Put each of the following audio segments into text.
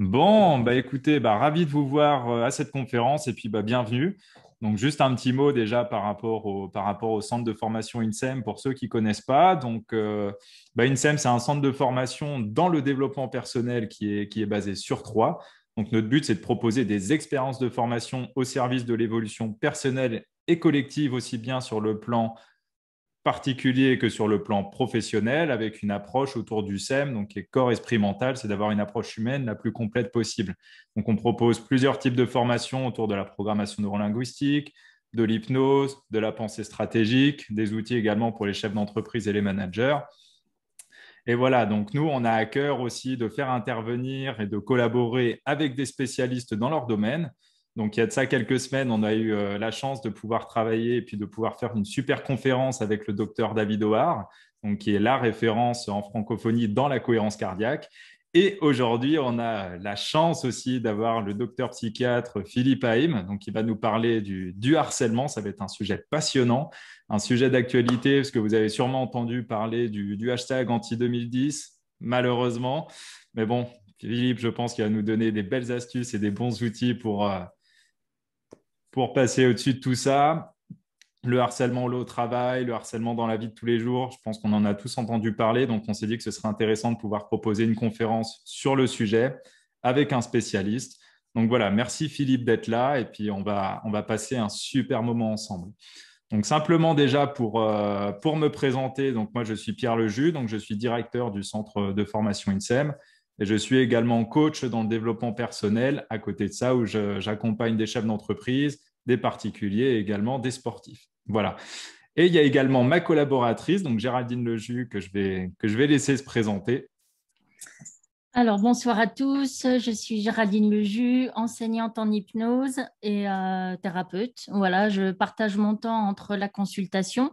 Bon, bah écoutez, bah, ravi de vous voir euh, à cette conférence et puis bah, bienvenue. Donc juste un petit mot déjà par rapport au, par rapport au centre de formation INSEM pour ceux qui ne connaissent pas. Donc euh, bah, INSEM, c'est un centre de formation dans le développement personnel qui est, qui est basé sur trois. Donc notre but, c'est de proposer des expériences de formation au service de l'évolution personnelle et collective, aussi bien sur le plan particulier que sur le plan professionnel, avec une approche autour du SEM, donc corps, esprit, mental, c'est d'avoir une approche humaine la plus complète possible. Donc on propose plusieurs types de formations autour de la programmation neurolinguistique, de l'hypnose, de la pensée stratégique, des outils également pour les chefs d'entreprise et les managers. Et voilà, donc nous, on a à cœur aussi de faire intervenir et de collaborer avec des spécialistes dans leur domaine donc, il y a de ça quelques semaines, on a eu euh, la chance de pouvoir travailler et puis de pouvoir faire une super conférence avec le docteur David O'Hare, donc qui est la référence en francophonie dans la cohérence cardiaque. Et aujourd'hui, on a la chance aussi d'avoir le docteur psychiatre Philippe Haim, donc qui va nous parler du, harcèlement. Ça va être un sujet passionnant, un sujet d'actualité, parce que vous avez sûrement entendu parler du, du hashtag anti-2010, malheureusement. Mais bon, Philippe, je pense qu'il va nous donner des belles astuces et des bons outils pour, euh, pour passer au-dessus de tout ça, le harcèlement au travail, le harcèlement dans la vie de tous les jours, je pense qu'on en a tous entendu parler, donc on s'est dit que ce serait intéressant de pouvoir proposer une conférence sur le sujet avec un spécialiste. Donc voilà, merci Philippe d'être là et puis on va, on va passer un super moment ensemble. Donc simplement déjà pour, euh, pour me présenter, donc moi je suis Pierre Lejus, donc je suis directeur du centre de formation INSEM et je suis également coach dans le développement personnel, à côté de ça, où j'accompagne des chefs d'entreprise, des particuliers et également des sportifs. Voilà. Et il y a également ma collaboratrice, donc Géraldine Lejus, que je vais, que je vais laisser se présenter. Alors, bonsoir à tous. Je suis Géraldine Lejus, enseignante en hypnose et euh, thérapeute. Voilà, je partage mon temps entre la consultation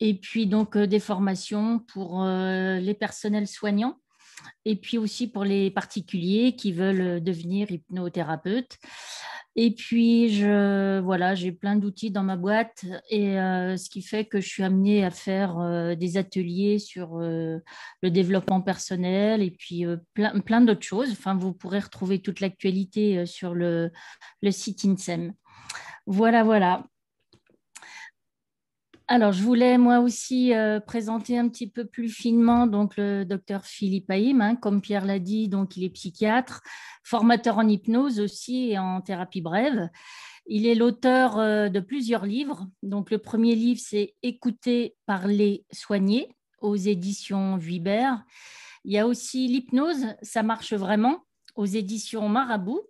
et puis donc euh, des formations pour euh, les personnels soignants et puis aussi pour les particuliers qui veulent euh, devenir hypnothérapeute. Et puis, je, voilà, j'ai plein d'outils dans ma boîte, et euh, ce qui fait que je suis amenée à faire euh, des ateliers sur le développement personnel et puis plein, plein d'autres choses. Enfin, vous pourrez retrouver toute l'actualité sur le, le site INSEM. Voilà, voilà. Alors, je voulais moi aussi euh, présenter un petit peu plus finement donc le docteur Philippe Haïm. Hein, comme Pierre l'a dit, donc il est psychiatre, formateur en hypnose aussi et en thérapie brève. Il est l'auteur euh, de plusieurs livres. Donc, le premier livre, c'est Écouter, parler, soigner aux éditions Vuibert. Il y a aussi L'hypnose, ça marche vraiment aux éditions Marabout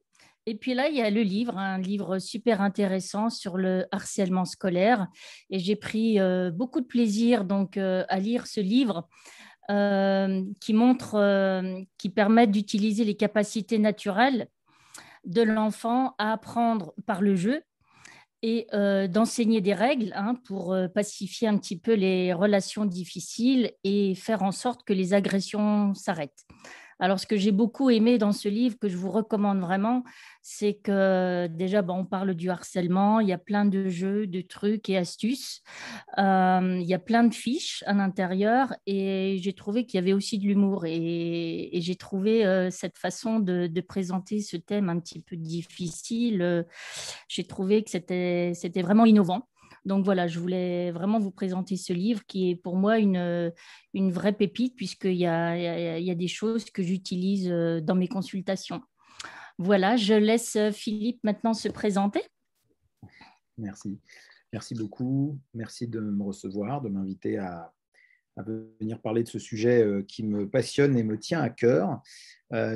et puis là, il y a le livre, un livre super intéressant sur le harcèlement scolaire. Et j'ai pris euh, beaucoup de plaisir donc euh, à lire ce livre euh, qui montre, qui permet d'utiliser les capacités naturelles de l'enfant à apprendre par le jeu et d'enseigner des règles hein, pour pacifier un petit peu les relations difficiles et faire en sorte que les agressions s'arrêtent. Alors, ce que j'ai beaucoup aimé dans ce livre, que je vous recommande vraiment, c'est que déjà, bon, on parle du harcèlement, il y a plein de jeux, de trucs et astuces, euh, il y a plein de fiches à l'intérieur, et j'ai trouvé qu'il y avait aussi de l'humour, et, j'ai trouvé euh, cette façon de, présenter ce thème un petit peu difficile, euh, j'ai trouvé que c'était vraiment innovant. Donc voilà, je voulais vraiment vous présenter ce livre qui est pour moi une, vraie pépite puisqu'il y a, y, a, des choses que j'utilise euh, dans mes consultations. Voilà, je laisse euh, Philippe maintenant se présenter. Merci. Merci beaucoup. Merci de me recevoir, de m'inviter à, venir parler de ce sujet euh, qui me passionne et me tient à cœur.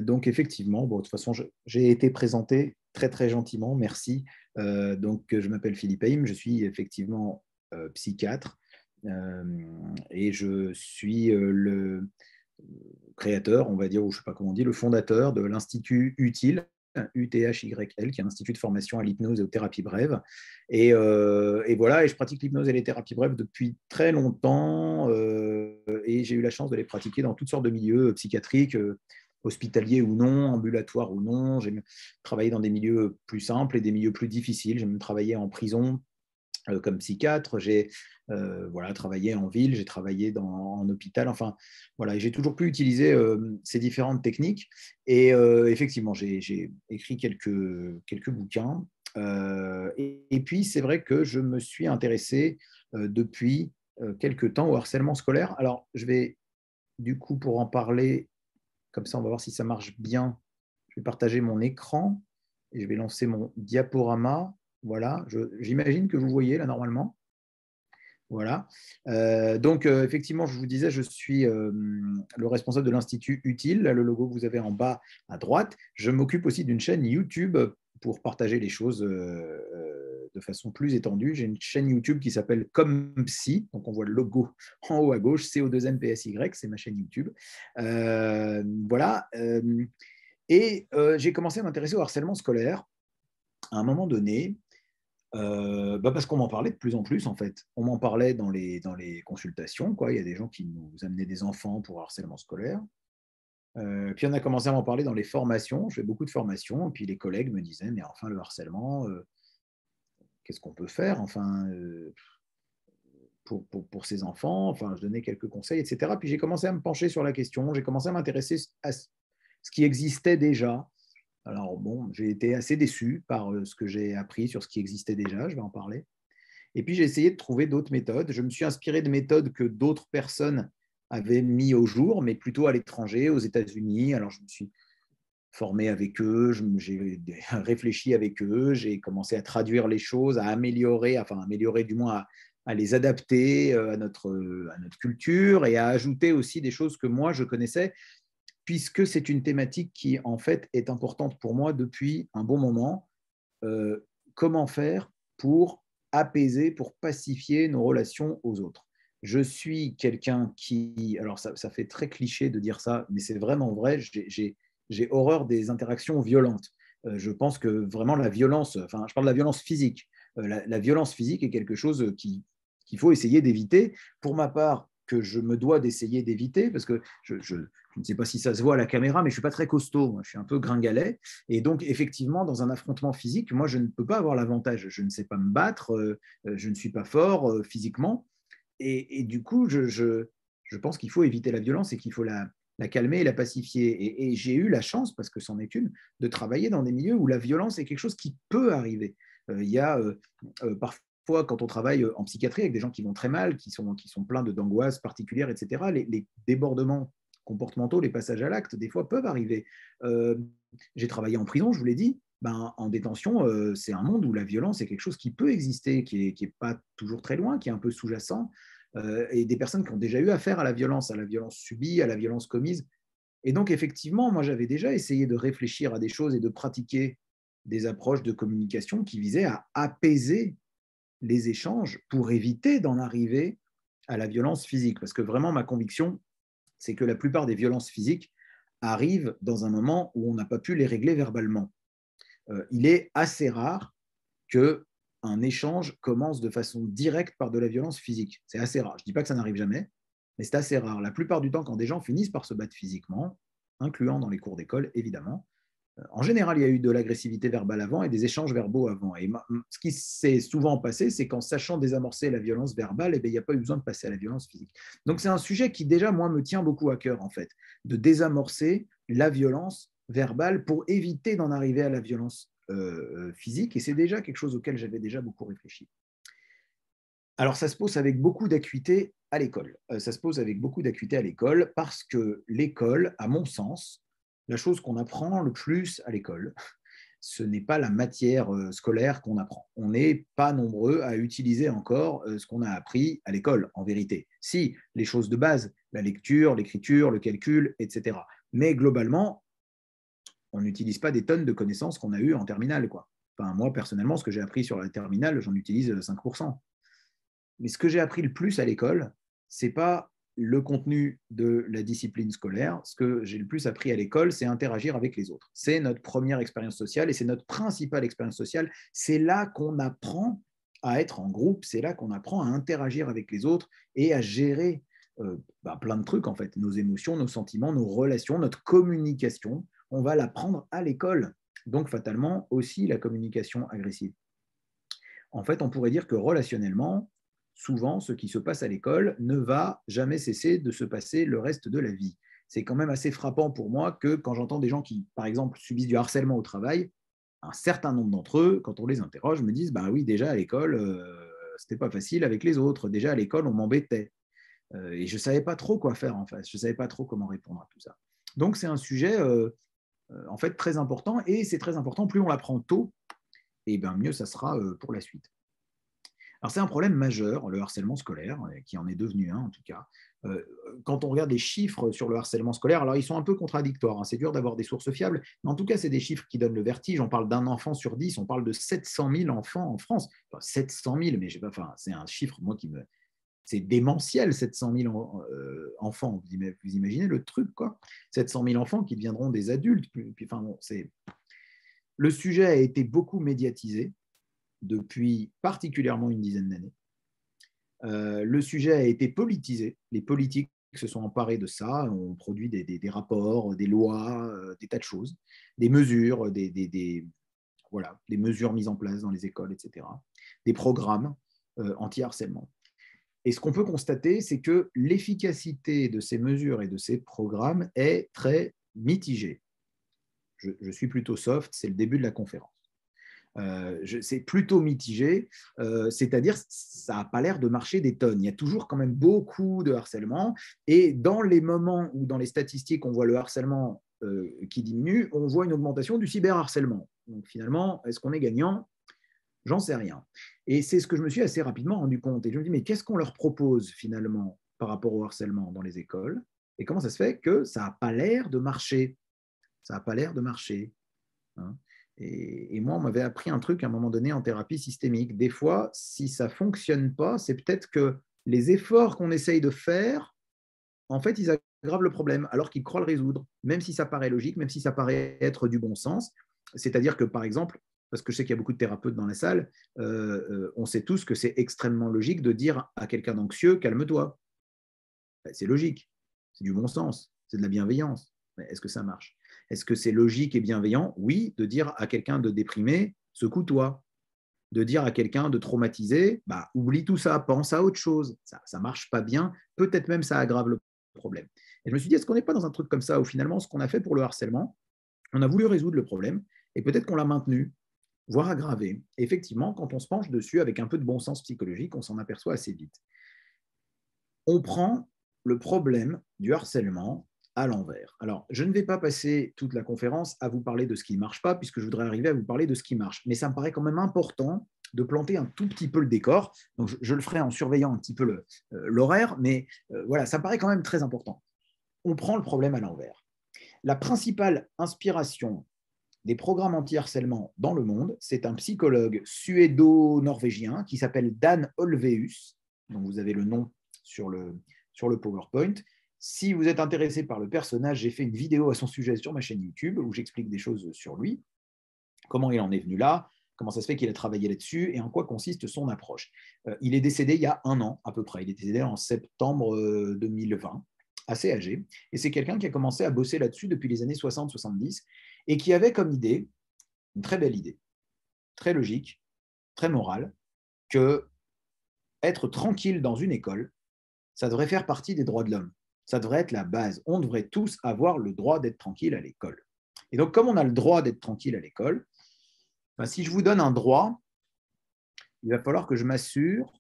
donc effectivement, de toute façon, j'ai été présenté très très gentiment. Merci euh, donc, je m'appelle Philippe Haïm, je suis effectivement euh, psychiatre euh, et je suis le créateur, on va dire, je ne sais pas comment on dit, le fondateur de l'Institut Utile, UTHYL, qui est un institut de formation à l'hypnose et aux thérapies brèves. Et, voilà, et je pratique l'hypnose et les thérapies brèves depuis très longtemps, et j'ai eu la chance de les pratiquer dans toutes sortes de milieux psychiatriques, hospitalier ou non, ambulatoire ou non. J'ai travaillé dans des milieux plus simples et des milieux plus difficiles. J'ai même travaillé en prison euh, comme psychiatre. J'ai euh, voilà, travaillé en ville, j'ai travaillé dans, en hôpital. Enfin, voilà, j'ai toujours pu utiliser euh, ces différentes techniques. Et effectivement, j'ai écrit quelques, quelques bouquins. Et, et, puis, c'est vrai que je me suis intéressé depuis quelques temps au harcèlement scolaire. Alors, je vais du coup, pour en parler, comme ça, on va voir si ça marche bien. Je vais partager mon écran et je vais lancer mon diaporama. Voilà, j'imagine que vous voyez là normalement. Voilà. Euh, donc, euh, effectivement, je vous disais, je suis euh, le responsable de l'Institut Utile, le logo que vous avez en bas à droite. Je m'occupe aussi d'une chaîne YouTube pour partager les choses euh, euh, de façon plus étendue. J'ai une chaîne YouTube qui s'appelle Comme Psy, donc on voit le logo en haut à gauche, CO2MPSY, c'est ma chaîne YouTube. Euh, voilà. et j'ai commencé à m'intéresser au harcèlement scolaire à un moment donné. Bah, parce qu'on m'en parlait de plus en plus en fait. On m'en parlait dans les, consultations. Il y a des gens qui nous amenaient des enfants pour harcèlement scolaire. Euh, puis on a commencé à m'en parler dans les formations. Je fais beaucoup de formations. Et puis les collègues me disaient, mais enfin, le harcèlement, euh, qu'est-ce qu'on peut faire Enfin, euh, pour, pour, ces enfants, enfin, je donnais quelques conseils, etc. Puis j'ai commencé à me pencher sur la question. J'ai commencé à m'intéresser à ce qui existait déjà. Alors bon, j'ai été assez déçu par ce que j'ai appris sur ce qui existait déjà. Je vais en parler. Et puis j'ai essayé de trouver d'autres méthodes. Je me suis inspiré de méthodes que d'autres personnes avaient mis au jour, mais plutôt à l'étranger, aux États-Unis. Alors je me suis formé avec eux, j'ai réfléchi avec eux, j'ai commencé à traduire les choses, à améliorer, enfin améliorer du moins, à, les adapter euh, à notre, euh, à notre culture et à ajouter aussi des choses que moi je connaissais, puisque c'est une thématique qui en fait est importante pour moi depuis un bon moment. Euh, comment faire pour apaiser, pour pacifier nos relations aux autres je suis quelqu'un qui... Alors ça, fait très cliché de dire ça, mais c'est vraiment vrai, j'ai horreur des interactions violentes. Euh, je pense que vraiment la violence, enfin je parle de la violence physique, euh, la, violence physique est quelque chose qu'il faut essayer d'éviter. Pour ma part, que je me dois d'essayer d'éviter, parce que je, ne sais pas si ça se voit à la caméra, mais je ne suis pas très costaud, je suis un peu gringalet. Et donc, effectivement, dans un affrontement physique, moi, je ne peux pas avoir l'avantage. Je ne sais pas me battre, euh, je ne suis pas fort physiquement et, du coup, je, pense qu'il faut éviter la violence et qu'il faut la, calmer et la pacifier. Et, j'ai eu la chance, parce que c'en est une, de travailler dans des milieux où la violence est quelque chose qui peut arriver. Euh, il y a euh, euh, parfois quand on travaille en psychiatrie avec des gens qui vont très mal, qui sont, qui sont pleins d'angoisse particulières, etc., les, débordements comportementaux, les passages à l'acte, des fois peuvent arriver. J'ai travaillé en prison, je vous l'ai dit, ben, en détention, euh, c'est un monde où la violence est quelque chose qui peut exister, qui n'est qui est pas toujours très loin, qui est un peu sous-jacent, euh, et des personnes qui ont déjà eu affaire à la violence, à la violence subie, à la violence commise. Et donc, effectivement, moi, j'avais déjà essayé de réfléchir à des choses et de pratiquer des approches de communication qui visaient à apaiser les échanges pour éviter d'en arriver à la violence physique. Parce que vraiment, ma conviction, c'est que la plupart des violences physiques arrivent dans un moment où on n'a pas pu les régler verbalement. Euh, il est assez rare que un échange commence de façon directe par de la violence physique. C'est assez rare. Je ne dis pas que ça n'arrive jamais, mais c'est assez rare. La plupart du temps, quand des gens finissent par se battre physiquement, incluant dans les cours d'école, évidemment, euh, en général, il y a eu de l'agressivité verbale avant et des échanges verbaux avant. Et ce qui s'est souvent passé, c'est qu'en sachant désamorcer la violence verbale, eh ben, il n'y a pas eu besoin de passer à la violence physique. Donc c'est un sujet qui déjà, moi, me tient beaucoup à cœur, en fait, de désamorcer la violence Verbal pour éviter d'en arriver à la violence euh, euh, physique. Et c'est déjà quelque chose auquel j'avais déjà beaucoup réfléchi. Alors ça se pose avec beaucoup d'acuité à l'école. Euh, ça se pose avec beaucoup d'acuité à l'école parce que l'école, à mon sens, la chose qu'on apprend le plus à l'école, ce n'est pas la matière scolaire qu'on apprend. On n'est pas nombreux à utiliser encore ce qu'on a appris à l'école, en vérité. Si, les choses de base, la lecture, l'écriture, le calcul, etc. Mais globalement, on n'utilise pas des tonnes de connaissances qu'on a eues en terminale. Quoi. Enfin, moi, personnellement, ce que j'ai appris sur la terminale, j'en utilise 5%. Euh, Mais ce que j'ai appris le plus à l'école, c'est pas le contenu de la discipline scolaire. Ce que j'ai le plus appris à l'école, c'est interagir avec les autres. C'est notre première expérience sociale et c'est notre principale expérience sociale. C'est là qu'on apprend à être en groupe, c'est là qu'on apprend à interagir avec les autres et à gérer euh, bah, plein de trucs, en fait, nos émotions, nos sentiments, nos relations, notre communication, on va l'apprendre à l'école. Donc fatalement aussi la communication agressive. En fait, on pourrait dire que relationnellement, souvent, ce qui se passe à l'école ne va jamais cesser de se passer le reste de la vie. C'est quand même assez frappant pour moi que quand j'entends des gens qui, par exemple, subissent du harcèlement au travail, un certain nombre d'entre eux, quand on les interroge, me disent Bah oui, déjà à l'école, euh, c'était pas facile avec les autres. Déjà à l'école, on m'embêtait. Euh, et je ne savais pas trop quoi faire en face. Je ne savais pas trop comment répondre à tout ça. Donc, c'est un sujet euh, euh, en fait très important. Et c'est très important, plus on l'apprend tôt, et eh bien mieux ça sera euh, pour la suite. Alors c'est un problème majeur, le harcèlement scolaire, euh, qui en est devenu un en tout cas. Quand on regarde les chiffres sur le harcèlement scolaire, alors ils sont un peu contradictoires, hein. c'est dur d'avoir des sources fiables, mais en tout cas c'est des chiffres qui donnent le vertige. On parle d'un enfant sur dix, on parle de 700 000 enfants en France. 700 000, mais pas, enfin, c'est un chiffre moi qui me, c'est démentiel, 700 000 euh, enfants. Vous imaginez le truc, quoi 700 000 enfants qui deviendront des adultes. enfin, le sujet a été beaucoup médiatisé depuis particulièrement une dizaine d'années. Euh, le sujet a été politisé. Les politiques se sont emparés de ça, ont produit des, rapports, des lois, euh, des tas de choses, des mesures, des, voilà, des mesures mises en place dans les écoles, etc., des programmes anti-harcèlement. Et ce qu'on peut constater, c'est que l'efficacité de ces mesures et de ces programmes est très mitigée. Je, suis plutôt soft, c'est le début de la conférence. Euh, c'est plutôt mitigé, euh, c'est-à-dire ça n'a pas l'air de marcher des tonnes. Il y a toujours quand même beaucoup de harcèlement, et dans les moments où dans les statistiques on voit le harcèlement euh, qui diminue, on voit une augmentation du cyberharcèlement. Donc finalement, est-ce qu'on est gagnant J'en sais rien. Et c'est ce que je me suis assez rapidement rendu compte. Et je me dis, mais qu'est-ce qu'on leur propose finalement par rapport au harcèlement dans les écoles Et comment ça se fait que ça n'a pas l'air de marcher Ça n'a pas l'air de marcher. Hein. et, et, moi, on m'avait appris un truc à un moment donné en thérapie systémique. Des fois, si ça fonctionne pas, c'est peut-être que les efforts qu'on essaye de faire, en fait, ils aggravent le problème alors qu'ils croient le résoudre, même si ça paraît logique, même si ça paraît être du bon sens. C'est-à-dire que, par exemple, parce que je sais qu'il y a beaucoup de thérapeutes dans la salle, euh, euh, on sait tous que c'est extrêmement logique de dire à quelqu'un d'anxieux, calme-toi. Ben, c'est logique, c'est du bon sens, c'est de la bienveillance. Mais est-ce que ça marche Est-ce que c'est logique et bienveillant Oui, de dire à quelqu'un de déprimé, secoue-toi. De dire à quelqu'un de traumatisé, bah, oublie tout ça, pense à autre chose. Ça ne marche pas bien, peut-être même ça aggrave le problème. Et je me suis dit, est-ce qu'on n'est pas dans un truc comme ça où finalement, ce qu'on a fait pour le harcèlement, on a voulu résoudre le problème et peut-être qu'on l'a maintenu voire aggravé, effectivement, quand on se penche dessus avec un peu de bon sens psychologique, on s'en aperçoit assez vite. On prend le problème du harcèlement à l'envers. Alors, je ne vais pas passer toute la conférence à vous parler de ce qui ne marche pas, puisque je voudrais arriver à vous parler de ce qui marche. Mais ça me paraît quand même important de planter un tout petit peu le décor. Donc, je, le ferai en surveillant un petit peu euh, l'horaire, mais euh, voilà, ça me paraît quand même très important. On prend le problème à l'envers. La principale inspiration des programmes anti-harcèlement dans le monde. C'est un psychologue suédo-norvégien qui s'appelle Dan Olveus, dont vous avez le nom sur le, sur le PowerPoint. Si vous êtes intéressé par le personnage, j'ai fait une vidéo à son sujet sur ma chaîne YouTube où j'explique des choses sur lui, comment il en est venu là, comment ça se fait qu'il a travaillé là-dessus et en quoi consiste son approche. Euh, il est décédé il y a un an à peu près, il est décédé en septembre 2020, euh, assez âgé, et c'est quelqu'un qui a commencé à bosser là-dessus depuis les années 60-70 et qui avait comme idée, une très belle idée, très logique, très morale, que être tranquille dans une école, ça devrait faire partie des droits de l'homme. Ça devrait être la base. On devrait tous avoir le droit d'être tranquille à l'école. Et donc, comme on a le droit d'être tranquille à l'école, ben, si je vous donne un droit, il va falloir que je m'assure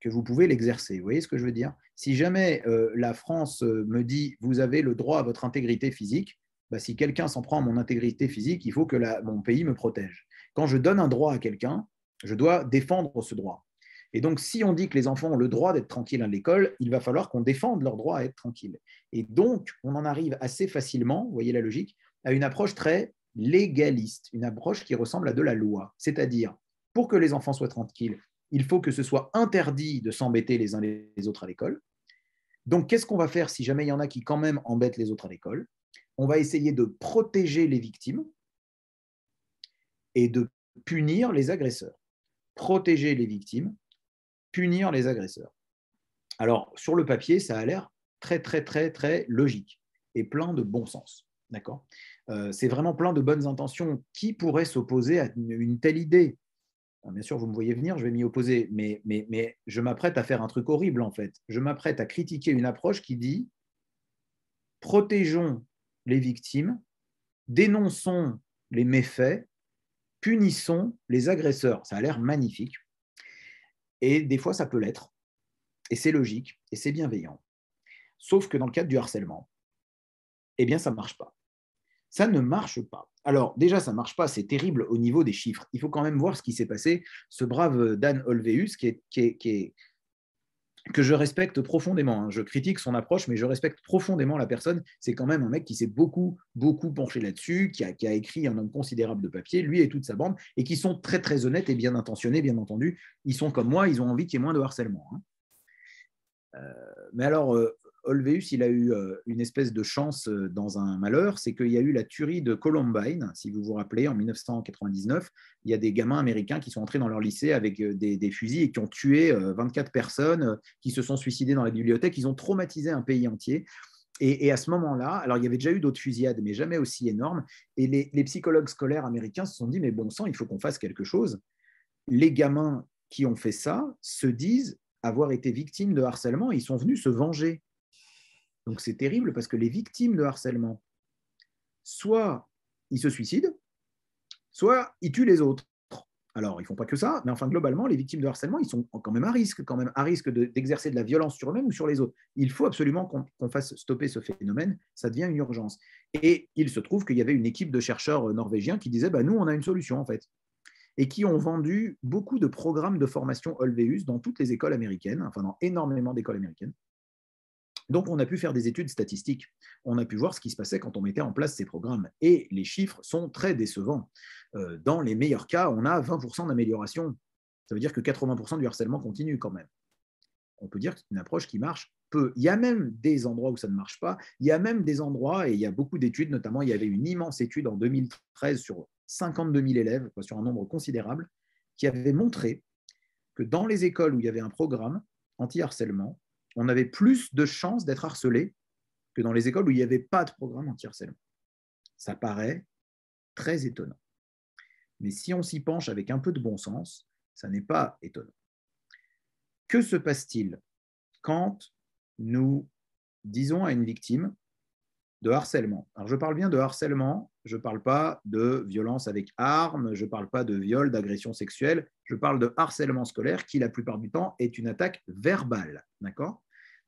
que vous pouvez l'exercer. Vous voyez ce que je veux dire Si jamais euh, la France euh, me dit vous avez le droit à votre intégrité physique, bah, si quelqu'un s'en prend à mon intégrité physique, il faut que mon pays me protège. Quand je donne un droit à quelqu'un, je dois défendre ce droit. Et donc, si on dit que les enfants ont le droit d'être tranquilles à l'école, il va falloir qu'on défende leur droit à être tranquille. Et donc, on en arrive assez facilement, vous voyez la logique, à une approche très légaliste, une approche qui ressemble à de la loi. C'est-à-dire, pour que les enfants soient tranquilles, il faut que ce soit interdit de s'embêter les uns les autres à l'école. Donc, qu'est-ce qu'on va faire si jamais il y en a qui quand même embêtent les autres à l'école on va essayer de protéger les victimes et de punir les agresseurs. Protéger les victimes, punir les agresseurs. Alors, sur le papier, ça a l'air très, très, très, très logique et plein de bon sens. D'accord euh, C'est vraiment plein de bonnes intentions. Qui pourrait s'opposer à une, telle idée Bien sûr, vous me voyez venir, je vais m'y opposer, mais, mais je m'apprête à faire un truc horrible en fait. Je m'apprête à critiquer une approche qui dit protégeons les victimes, dénonçons les méfaits, punissons les agresseurs. Ça a l'air magnifique. Et des fois, ça peut l'être. Et c'est logique, et c'est bienveillant. Sauf que dans le cadre du harcèlement, eh bien, ça ne marche pas. Ça ne marche pas. Alors, déjà, ça ne marche pas, c'est terrible au niveau des chiffres. Il faut quand même voir ce qui s'est passé. Ce brave Dan Olveus, qui est que je respecte profondément. Hein. Je critique son approche, mais je respecte profondément la personne. C'est quand même un mec qui s'est beaucoup, beaucoup penché là-dessus, qui a, écrit un nombre considérable de papiers, lui et toute sa bande, et qui sont très, très honnêtes et bien intentionnés, bien entendu. Ils sont comme moi, ils ont envie qu'il y ait moins de harcèlement. Hein. Euh, mais alors, euh, Olvéus, il a eu euh, une espèce de chance euh, dans un malheur, c'est qu'il y a eu la tuerie de Columbine, si vous vous rappelez, en 1999. Il y a des gamins américains qui sont entrés dans leur lycée avec euh, des, fusils et qui ont tué 24 personnes, qui se sont suicidées dans la bibliothèque. Ils ont traumatisé un pays entier. Et, à ce moment-là, alors il y avait déjà eu d'autres fusillades, mais jamais aussi énormes. Et les, les, psychologues scolaires américains se sont dit, mais bon sang, il faut qu'on fasse quelque chose. Les gamins qui ont fait ça se disent avoir été victimes de harcèlement, ils sont venus se venger. Donc c'est terrible parce que les victimes de harcèlement, soit ils se suicident, soit ils tuent les autres. Alors, ils font pas que ça, mais enfin, globalement, les victimes de harcèlement, ils sont quand même à risque, quand même à risque d'exercer de, la violence sur eux-mêmes ou sur les autres. Il faut absolument qu'on fasse stopper ce phénomène, ça devient une urgence. Et il se trouve qu'il y avait une équipe de chercheurs euh, norvégiens qui disaient, bah, nous, on a une solution, en fait, et qui ont vendu beaucoup de programmes de formation Olveus dans toutes les écoles américaines, enfin, dans énormément d'écoles américaines, donc, on a pu faire des études statistiques. On a pu voir ce qui se passait quand on mettait en place ces programmes. Et les chiffres sont très décevants. Euh, dans les meilleurs cas, on a 20% d'amélioration. Ça veut dire que 80% du harcèlement continue quand même. On peut dire que c'est une approche qui marche peu. Il y a même des endroits où ça ne marche pas. Il y a même des endroits, et il y a beaucoup d'études, notamment il y avait une immense étude en 2013 sur 52 000 élèves, sur un nombre considérable, qui avait montré que dans les écoles où il y avait un programme anti-harcèlement, on avait plus de chances d'être harcelé que dans les écoles où il n'y avait pas de programme anti-harcèlement. Ça paraît très étonnant. Mais si on s'y penche avec un peu de bon sens, ça n'est pas étonnant. Que se passe-t-il quand nous disons à une victime de harcèlement Alors je parle bien de harcèlement je ne parle pas de violence avec armes, je ne parle pas de viol, d'agression sexuelle, je parle de harcèlement scolaire qui, la plupart du temps, est une attaque verbale. D'accord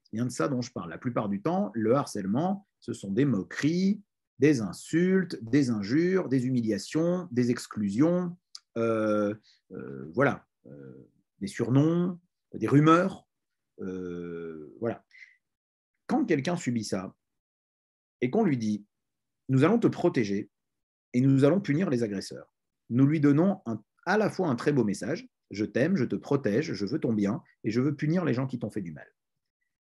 C'est bien de ça dont je parle. La plupart du temps, le harcèlement, ce sont des moqueries, des insultes, des injures, des humiliations, des exclusions, euh, euh, voilà, euh, des surnoms, des rumeurs. voilà. Quand quelqu'un subit ça et qu'on lui dit nous allons te protéger et nous allons punir les agresseurs. Nous lui donnons à la fois un très beau message, je t'aime, je te protège, je veux ton bien et je veux punir les gens qui t'ont fait du mal.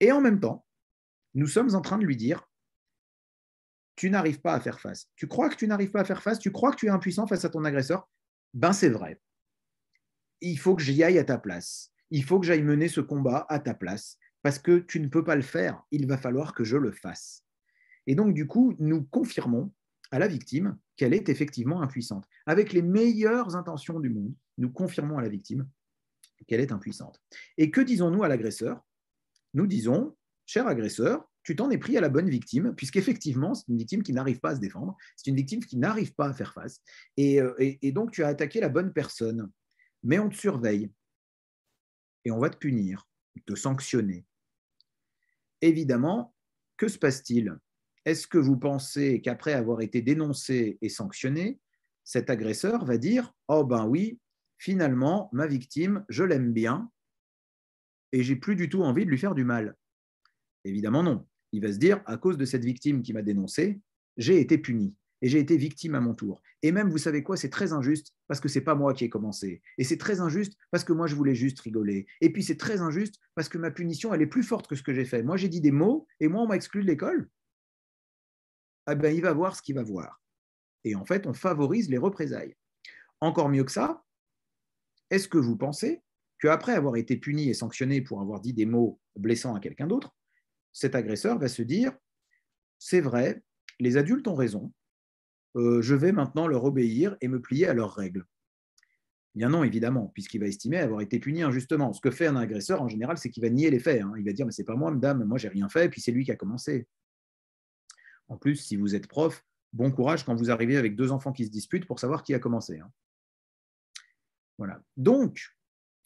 Et en même temps, nous sommes en train de lui dire, tu n'arrives pas à faire face. Tu crois que tu n'arrives pas à faire face, tu crois que tu es impuissant face à ton agresseur. Ben c'est vrai. Il faut que j'y aille à ta place. Il faut que j'aille mener ce combat à ta place parce que tu ne peux pas le faire. Il va falloir que je le fasse. Et donc, du coup, nous confirmons à la victime qu'elle est effectivement impuissante. Avec les meilleures intentions du monde, nous confirmons à la victime qu'elle est impuissante. Et que disons-nous à l'agresseur Nous disons, cher agresseur, tu t'en es pris à la bonne victime, puisqu'effectivement, c'est une victime qui n'arrive pas à se défendre, c'est une victime qui n'arrive pas à faire face. Et, euh, donc, tu as attaqué la bonne personne, mais on te surveille, et on va te punir, te sanctionner. Évidemment, que se passe-t-il est-ce que vous pensez qu'après avoir été dénoncé et sanctionné, cet agresseur va dire Oh ben oui, finalement, ma victime, je l'aime bien et j'ai plus du tout envie de lui faire du mal Évidemment non. Il va se dire À cause de cette victime qui m'a dénoncé, j'ai été puni et j'ai été victime à mon tour. Et même, vous savez quoi, c'est très injuste parce que c'est pas moi qui ai commencé. Et c'est très injuste parce que moi, je voulais juste rigoler. Et puis, c'est très injuste parce que ma punition, elle est plus forte que ce que j'ai fait. Moi, j'ai dit des mots et moi, on m'a exclu de l'école. Ah ben, il va voir ce qu'il va voir. Et en fait, on favorise les représailles. Encore mieux que ça, est-ce que vous pensez qu'après avoir été puni et sanctionné pour avoir dit des mots blessants à quelqu'un d'autre, cet agresseur va se dire, c'est vrai, les adultes ont raison, euh, je vais maintenant leur obéir et me plier à leurs règles Bien non, évidemment, puisqu'il va estimer avoir été puni injustement. Ce que fait un agresseur, en général, c'est qu'il va nier les faits. Hein. Il va dire, mais c'est pas moi, madame, moi j'ai rien fait, puis c'est lui qui a commencé. En plus, si vous êtes prof, bon courage quand vous arrivez avec deux enfants qui se disputent pour savoir qui a commencé. Hein. Voilà. Donc,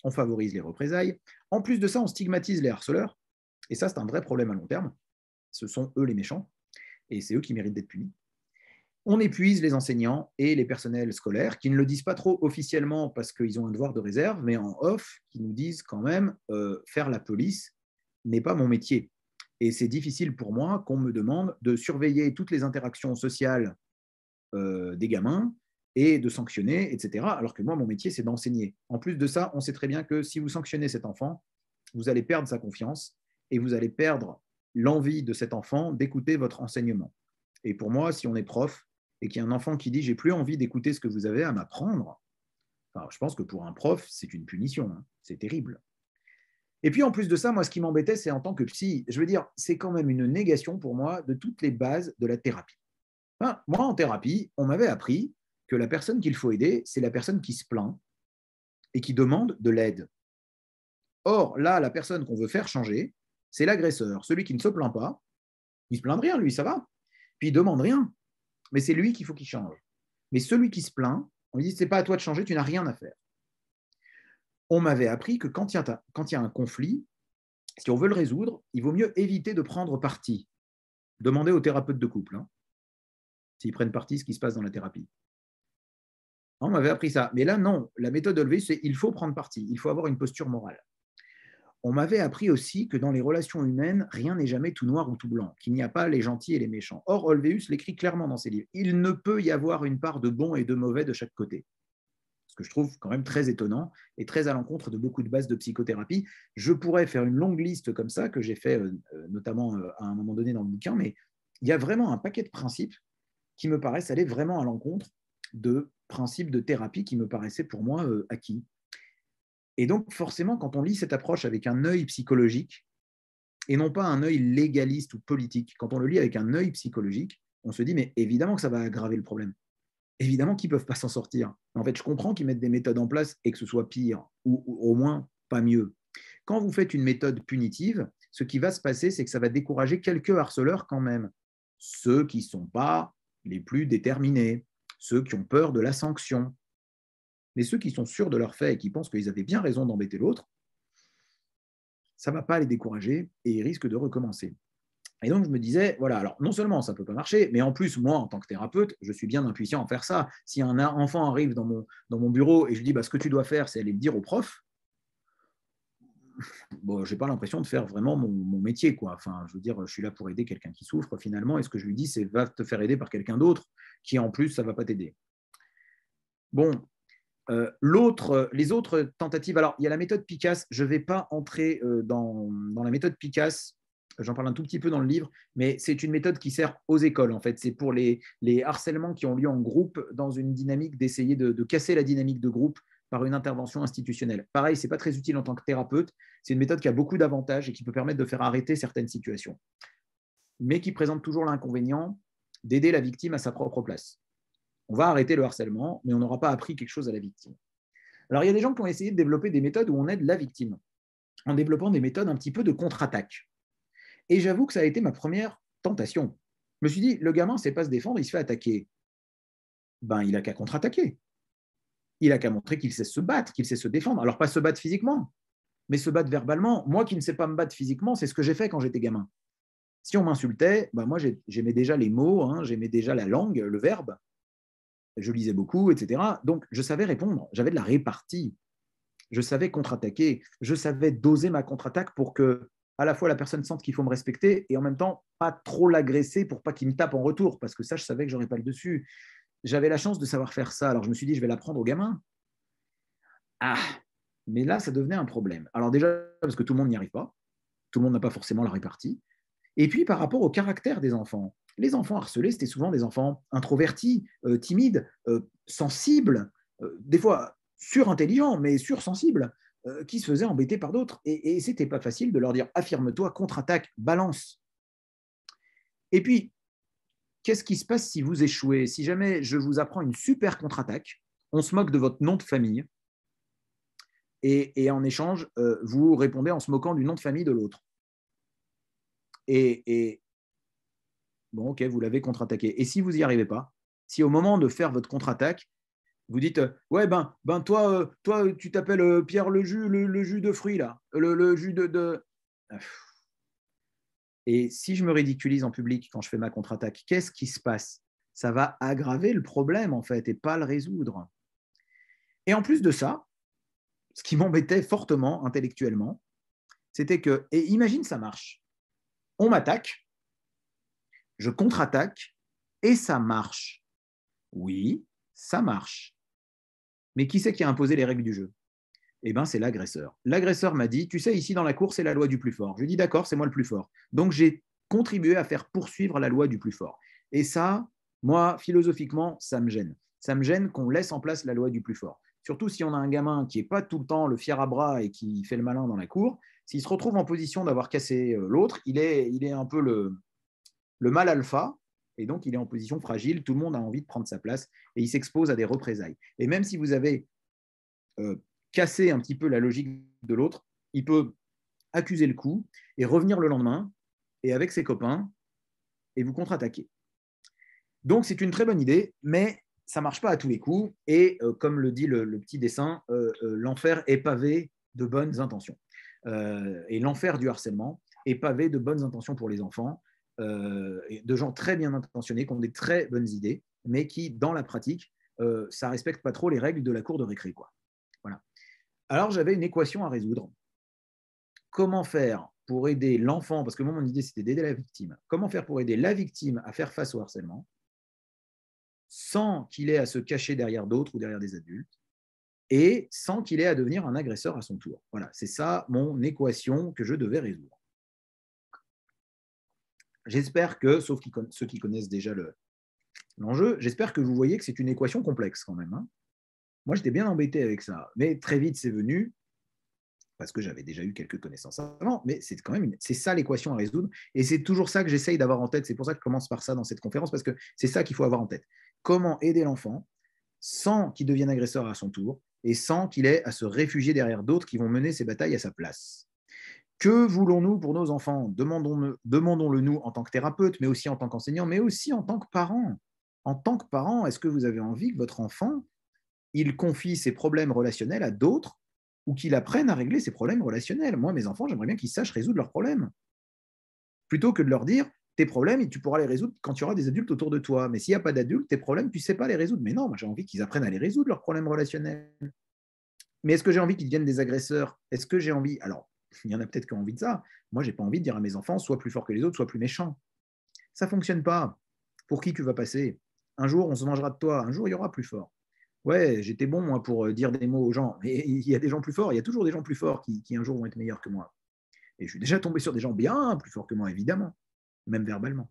on favorise les représailles. En plus de ça, on stigmatise les harceleurs. Et ça, c'est un vrai problème à long terme. Ce sont eux les méchants. Et c'est eux qui méritent d'être punis. On épuise les enseignants et les personnels scolaires qui ne le disent pas trop officiellement parce qu'ils ont un devoir de réserve, mais en off, qui nous disent quand même euh, faire la police n'est pas mon métier. Et c'est difficile pour moi qu'on me demande de surveiller toutes les interactions sociales euh, des gamins et de sanctionner, etc. Alors que moi, mon métier, c'est d'enseigner. En plus de ça, on sait très bien que si vous sanctionnez cet enfant, vous allez perdre sa confiance et vous allez perdre l'envie de cet enfant d'écouter votre enseignement. Et pour moi, si on est prof et qu'il y a un enfant qui dit j'ai plus envie d'écouter ce que vous avez à m'apprendre, je pense que pour un prof, c'est une punition, hein. c'est terrible. Et puis en plus de ça, moi, ce qui m'embêtait, c'est en tant que psy, je veux dire, c'est quand même une négation pour moi de toutes les bases de la thérapie. moi, en thérapie, on m'avait appris que la personne qu'il faut aider, c'est la personne qui se plaint et qui demande de l'aide. Or, là, la personne qu'on veut faire changer, c'est l'agresseur, celui qui ne se plaint pas. Il se plaint de rien, lui, ça va. Puis il demande rien. Mais c'est lui qu'il faut qu'il change. Mais celui qui se plaint, on lui dit, n'est pas à toi de changer, tu n'as rien à faire on m'avait appris que quand il y, a un conflit, si on veut le résoudre, il vaut mieux éviter de prendre parti. Demandez aux thérapeutes de couple hein, s'ils prennent parti ce qui se passe dans la thérapie. On m'avait appris ça. Mais là, non. La méthode d'Olvéus, c'est il faut prendre parti. Il faut avoir une posture morale. On m'avait appris aussi que dans les relations humaines, rien n'est jamais tout noir ou tout blanc, qu'il n'y a pas les gentils et les méchants. Or, Olvéus l'écrit clairement dans ses livres. Il ne peut y avoir une part de bon et de mauvais de chaque côté que je trouve quand même très étonnant et très à l'encontre de beaucoup de bases de psychothérapie. Je pourrais faire une longue liste comme ça, que j'ai fait euh, euh, notamment euh, à un moment donné dans le bouquin, mais il y a vraiment un paquet de principes qui me paraissent aller vraiment à l'encontre de principes de thérapie qui me paraissaient pour moi acquis. Et donc forcément, quand on lit cette approche avec un œil psychologique, et non pas un œil légaliste ou politique, quand on le lit avec un œil psychologique, on se dit, mais évidemment que ça va aggraver le problème évidemment qu'ils ne peuvent pas s'en sortir. En fait, je comprends qu'ils mettent des méthodes en place et que ce soit pire, ou, au moins pas mieux. Quand vous faites une méthode punitive, ce qui va se passer, c'est que ça va décourager quelques harceleurs quand même. Ceux qui ne sont pas les plus déterminés, ceux qui ont peur de la sanction. Mais ceux qui sont sûrs de leur fait et qui pensent qu'ils avaient bien raison d'embêter l'autre, ça ne va pas les décourager et ils risquent de recommencer. Et donc, je me disais, voilà, alors non seulement ça ne peut pas marcher, mais en plus, moi, en tant que thérapeute, je suis bien impuissant à faire ça. Si un enfant arrive dans mon, bureau et je lui dis, bah, ce que tu dois faire, c'est aller me dire au prof, bon, je n'ai pas l'impression de faire vraiment mon, métier. Quoi. Enfin, je veux dire, je suis là pour aider quelqu'un qui souffre finalement, et ce que je lui dis, c'est va te faire aider par quelqu'un d'autre, qui en plus, ça ne va pas t'aider. Bon, euh, l'autre, les autres tentatives, alors il y a la méthode Picasse, je ne vais pas entrer euh, dans, dans, la méthode Picasse J'en parle un tout petit peu dans le livre, mais c'est une méthode qui sert aux écoles, en fait. C'est pour les, harcèlements qui ont lieu en groupe dans une dynamique d'essayer de, casser la dynamique de groupe par une intervention institutionnelle. Pareil, ce n'est pas très utile en tant que thérapeute. C'est une méthode qui a beaucoup d'avantages et qui peut permettre de faire arrêter certaines situations, mais qui présente toujours l'inconvénient d'aider la victime à sa propre place. On va arrêter le harcèlement, mais on n'aura pas appris quelque chose à la victime. Alors, il y a des gens qui ont essayé de développer des méthodes où on aide la victime, en développant des méthodes un petit peu de contre-attaque. Et j'avoue que ça a été ma première tentation. Je me suis dit, le gamin ne sait pas se défendre, il se fait attaquer. Ben, il a qu'à contre-attaquer. Il a qu'à montrer qu'il sait se battre, qu'il sait se défendre. Alors, pas se battre physiquement, mais se battre verbalement. Moi qui ne sais pas me battre physiquement, c'est ce que j'ai fait quand j'étais gamin. Si on m'insultait, ben moi j'aimais déjà les mots, hein, j'aimais déjà la langue, le verbe. Je lisais beaucoup, etc. Donc, je savais répondre. J'avais de la répartie. Je savais contre-attaquer. Je savais doser ma contre-attaque pour que à la fois la personne sente qu'il faut me respecter et en même temps pas trop l'agresser pour pas qu'il me tape en retour parce que ça je savais que j'aurais pas le dessus. J'avais la chance de savoir faire ça, alors je me suis dit je vais l'apprendre au gamin. Ah, mais là ça devenait un problème. Alors déjà parce que tout le monde n'y arrive pas, tout le monde n'a pas forcément la répartie. Et puis par rapport au caractère des enfants, les enfants harcelés c'était souvent des enfants introvertis, euh, timides, euh, sensibles, euh, des fois surintelligents mais sursensibles. Euh, qui se faisaient embêter par d'autres. Et, et c'était pas facile de leur dire affirme-toi, contre-attaque, balance. Et puis, qu'est-ce qui se passe si vous échouez Si jamais je vous apprends une super contre-attaque, on se moque de votre nom de famille, et, en échange, euh, vous répondez en se moquant du nom de famille de l'autre. Et, et, bon, ok, vous l'avez contre-attaqué. Et si vous n'y arrivez pas, si au moment de faire votre contre-attaque, vous dites, euh, ouais, ben, ben toi, euh, toi tu t'appelles euh, Pierre le jus, le, jus de fruits, là, le, le jus de, de... Ah, et si je me ridiculise en public quand je fais ma contre-attaque, qu'est-ce qui se passe Ça va aggraver le problème, en fait, et pas le résoudre. Et en plus de ça, ce qui m'embêtait fortement intellectuellement, c'était que, et imagine ça marche, on m'attaque, je contre-attaque, et ça marche. Oui, ça marche. Mais qui c'est qui a imposé les règles du jeu Eh bien, c'est l'agresseur. L'agresseur m'a dit, tu sais, ici dans la cour, c'est la loi du plus fort. Je lui dis, d'accord, c'est moi le plus fort. Donc, j'ai contribué à faire poursuivre la loi du plus fort. Et ça, moi, philosophiquement, ça me gêne. Ça me gêne qu'on laisse en place la loi du plus fort. Surtout si on a un gamin qui n'est pas tout le temps le fier à bras et qui fait le malin dans la cour, s'il se retrouve en position d'avoir cassé euh, l'autre, il est, un peu le mal alpha et donc il est en position fragile, tout le monde a envie de prendre sa place, et il s'expose à des représailles. Et même si vous avez euh, cassé un petit peu la logique de l'autre, il peut accuser le coup et revenir le lendemain, et avec ses copains, et vous contre-attaquer. Donc c'est une très bonne idée, mais ça ne marche pas à tous les coups, et euh, comme le dit le, petit dessin, euh, l'enfer est pavé de bonnes intentions. et l'enfer du harcèlement est pavé de bonnes intentions pour les enfants euh, de gens très bien intentionnés, qui ont des très bonnes idées, mais qui, dans la pratique, euh, ça respecte pas trop les règles de la cour de récré. Quoi. Voilà. Alors j'avais une équation à résoudre. Comment faire pour aider l'enfant, parce que mon idée, c'était d'aider la victime, comment faire pour aider la victime à faire face au harcèlement sans qu'il ait à se cacher derrière d'autres ou derrière des adultes et sans qu'il ait à devenir un agresseur à son tour. Voilà, c'est ça mon équation que je devais résoudre j'espère que, sauf ceux qui connaissent déjà l'enjeu, j'espère que vous voyez que c'est une équation complexe quand même. Hein. Moi, j'étais bien embêté avec ça, mais très vite, c'est venu parce que j'avais déjà eu quelques connaissances avant, mais c'est quand même c'est ça l'équation à résoudre, et c'est toujours ça que j'essaye d'avoir en tête. C'est pour ça que je commence par ça dans cette conférence, parce que c'est ça qu'il faut avoir en tête. Comment aider l'enfant sans qu'il devienne agresseur à son tour et sans qu'il ait à se réfugier derrière d'autres qui vont mener ses batailles à sa place. Que voulons-nous pour nos enfants Demandons-le nous en tant que thérapeute, mais aussi en tant qu'enseignant, mais aussi en tant que parent. En tant que parent, est-ce que vous avez envie que votre enfant, il confie ses problèmes relationnels à d'autres ou qu'il apprenne à régler ses problèmes relationnels Moi, mes enfants, j'aimerais bien qu'ils sachent résoudre leurs problèmes. Plutôt que de leur dire, tes problèmes, tu pourras les résoudre quand tu auras des adultes autour de toi. Mais s'il n'y a pas d'adultes, tes problèmes, tu ne sais pas les résoudre. Mais non, moi j'ai envie qu'ils apprennent à les résoudre, leurs problèmes relationnels. Mais est-ce que j'ai envie qu'ils deviennent des agresseurs Est-ce que j'ai envie Alors, Il y en a peut-être qui ont envie de ça. Moi, j'ai pas envie de dire à mes enfants, sois plus fort que les autres, sois plus méchant. Ça fonctionne pas. Pour qui tu vas passer Un jour, on se vengera de toi. Un jour, il y aura plus fort. Ouais, j'étais bon, moi, pour euh, dire des mots aux gens. Mais il y a des gens plus forts. Il y a toujours des gens plus forts qui, qui un jour vont être meilleurs que moi. Et je suis déjà tombé sur des gens bien plus forts que moi, évidemment, même verbalement.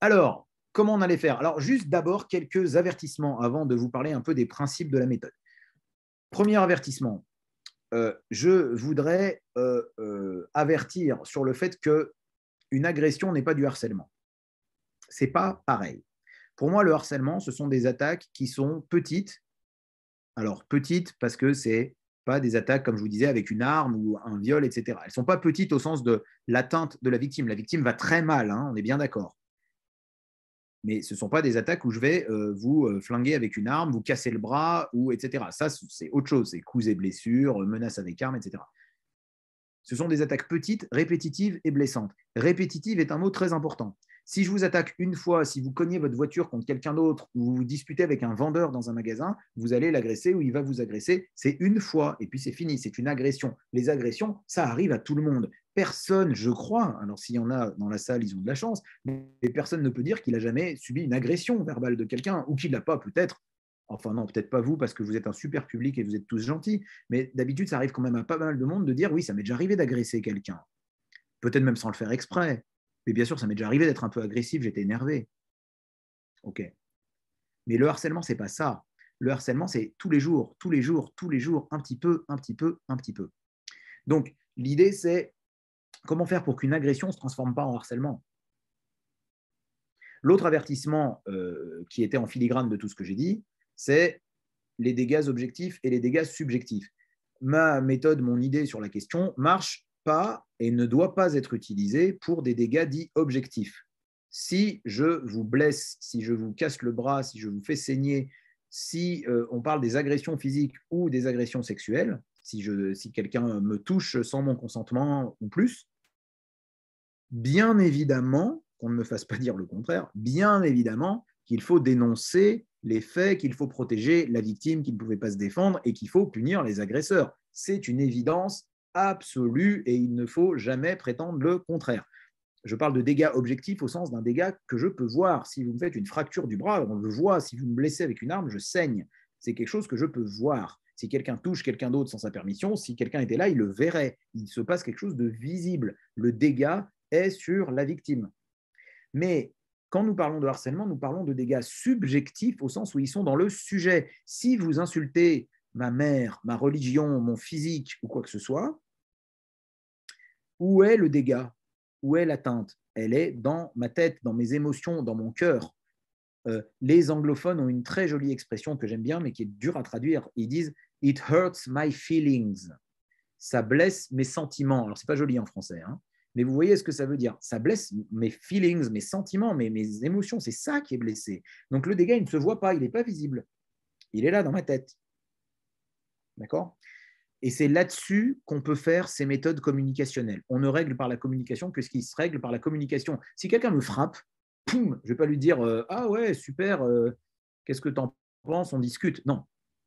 Alors, comment on allait faire Alors, juste d'abord quelques avertissements avant de vous parler un peu des principes de la méthode. Premier avertissement, euh, je voudrais euh, euh, avertir sur le fait que une agression n'est pas du harcèlement. C'est pas pareil. Pour moi, le harcèlement, ce sont des attaques qui sont petites. Alors petites parce que c'est pas des attaques, comme je vous disais, avec une arme ou un viol, etc. Elles sont pas petites au sens de l'atteinte de la victime. La victime va très mal, hein, on est bien d'accord mais ce ne sont pas des attaques où je vais euh, vous euh, flinguer avec une arme, vous casser le bras, ou etc. Ça, c'est autre chose, c'est coups et blessures, euh, menaces avec armes, etc. Ce sont des attaques petites, répétitives et blessantes. Répétitive est un mot très important. Si je vous attaque une fois, si vous cognez votre voiture contre quelqu'un d'autre ou vous, vous disputez avec un vendeur dans un magasin, vous allez l'agresser ou il va vous agresser. C'est une fois et puis c'est fini. C'est une agression. Les agressions, ça arrive à tout le monde personne, je crois, alors s'il y en a dans la salle, ils ont de la chance, mais personne ne peut dire qu'il a jamais subi une agression verbale de quelqu'un ou qu'il l'a pas peut-être. Enfin non, peut-être pas vous parce que vous êtes un super public et vous êtes tous gentils, mais d'habitude ça arrive quand même à pas mal de monde de dire oui, ça m'est déjà arrivé d'agresser quelqu'un. Peut-être même sans le faire exprès. Mais bien sûr, ça m'est déjà arrivé d'être un peu agressif, j'étais énervé. OK. Mais le harcèlement, c'est pas ça. Le harcèlement, c'est tous les jours, tous les jours, tous les jours, un petit peu, un petit peu, un petit peu. Donc, l'idée, c'est Comment faire pour qu'une agression ne se transforme pas en harcèlement L'autre avertissement euh, qui était en filigrane de tout ce que j'ai dit, c'est les dégâts objectifs et les dégâts subjectifs. Ma méthode, mon idée sur la question marche pas et ne doit pas être utilisée pour des dégâts dits objectifs. Si je vous blesse, si je vous casse le bras, si je vous fais saigner, si euh, on parle des agressions physiques ou des agressions sexuelles, si quelqu'un me touche sans mon consentement ou plus, bien évidemment, qu'on ne me fasse pas dire le contraire, bien évidemment qu'il faut dénoncer les faits, qu'il faut protéger la victime qui ne pouvait pas se défendre et qu'il faut punir les agresseurs. C'est une évidence absolue et il ne faut jamais prétendre le contraire. Je parle de dégâts objectifs au sens d'un dégât que je peux voir. Si vous me faites une fracture du bras, on le voit. Si vous me blessez avec une arme, je saigne. C'est quelque chose que je peux voir. Si quelqu'un touche quelqu'un d'autre sans sa permission, si quelqu'un était là, il le verrait. Il se passe quelque chose de visible. Le dégât, sur la victime. Mais quand nous parlons de harcèlement, nous parlons de dégâts subjectifs au sens où ils sont dans le sujet. Si vous insultez ma mère, ma religion, mon physique ou quoi que ce soit, où est le dégât Où est l'atteinte Elle est dans ma tête, dans mes émotions, dans mon cœur. Euh, les anglophones ont une très jolie expression que j'aime bien, mais qui est dure à traduire. Ils disent It hurts my feelings. Ça blesse mes sentiments. Alors, c'est pas joli en français. Hein mais vous voyez ce que ça veut dire Ça blesse mes feelings, mes sentiments, mes, mes émotions. C'est ça qui est blessé. Donc le dégât, il ne se voit pas, il n'est pas visible. Il est là dans ma tête. D'accord Et c'est là-dessus qu'on peut faire ces méthodes communicationnelles. On ne règle par la communication que ce qui se règle par la communication. Si quelqu'un me frappe, je ne vais pas lui dire euh, Ah ouais, super, euh, qu'est-ce que tu en penses On discute. Non.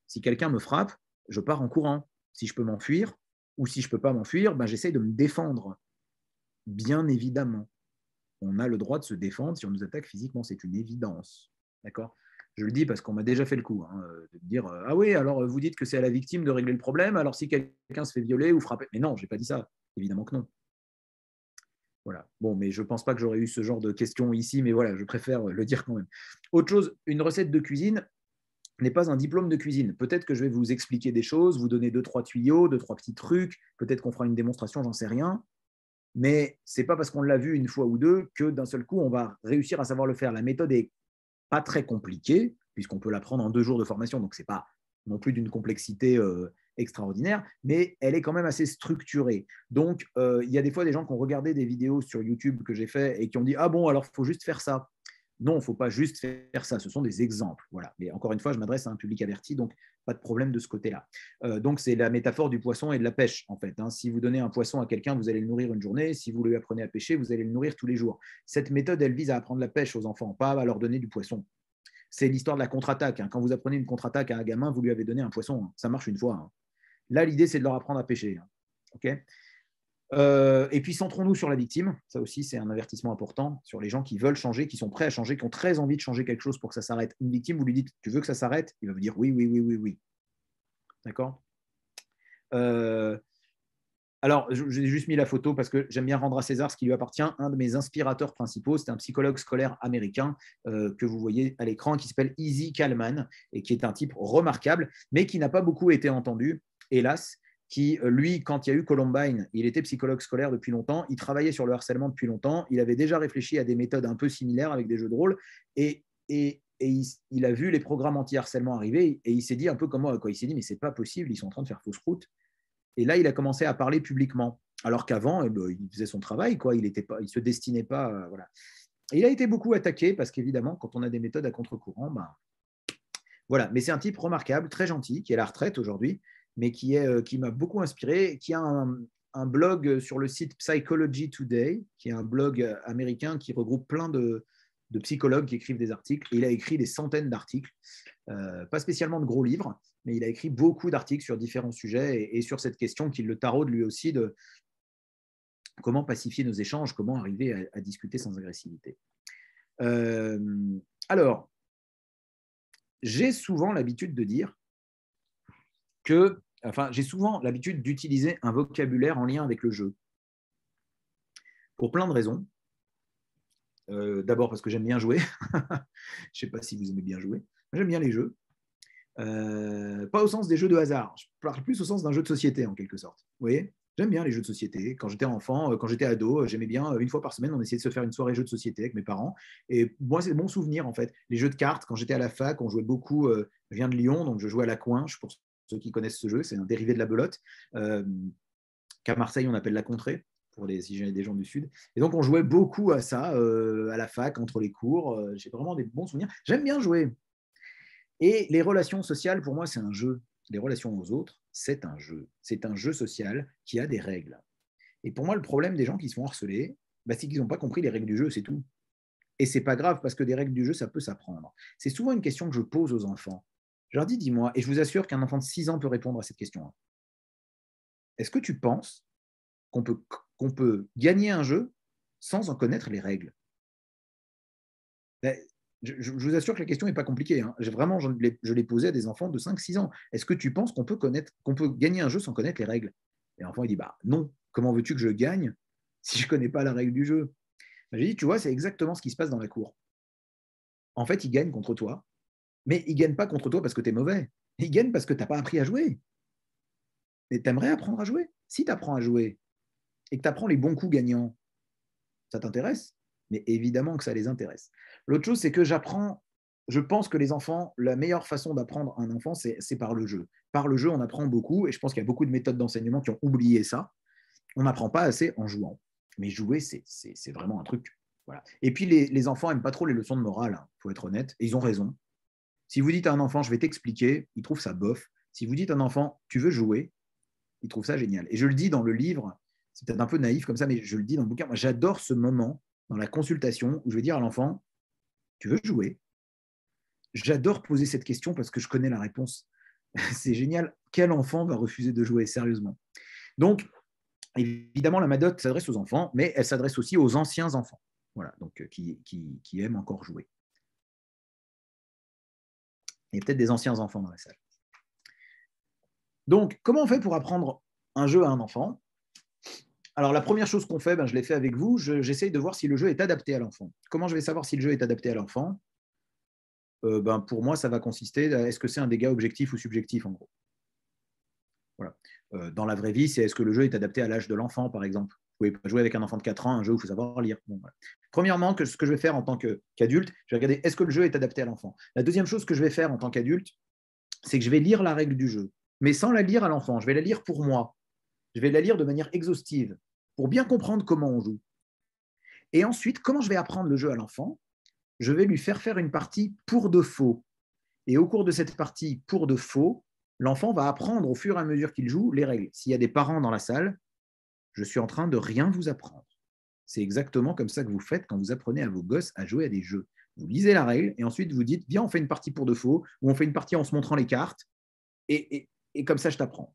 Si quelqu'un me frappe, je pars en courant. Si je peux m'enfuir ou si je ne peux pas m'enfuir, ben, j'essaie de me défendre bien évidemment. On a le droit de se défendre si on nous attaque physiquement, c'est une évidence. D'accord Je le dis parce qu'on m'a déjà fait le coup, hein, de dire euh, Ah oui, alors vous dites que c'est à la victime de régler le problème, alors si quelqu'un se fait violer ou frapper. Mais non, je n'ai pas dit ça, évidemment que non. Voilà. Bon, mais je ne pense pas que j'aurais eu ce genre de questions ici, mais voilà, je préfère euh, le dire quand même. Autre chose, une recette de cuisine n'est pas un diplôme de cuisine. Peut-être que je vais vous expliquer des choses, vous donner deux, trois tuyaux, deux, trois petits trucs, peut-être qu'on fera une démonstration, j'en sais rien mais c'est pas parce qu'on l'a vu une fois ou deux que d'un seul coup on va réussir à savoir le faire. La méthode est pas très compliquée puisqu'on peut l'apprendre en deux jours de formation, donc c'est pas non plus d'une complexité euh, extraordinaire, mais elle est quand même assez structurée. Donc euh, il y a des fois des gens qui ont regardé des vidéos sur YouTube que j'ai fait et qui ont dit ah bon alors faut juste faire ça. Non, il ne faut pas juste faire ça. Ce sont des exemples. Voilà. Mais encore une fois, je m'adresse à un public averti, donc pas de problème de ce côté-là. Euh, donc, c'est la métaphore du poisson et de la pêche, en fait. Hein. Si vous donnez un poisson à quelqu'un, vous allez le nourrir une journée. Si vous lui apprenez à pêcher, vous allez le nourrir tous les jours. Cette méthode, elle vise à apprendre la pêche aux enfants, pas à leur donner du poisson. C'est l'histoire de la contre-attaque. Hein. Quand vous apprenez une contre-attaque à un gamin, vous lui avez donné un poisson. Hein. Ça marche une fois. Là, l'idée, c'est de leur apprendre à pêcher. OK euh, et puis centrons-nous sur la victime. Ça aussi, c'est un avertissement important sur les gens qui veulent changer, qui sont prêts à changer, qui ont très envie de changer quelque chose pour que ça s'arrête. Une victime, vous lui dites Tu veux que ça s'arrête Il va vous dire Oui, oui, oui, oui, oui. D'accord euh, Alors, j'ai juste mis la photo parce que j'aime bien rendre à César ce qui lui appartient. Un de mes inspirateurs principaux, c'est un psychologue scolaire américain euh, que vous voyez à l'écran qui s'appelle Easy Kalman et qui est un type remarquable, mais qui n'a pas beaucoup été entendu hélas, qui, euh, lui, quand il y a eu Columbine, il était psychologue scolaire depuis longtemps, il travaillait sur le harcèlement depuis longtemps, il avait déjà réfléchi à des méthodes un peu similaires avec des jeux de rôle, et, il, a vu les programmes anti-harcèlement arriver, et il s'est dit un peu comme moi, il s'est dit, mais c'est pas possible, ils sont en train de faire fausse route. Et là, il a commencé à parler publiquement, alors qu'avant, eh ben, il faisait son travail, quoi. il ne se destinait pas. Euh, voilà. Et il a été beaucoup attaqué, parce qu'évidemment, quand on a des méthodes à contre-courant, ben, voilà. Mais c'est un type remarquable, très gentil, qui est à la retraite aujourd'hui, mais qui, est, euh, qui m'a beaucoup inspiré, qui a un, blog sur le site Psychology Today, qui est un blog euh, américain qui regroupe plein de, psychologues qui écrivent des articles. il a écrit des centaines d'articles, euh, pas spécialement de gros livres, mais il a écrit beaucoup d'articles sur différents sujets et, sur cette question qui le taraude lui aussi de comment pacifier nos échanges, comment arriver à, discuter sans agressivité. alors, j'ai souvent l'habitude de dire que enfin, j'ai souvent l'habitude d'utiliser un vocabulaire en lien avec le jeu. Pour plein de raisons. Euh, d'abord parce que j'aime bien jouer. Je ne sais pas si vous aimez bien jouer. J'aime bien les jeux. Euh, pas au sens des jeux de hasard. Je parle plus au sens d'un jeu de société, en quelque sorte. Vous voyez J'aime bien les jeux de société. Quand j'étais enfant, euh, quand j'étais ado, j'aimais bien, une fois par semaine, on essayait de se faire une soirée jeux de société avec mes parents. Et moi, c'est mon souvenir, en fait. Les jeux de cartes, quand j'étais à la fac, on jouait beaucoup. je viens de Lyon, donc je jouais à la coinche Pour ceux qui connaissent ce jeu, c'est un dérivé de la belote, euh, qu'à Marseille on appelle la contrée, pour les, des gens du Sud. Et donc on jouait beaucoup à ça, euh, à la fac, entre les cours, euh, j'ai vraiment des bons souvenirs, j'aime bien jouer. Et les relations sociales, pour moi, c'est un jeu. Les relations aux autres, c'est un jeu. C'est un jeu social qui a des règles. Et pour moi, le problème des gens qui se font harceler, bah, c'est qu'ils n'ont pas compris les règles du jeu, c'est tout. Et c'est pas grave parce que des règles du jeu, ça peut s'apprendre. C'est souvent une question que je pose aux enfants. Je leur dis, dis-moi, et je vous assure qu'un enfant de 6 ans peut répondre à cette question. Hein. Est-ce que tu penses qu'on peut, qu'on peut gagner un jeu sans en connaître les règles ben, je, vous assure que la question n'est pas compliquée. Hein. vraiment, je l'ai, posée à des enfants de 5-6 ans. Est-ce que tu penses qu'on peut, peut gagner un jeu sans connaître les règles Et l'enfant, il dit, bah non, comment veux-tu que je gagne si je ne connais pas la règle du jeu ben, J'ai dit, tu vois, c'est exactement ce qui se passe dans la cour. En fait, ils gagnent contre toi mais ils ne gagnent pas contre toi parce que tu es mauvais. Ils gagnent parce que tu n'as pas appris à jouer. Mais tu aimerais apprendre à jouer. Si tu apprends à jouer et que tu apprends les bons coups gagnants, ça t'intéresse Mais évidemment que ça les intéresse. L'autre chose, c'est que j'apprends, je pense que les enfants, la meilleure façon d'apprendre un enfant, c'est par le jeu. Par le jeu, on apprend beaucoup, et je pense qu'il y a beaucoup de méthodes d'enseignement qui ont oublié ça. On n'apprend pas assez en jouant. Mais jouer, c'est vraiment un truc. Et puis, les, enfants n'aiment pas trop les leçons de morale, il hein, faut être honnête, et ils ont raison. Si vous dites à un enfant, je vais t'expliquer, il trouve ça bof. Si vous dites à un enfant, tu veux jouer, il trouve ça génial. Et je le dis dans le livre, c'est peut-être un peu naïf comme ça, mais je le dis dans le bouquin, j'adore ce moment dans la consultation où je vais dire à l'enfant, tu veux jouer J'adore poser cette question parce que je connais la réponse. c'est génial. Quel enfant va refuser de jouer sérieusement Donc, évidemment, la Madotte s'adresse aux enfants, mais elle s'adresse aussi aux anciens enfants, voilà, donc euh, qui, qui aiment encore jouer. Il y a peut-être des anciens enfants dans la salle. Donc, comment on fait pour apprendre un jeu à un enfant Alors, la première chose qu'on fait, ben, je l'ai fait avec vous, j'essaye de voir si le jeu est adapté à l'enfant. Comment je vais savoir si le jeu est adapté à l'enfant euh, ben, Pour moi, ça va consister à est-ce que c'est un dégât objectif ou subjectif, en gros. Voilà. Euh, dans la vraie vie, c'est est-ce que le jeu est adapté à l'âge de l'enfant, par exemple pouvez pas jouer avec un enfant de 4 ans, un jeu où il faut savoir lire. Premièrement, ce que je vais faire en tant qu'adulte, je vais regarder est-ce que le jeu est adapté à l'enfant. La deuxième chose que je vais faire en tant qu'adulte, c'est que je vais lire la règle du jeu, mais sans la lire à l'enfant. Je vais la lire pour moi. Je vais la lire de manière exhaustive pour bien comprendre comment on joue. Et ensuite, comment je vais apprendre le jeu à l'enfant Je vais lui faire faire une partie pour de faux. Et au cours de cette partie pour de faux, l'enfant va apprendre au fur et à mesure qu'il joue les règles. S'il y a des parents dans la salle, je suis en train de rien vous apprendre. C'est exactement comme ça que vous faites quand vous apprenez à vos gosses à jouer à des jeux. Vous lisez la règle et ensuite vous dites, viens, on fait une partie pour de faux, ou on fait une partie en se montrant les cartes, et, et, et comme ça je t'apprends.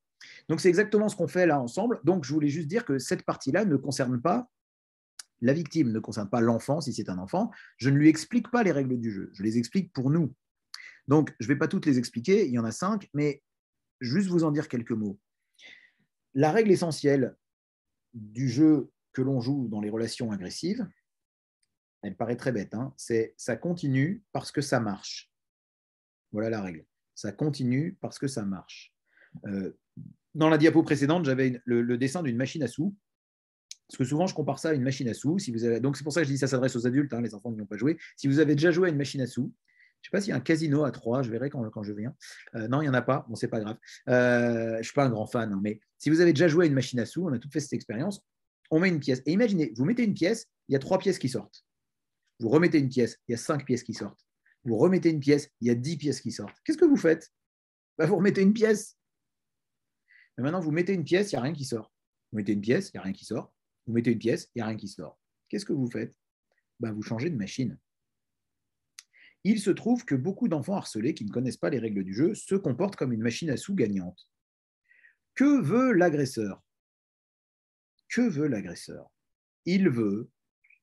Donc c'est exactement ce qu'on fait là ensemble. Donc je voulais juste dire que cette partie-là ne concerne pas la victime, ne concerne pas l'enfant si c'est un enfant. Je ne lui explique pas les règles du jeu, je les explique pour nous. Donc je ne vais pas toutes les expliquer, il y en a cinq, mais juste vous en dire quelques mots. La règle essentielle du jeu que l'on joue dans les relations agressives, elle paraît très bête, hein. c'est ça continue parce que ça marche. Voilà la règle. Ça continue parce que ça marche. Euh, dans la diapo précédente, j'avais le, dessin d'une machine à sous. Parce que souvent, je compare ça à une machine à sous. donc, c'est pour ça que je dis ça s'adresse aux adultes, hein, les enfants qui n'ont pas joué. Si vous avez déjà joué à une machine à sous, je sais pas s'il y a un casino à trois, je verrai quand, je viens. Euh, non, il n'y en a pas, bon, c'est pas grave. Je euh, je suis pas un grand fan, hein, mais si vous avez déjà joué à une machine à sous, on a tout fait cette expérience, on met une pièce. Et imaginez, vous mettez une pièce, il y a trois pièces qui sortent. Vous remettez une pièce, il y a cinq pièces qui sortent. Vous remettez une pièce, il y a dix pièces qui sortent. Qu'est-ce que vous faites bah, Vous remettez une pièce. Mais maintenant, vous mettez une pièce, il n'y a rien qui sort. Vous mettez une pièce, il n'y a rien qui sort. Vous mettez une pièce, il n'y a rien qui sort. Qu'est-ce que vous faites bah, Vous changez de machine il se trouve que beaucoup d'enfants harcelés qui ne connaissent pas les règles du jeu se comportent comme une machine à sous gagnante. Que veut l'agresseur Que veut l'agresseur Il veut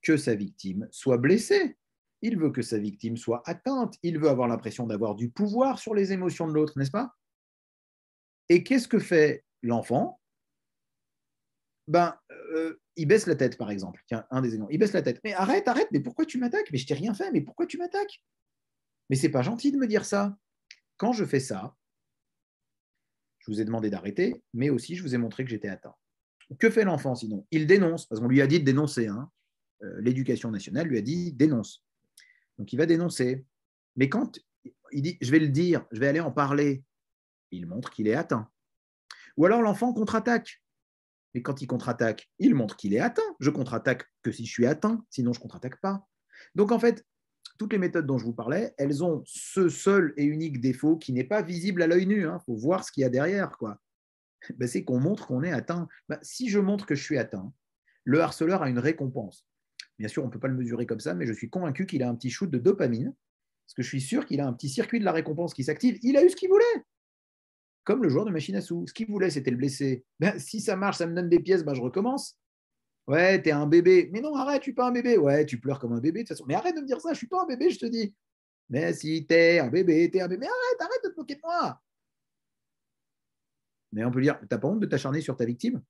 que sa victime soit blessée. Il veut que sa victime soit atteinte. Il veut avoir l'impression d'avoir du pouvoir sur les émotions de l'autre, n'est-ce pas Et qu'est-ce que fait l'enfant ben, euh, il baisse la tête, par exemple. Tiens, un des exemples. Il baisse la tête. Mais arrête, arrête, mais pourquoi tu m'attaques Mais je t'ai rien fait, mais pourquoi tu m'attaques mais c'est pas gentil de me dire ça. Quand je fais ça, je vous ai demandé d'arrêter, mais aussi je vous ai montré que j'étais atteint. Que fait l'enfant sinon Il dénonce, parce qu'on lui a dit de dénoncer. Hein. Euh, l'éducation nationale lui a dit dénonce. Donc il va dénoncer. Mais quand il dit je vais le dire, je vais aller en parler, il montre qu'il est atteint. Ou alors l'enfant contre-attaque. Mais quand il contre-attaque, il montre qu'il est atteint. Je contre-attaque que si je suis atteint, sinon je contre-attaque pas. Donc en fait, toutes les méthodes dont je vous parlais, elles ont ce seul et unique défaut qui n'est pas visible à l'œil nu. Il hein. faut voir ce qu'il y a derrière. quoi. Ben, c'est qu'on montre qu'on est atteint. Ben, si je montre que je suis atteint, le harceleur a une récompense. Bien sûr, on ne peut pas le mesurer comme ça, mais je suis convaincu qu'il a un petit shoot de dopamine, parce que je suis sûr qu'il a un petit circuit de la récompense qui s'active. Il a eu ce qu'il voulait. Comme le joueur de machine à sous. Ce qu'il voulait, c'était le blessé. Ben, si ça marche, ça me donne des pièces, je recommence. Ouais, t'es un bébé. Mais non, arrête, je suis pas un bébé. Ouais, tu pleures comme un bébé de toute façon. Mais arrête de me dire ça, je suis pas un bébé, je te dis. Mais si t'es un bébé, t'es un bébé. Mais arrête, arrête de te moquer de moi. Mais on peut dire, t'as pas honte de t'acharner sur ta victime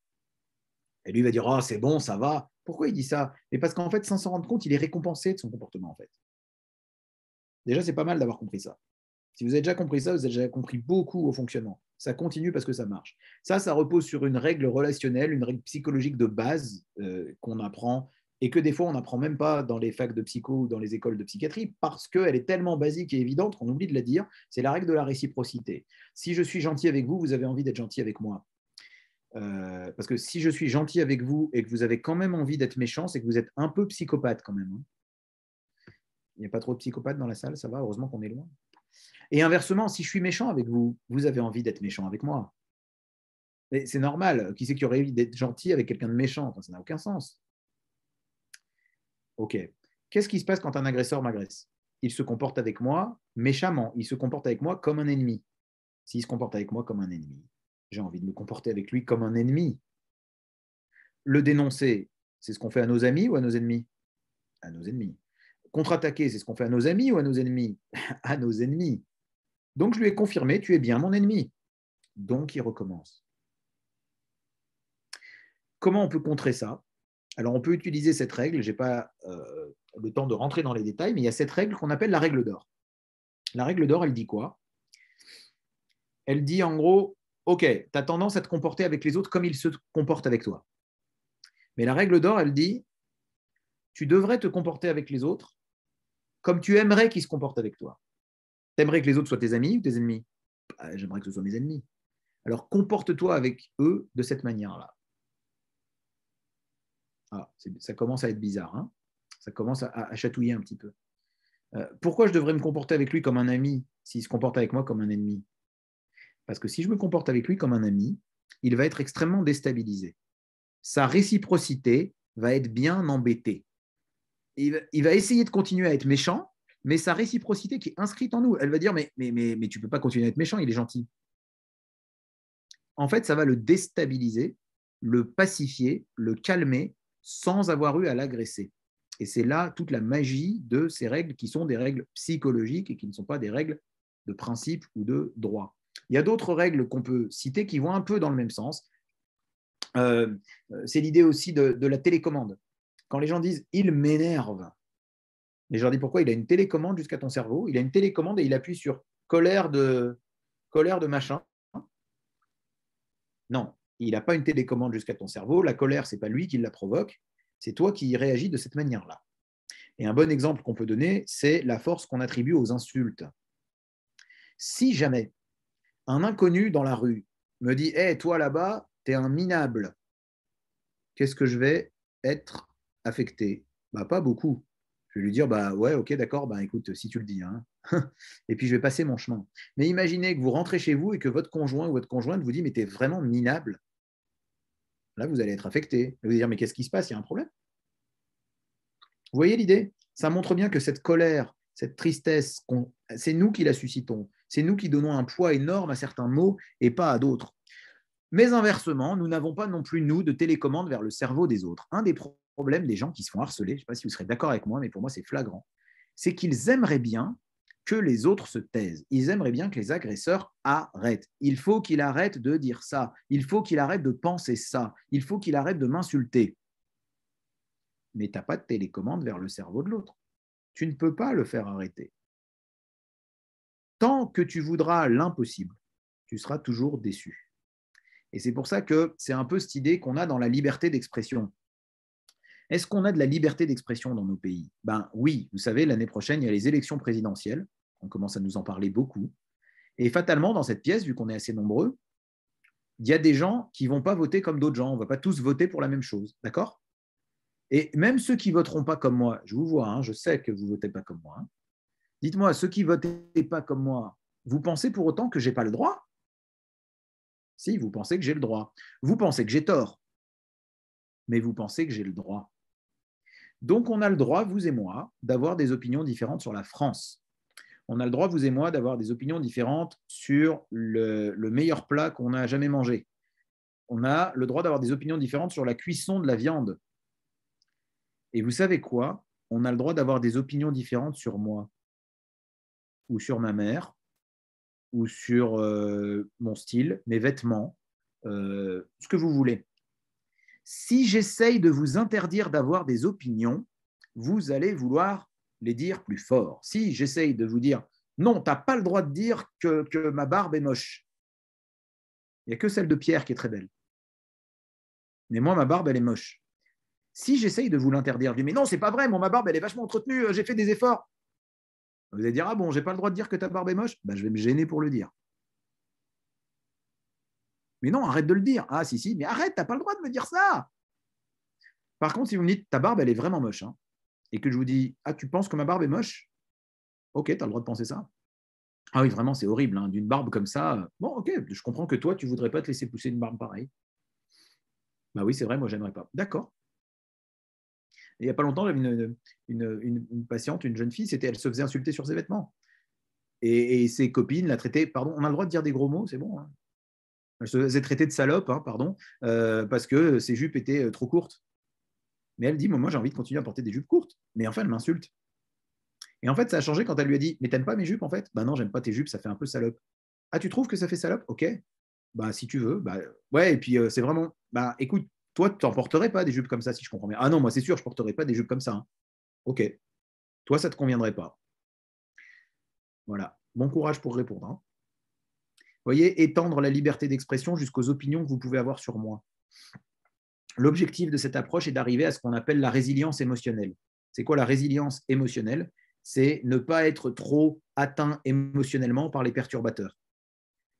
Et lui va dire, oh, c'est bon, ça va. Pourquoi il dit ça Mais parce qu'en fait, sans s'en rendre compte, il est récompensé de son comportement, en fait. Déjà, c'est pas mal d'avoir compris ça. Si vous avez déjà compris ça, vous avez déjà compris beaucoup au fonctionnement ça continue parce que ça marche. Ça, ça repose sur une règle relationnelle, une règle psychologique de base euh, qu'on apprend et que des fois on n'apprend même pas dans les facs de psycho ou dans les écoles de psychiatrie parce qu'elle est tellement basique et évidente qu'on oublie de la dire, c'est la règle de la réciprocité. Si je suis gentil avec vous, vous avez envie d'être gentil avec moi. Euh, parce que si je suis gentil avec vous et que vous avez quand même envie d'être méchant, c'est que vous êtes un peu psychopathe quand même. Hein. Il n'y a pas trop de psychopathes dans la salle, ça va, heureusement qu'on est loin. Et inversement, si je suis méchant avec vous, vous avez envie d'être méchant avec moi. C'est normal. Qui c'est qui aurait envie d'être gentil avec quelqu'un de méchant quand Ça n'a aucun sens. OK. Qu'est-ce qui se passe quand un agresseur m'agresse Il se comporte avec moi méchamment. Il se comporte avec moi comme un ennemi. S'il se comporte avec moi comme un ennemi, j'ai envie de me comporter avec lui comme un ennemi. Le dénoncer, c'est ce qu'on fait à nos amis ou à nos ennemis À nos ennemis contre-attaquer, c'est ce qu'on fait à nos amis ou à nos ennemis À nos ennemis. Donc je lui ai confirmé, tu es bien mon ennemi. Donc il recommence. Comment on peut contrer ça Alors on peut utiliser cette règle, je n'ai pas euh, le temps de rentrer dans les détails, mais il y a cette règle qu'on appelle la règle d'or. La règle d'or, elle dit quoi Elle dit en gros, ok, tu as tendance à te comporter avec les autres comme ils se comportent avec toi. Mais la règle d'or, elle dit, tu devrais te comporter avec les autres comme tu aimerais qu'ils se comporte avec toi. Tu aimerais que les autres soient tes amis ou tes ennemis bah, J'aimerais que ce soit mes ennemis. Alors comporte-toi avec eux de cette manière-là. Ah, ça commence à être bizarre. Hein ça commence à, chatouiller un petit peu. Euh, pourquoi je devrais me comporter avec lui comme un ami s'il se comporte avec moi comme un ennemi Parce que si je me comporte avec lui comme un ami, il va être extrêmement déstabilisé. Sa réciprocité va être bien embêtée il, va essayer de continuer à être méchant, mais sa réciprocité qui est inscrite en nous, elle va dire mais, tu ne peux pas continuer à être méchant, il est gentil. En fait, ça va le déstabiliser, le pacifier, le calmer, sans avoir eu à l'agresser. Et c'est là toute la magie de ces règles qui sont des règles psychologiques et qui ne sont pas des règles de principe ou de droit. Il y a d'autres règles qu'on peut citer qui vont un peu dans le même sens. Euh, euh, c'est l'idée aussi de, la télécommande. Quand les gens disent il m'énerve, les gens disent « pourquoi il a une télécommande jusqu'à ton cerveau, il a une télécommande et il appuie sur colère de, colère de machin. Non, il n'a pas une télécommande jusqu'à ton cerveau. La colère, ce n'est pas lui qui la provoque, c'est toi qui réagis de cette manière-là. Et un bon exemple qu'on peut donner, c'est la force qu'on attribue aux insultes. Si jamais un inconnu dans la rue me dit Eh, toi là-bas, tu es un minable, qu'est-ce que je vais être affecté bah, Pas beaucoup. Je vais lui dire, bah ouais, ok, d'accord, bah, écoute, si tu le dis, hein. et puis je vais passer mon chemin. Mais imaginez que vous rentrez chez vous et que votre conjoint ou votre conjointe vous dit, mais t'es vraiment minable. Là, vous allez être affecté. Vous allez dire, mais qu'est-ce qui se passe Il y a un problème. Vous voyez l'idée Ça montre bien que cette colère, cette tristesse, c'est nous qui la suscitons. C'est nous qui donnons un poids énorme à certains mots et pas à d'autres. Mais inversement, nous n'avons pas non plus, nous, de télécommande vers le cerveau des autres. Un des problèmes des gens qui se font harceler, je ne sais pas si vous serez d'accord avec moi, mais pour moi c'est flagrant, c'est qu'ils aimeraient bien que les autres se taisent. Ils aimeraient bien que les agresseurs arrêtent. Il faut qu'il arrête de dire ça. Il faut qu'il arrête de penser ça. Il faut qu'il arrête de m'insulter. Mais tu n'as pas de télécommande vers le cerveau de l'autre. Tu ne peux pas le faire arrêter. Tant que tu voudras l'impossible, tu seras toujours déçu. Et c'est pour ça que c'est un peu cette idée qu'on a dans la liberté d'expression. Est-ce qu'on a de la liberté d'expression dans nos pays Ben oui, vous savez, l'année prochaine, il y a les élections présidentielles. On commence à nous en parler beaucoup. Et fatalement, dans cette pièce, vu qu'on est assez nombreux, il y a des gens qui vont pas voter comme d'autres gens. On ne va pas tous voter pour la même chose, d'accord Et même ceux qui voteront pas comme moi, je vous vois, hein, je sais que vous votez pas comme moi. Hein. Dites-moi, ceux qui votent pas comme moi, vous pensez pour autant que je n'ai pas le droit si, vous pensez que j'ai le droit. Vous pensez que j'ai tort. Mais vous pensez que j'ai le droit. Donc on a le droit, vous et moi, d'avoir des opinions différentes sur la France. On a le droit, vous et moi, d'avoir des opinions différentes sur le, meilleur plat qu'on a jamais mangé. On a le droit d'avoir des opinions différentes sur la cuisson de la viande. Et vous savez quoi On a le droit d'avoir des opinions différentes sur moi, ou sur ma mère, ou sur euh, mon style, mes vêtements, euh, ce que vous voulez. Si j'essaye de vous interdire d'avoir des opinions, vous allez vouloir les dire plus fort. Si j'essaye de vous dire non, tu n'as pas le droit de dire que, ma barbe est moche, il n'y a que celle de Pierre qui est très belle. Mais moi, ma barbe, elle est moche. Si j'essaye de vous l'interdire, vous dites, mais non, c'est pas vrai, moi, ma barbe, elle est vachement entretenue, euh, j'ai fait des efforts. Vous allez dire, ah bon, j'ai pas le droit de dire que ta barbe est moche ben, Je vais me gêner pour le dire. Mais non, arrête de le dire. Ah si, si, mais arrête, t'as pas le droit de me dire ça. Par contre, si vous me dites, ta barbe, elle est vraiment moche, hein, et que je vous dis, ah, tu penses que ma barbe est moche Ok, tu as le droit de penser ça. Ah oui, vraiment, c'est horrible, hein, d'une barbe comme ça. Bon, ok, je comprends que toi, tu voudrais pas te laisser pousser une barbe pareille. Bah oui, c'est vrai, moi, j'aimerais pas. D'accord il n'y a pas longtemps, j'avais une, patiente, une jeune fille, c'était, elle se faisait insulter sur ses vêtements. Et, ses copines la traitaient, pardon, on a le droit de dire des gros mots, c'est bon. Hein. Elle se faisait traiter de salope, hein, pardon, euh, parce que ses jupes étaient euh, trop courtes. Mais elle dit, moi, moi j'ai envie de continuer à porter des jupes courtes. Mais enfin, elle m'insulte. Et en fait, ça a changé quand elle lui a dit, mais t'aimes pas mes jupes en fait Ben non, j'aime pas tes jupes, ça fait un peu salope. Ah, tu trouves que ça fait salope Ok. Bah, ben, si tu veux. Bah, ouais, et puis euh, c'est vraiment, bah, écoute, toi, tu n'en porterais pas des jupes comme ça, si je comprends bien. Ah non, moi, c'est sûr, je ne porterais pas des jupes comme ça. Hein. Ok. Toi, ça ne te conviendrait pas. Voilà. Bon courage pour répondre. Hein. Vous voyez, étendre la liberté d'expression jusqu'aux opinions que vous pouvez avoir sur moi. L'objectif de cette approche est d'arriver à ce qu'on appelle la résilience émotionnelle. C'est quoi la résilience émotionnelle C'est ne pas être trop atteint émotionnellement par les perturbateurs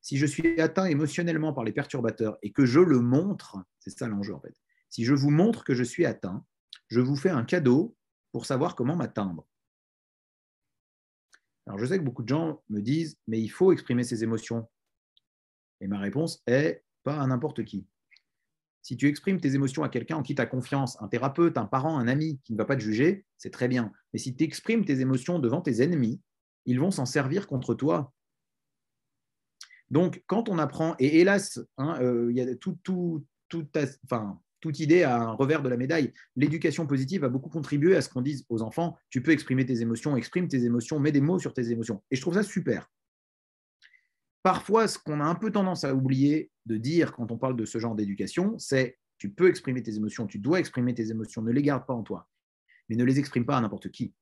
si je suis atteint émotionnellement par les perturbateurs et que je le montre, c'est ça l'enjeu en fait, si je vous montre que je suis atteint, je vous fais un cadeau pour savoir comment m'atteindre. Alors je sais que beaucoup de gens me disent, mais il faut exprimer ses émotions. Et ma réponse est, pas à n'importe qui. Si tu exprimes tes émotions à quelqu'un en qui tu as confiance, un thérapeute, un parent, un ami qui ne va pas te juger, c'est très bien. Mais si tu exprimes tes émotions devant tes ennemis, ils vont s'en servir contre toi. Donc, quand on apprend, et hélas, hein, euh, il y a toute idée à un revers de la médaille. L'éducation positive a beaucoup contribué à ce qu'on dise aux enfants, tu peux exprimer tes émotions, exprime tes émotions, mets des mots sur tes émotions. Et je trouve ça super. Parfois, ce qu'on a un peu tendance à oublier de dire quand on parle de ce genre d'éducation, c'est tu peux exprimer tes émotions, tu dois exprimer tes émotions, ne les garde pas en toi, mais ne les exprime pas à n'importe qui.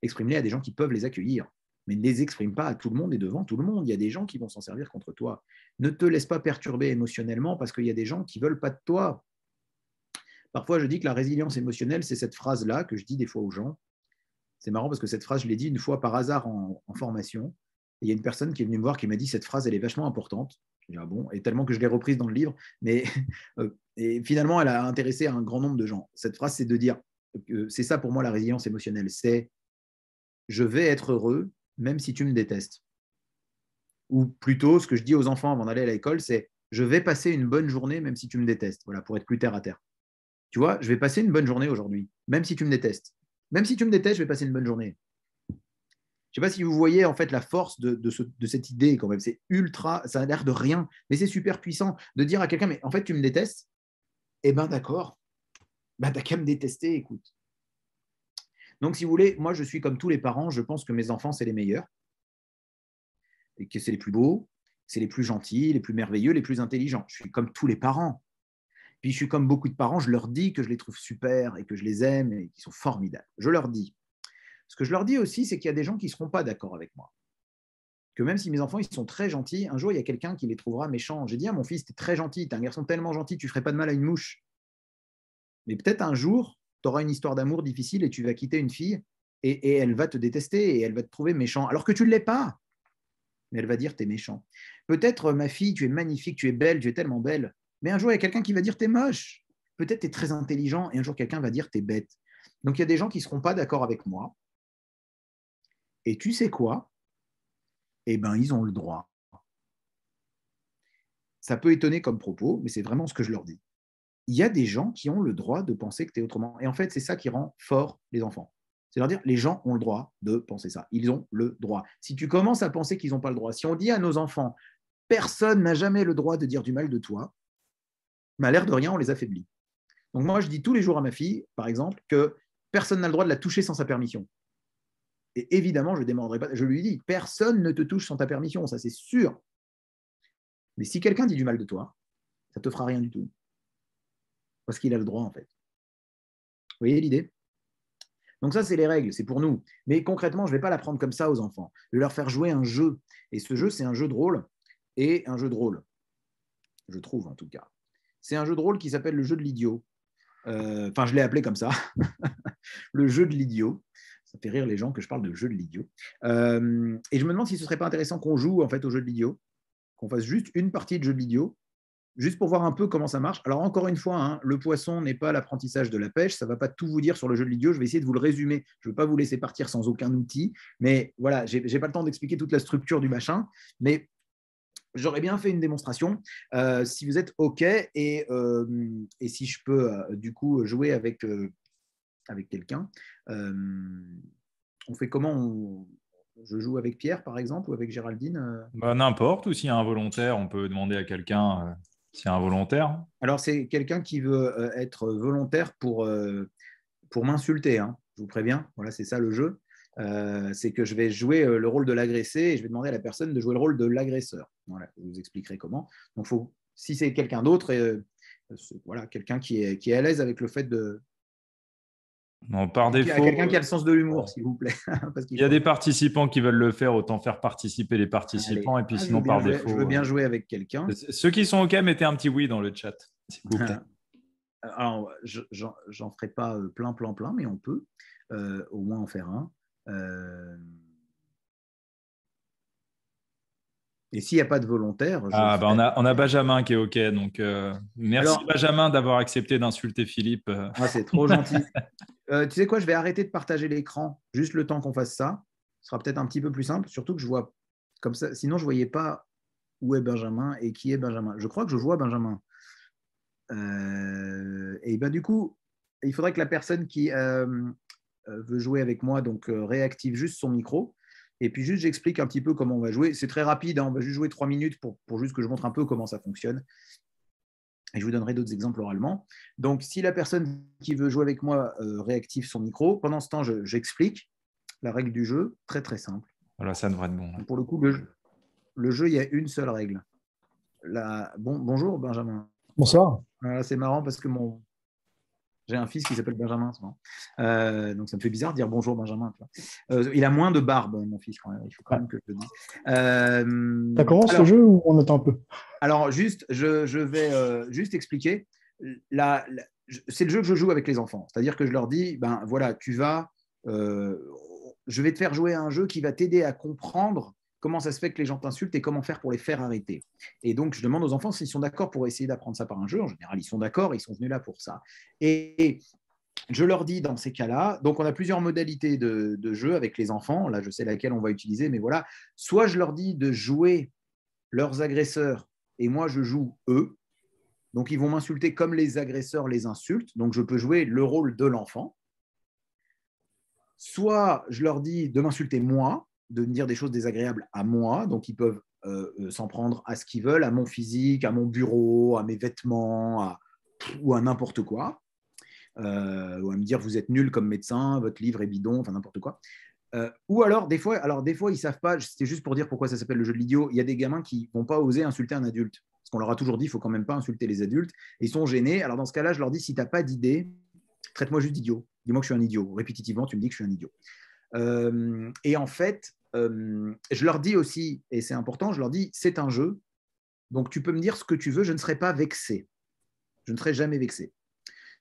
Exprime-les à des gens qui peuvent les accueillir mais ne les exprime pas à tout le monde et devant tout le monde. Il y a des gens qui vont s'en servir contre toi. Ne te laisse pas perturber émotionnellement parce qu'il y a des gens qui veulent pas de toi. Parfois, je dis que la résilience émotionnelle, c'est cette phrase-là que je dis des fois aux gens. C'est marrant parce que cette phrase, je l'ai dit une fois par hasard en, formation. il y a une personne qui est venue me voir qui m'a dit cette phrase, elle est vachement importante. Je dis, ah bon, et tellement que je l'ai reprise dans le livre, mais euh, finalement, elle a intéressé un grand nombre de gens. Cette phrase, c'est de dire, c'est ça pour moi la résilience émotionnelle, c'est je vais être heureux même si tu me détestes. Ou plutôt, ce que je dis aux enfants avant d'aller à l'école, c'est je vais passer une bonne journée même si tu me détestes. Voilà, pour être plus terre à terre. Tu vois, je vais passer une bonne journée aujourd'hui, même si tu me détestes. Même si tu me détestes, je vais passer une bonne journée. Je ne sais pas si vous voyez en fait la force de, cette idée quand même. C'est ultra, ça a l'air de rien, mais c'est super puissant de dire à quelqu'un, mais en fait tu me détestes. Eh ben d'accord, ben, t'as qu'à me détester, écoute. Donc, si vous voulez, moi, je suis comme tous les parents, je pense que mes enfants, c'est les meilleurs, et que c'est les plus beaux, c'est les plus gentils, les plus merveilleux, les plus intelligents. Je suis comme tous les parents. Puis, je suis comme beaucoup de parents, je leur dis que je les trouve super et que je les aime et qu'ils sont formidables. Je leur dis. Ce que je leur dis aussi, c'est qu'il y a des gens qui ne seront pas d'accord avec moi. Que même si mes enfants, ils sont très gentils, un jour, il y a quelqu'un qui les trouvera méchants. J'ai dit à ah, mon fils, tu es très gentil, tu es un garçon tellement gentil, tu ne ferais pas de mal à une mouche. Mais peut-être un jour, tu auras une histoire d'amour difficile et tu vas quitter une fille et, elle va te détester et elle va te trouver méchant, alors que tu ne l'es pas. Mais elle va dire, tu es méchant. Peut-être, euh, ma fille, tu es magnifique, tu es belle, tu es tellement belle. Mais un jour, il y a quelqu'un qui va dire, tu es moche. Peut-être, tu es très intelligent et un jour, quelqu'un va dire, tu es bête. Donc, il y a des gens qui ne seront pas d'accord avec moi. Et tu sais quoi Eh bien, ils ont le droit. Ça peut étonner comme propos, mais c'est vraiment ce que je leur dis il y a des gens qui ont le droit de penser que tu es autrement. Et en fait, c'est ça qui rend fort les enfants. C'est leur dire, les gens ont le droit de penser ça. Ils ont le droit. Si tu commences à penser qu'ils n'ont pas le droit, si on dit à nos enfants, personne n'a jamais le droit de dire du mal de toi, mais bah, l'air de rien, on les affaiblit. Donc moi, je dis tous les jours à ma fille, par exemple, que personne n'a le droit de la toucher sans sa permission. Et évidemment, je demanderai pas, je lui dis, personne ne te touche sans ta permission, ça c'est sûr. Mais si quelqu'un dit du mal de toi, ça te fera rien du tout parce qu'il a le droit en fait. Vous voyez l'idée donc ça, c'est les règles, c'est pour nous. Mais concrètement, je ne vais pas l'apprendre comme ça aux enfants. Je vais leur faire jouer un jeu. Et ce jeu, c'est un jeu de rôle. Et un jeu de rôle, je trouve en tout cas. C'est un jeu de rôle qui s'appelle le jeu de l'idiot. Euh, enfin, je l'ai appelé comme ça. le jeu de l'idiot. Ça fait rire les gens que je parle de jeu de l'idiot. Euh, et je me demande si ce ne serait pas intéressant qu'on joue en fait au jeu de l'idiot, qu'on fasse juste une partie de jeu de l'idiot juste pour voir un peu comment ça marche. Alors, encore une fois, hein, le poisson n'est pas l'apprentissage de la pêche. Ça ne va pas tout vous dire sur le jeu de l'idiot. Je vais essayer de vous le résumer. Je ne veux pas vous laisser partir sans aucun outil. Mais voilà, je n'ai pas le temps d'expliquer toute la structure du machin. Mais j'aurais bien fait une démonstration. Euh, si vous êtes OK et, euh, et si je peux, euh, du coup, jouer avec, avec quelqu'un, on fait comment on... Je joue avec Pierre, par exemple, ou avec Géraldine bah, N'importe, ou s'il y a un volontaire, on peut demander à quelqu'un. C'est un volontaire Alors, c'est quelqu'un qui veut euh, être volontaire pour, euh, pour m'insulter. Hein. Je vous préviens, voilà, c'est ça le jeu. Euh, c'est que je vais jouer le rôle de l'agressé et je vais demander à la personne de jouer le rôle de l'agresseur. Voilà, je vous expliquerai comment. Donc, faut, si c'est quelqu'un d'autre, voilà, quelqu'un qui est, qui est à l'aise avec le fait de, par défaut. Il y quelqu'un qui a le sens de l'humour, euh, s'il vous plaît. il y a des participants qui veulent le faire, autant faire participer les participants. Et puis ah, sinon, par défaut. Je veux bien euh, jouer avec quelqu'un. Ceux qui sont OK, mettez un petit oui dans le chat, Alors, j'en ferai pas euh, plein, plein, plein, mais on peut au moins en faire un. Et s'il n'y a pas de volontaire. ah, bah, on, a, Benjamin qui est OK. Donc, merci Benjamin d'avoir accepté d'insulter Philippe. Ah, c'est trop gentil. Euh, tu sais quoi, je vais arrêter de partager l'écran juste le temps qu'on fasse ça. Ce sera peut-être un petit peu plus simple, surtout que je vois comme ça. Sinon, je ne voyais pas où est Benjamin et qui est Benjamin. Je crois que je vois Benjamin. Euh, et ben du coup, il faudrait que la personne qui euh, veut jouer avec moi donc réactive juste son micro. Et puis juste, j'explique un petit peu comment on va jouer. C'est très rapide, hein. on va juste jouer trois minutes pour, pour, juste que je montre un peu comment ça fonctionne. Et je vous donnerai d'autres exemples oralement. Donc, si la personne qui veut jouer avec moi euh, réactive son micro, pendant ce temps, j'explique la règle du jeu, très très simple. Voilà, ça devrait être bon. Hein. Pour le coup, le jeu, il y a une seule règle. bonjour Benjamin. Bonsoir. c'est marrant parce que mon... j'ai un fils qui s'appelle Benjamin. Euh, donc ça me fait bizarre de dire bonjour Benjamin. Euh, il a moins de barbe, mon fils, quand même. Il faut quand même que je le dise. Ça commence le jeu ou on attend un peu alors, juste, je, vais euh, juste expliquer. c'est le jeu que je joue avec les enfants. C'est-à-dire que je leur dis, ben voilà, tu vas, euh, je vais te faire jouer un jeu qui va t'aider à comprendre comment ça se fait que les gens t'insultent et comment faire pour les faire arrêter. Et donc, je demande aux enfants s'ils sont d'accord pour essayer d'apprendre ça par un jeu. En général, ils sont d'accord, ils sont venus là pour ça. Et, je leur dis dans ces cas-là, donc on a plusieurs modalités de, jeu avec les enfants. Là, je sais laquelle on va utiliser, mais voilà. Soit je leur dis de jouer leurs agresseurs et moi je joue eux. Donc ils vont m'insulter comme les agresseurs les insultent. Donc je peux jouer le rôle de l'enfant. Soit je leur dis de m'insulter moi, de me dire des choses désagréables à moi. Donc ils peuvent euh, euh, s'en prendre à ce qu'ils veulent, à mon physique, à mon bureau, à mes vêtements, ou à n'importe quoi. Euh, ou à me dire vous êtes nul comme médecin, votre livre est bidon, enfin n'importe quoi. Euh, ou alors, des fois, alors des fois, ils savent pas, c'était juste pour dire pourquoi ça s'appelle le jeu de l'idiot. Il y a des gamins qui vont pas oser insulter un adulte. Parce qu'on leur a toujours dit, il faut quand même pas insulter les adultes. ils sont gênés. Alors dans ce cas-là, je leur dis, si tu n'as pas d'idée, traite-moi juste d'idiot. Dis-moi que je suis un idiot. Répétitivement, tu me dis que je suis un idiot. Euh, et en fait, euh, je leur dis aussi, et c'est important, je leur dis, c'est un jeu. Donc tu peux me dire ce que tu veux, je ne serai pas vexé. Je ne serai jamais vexé.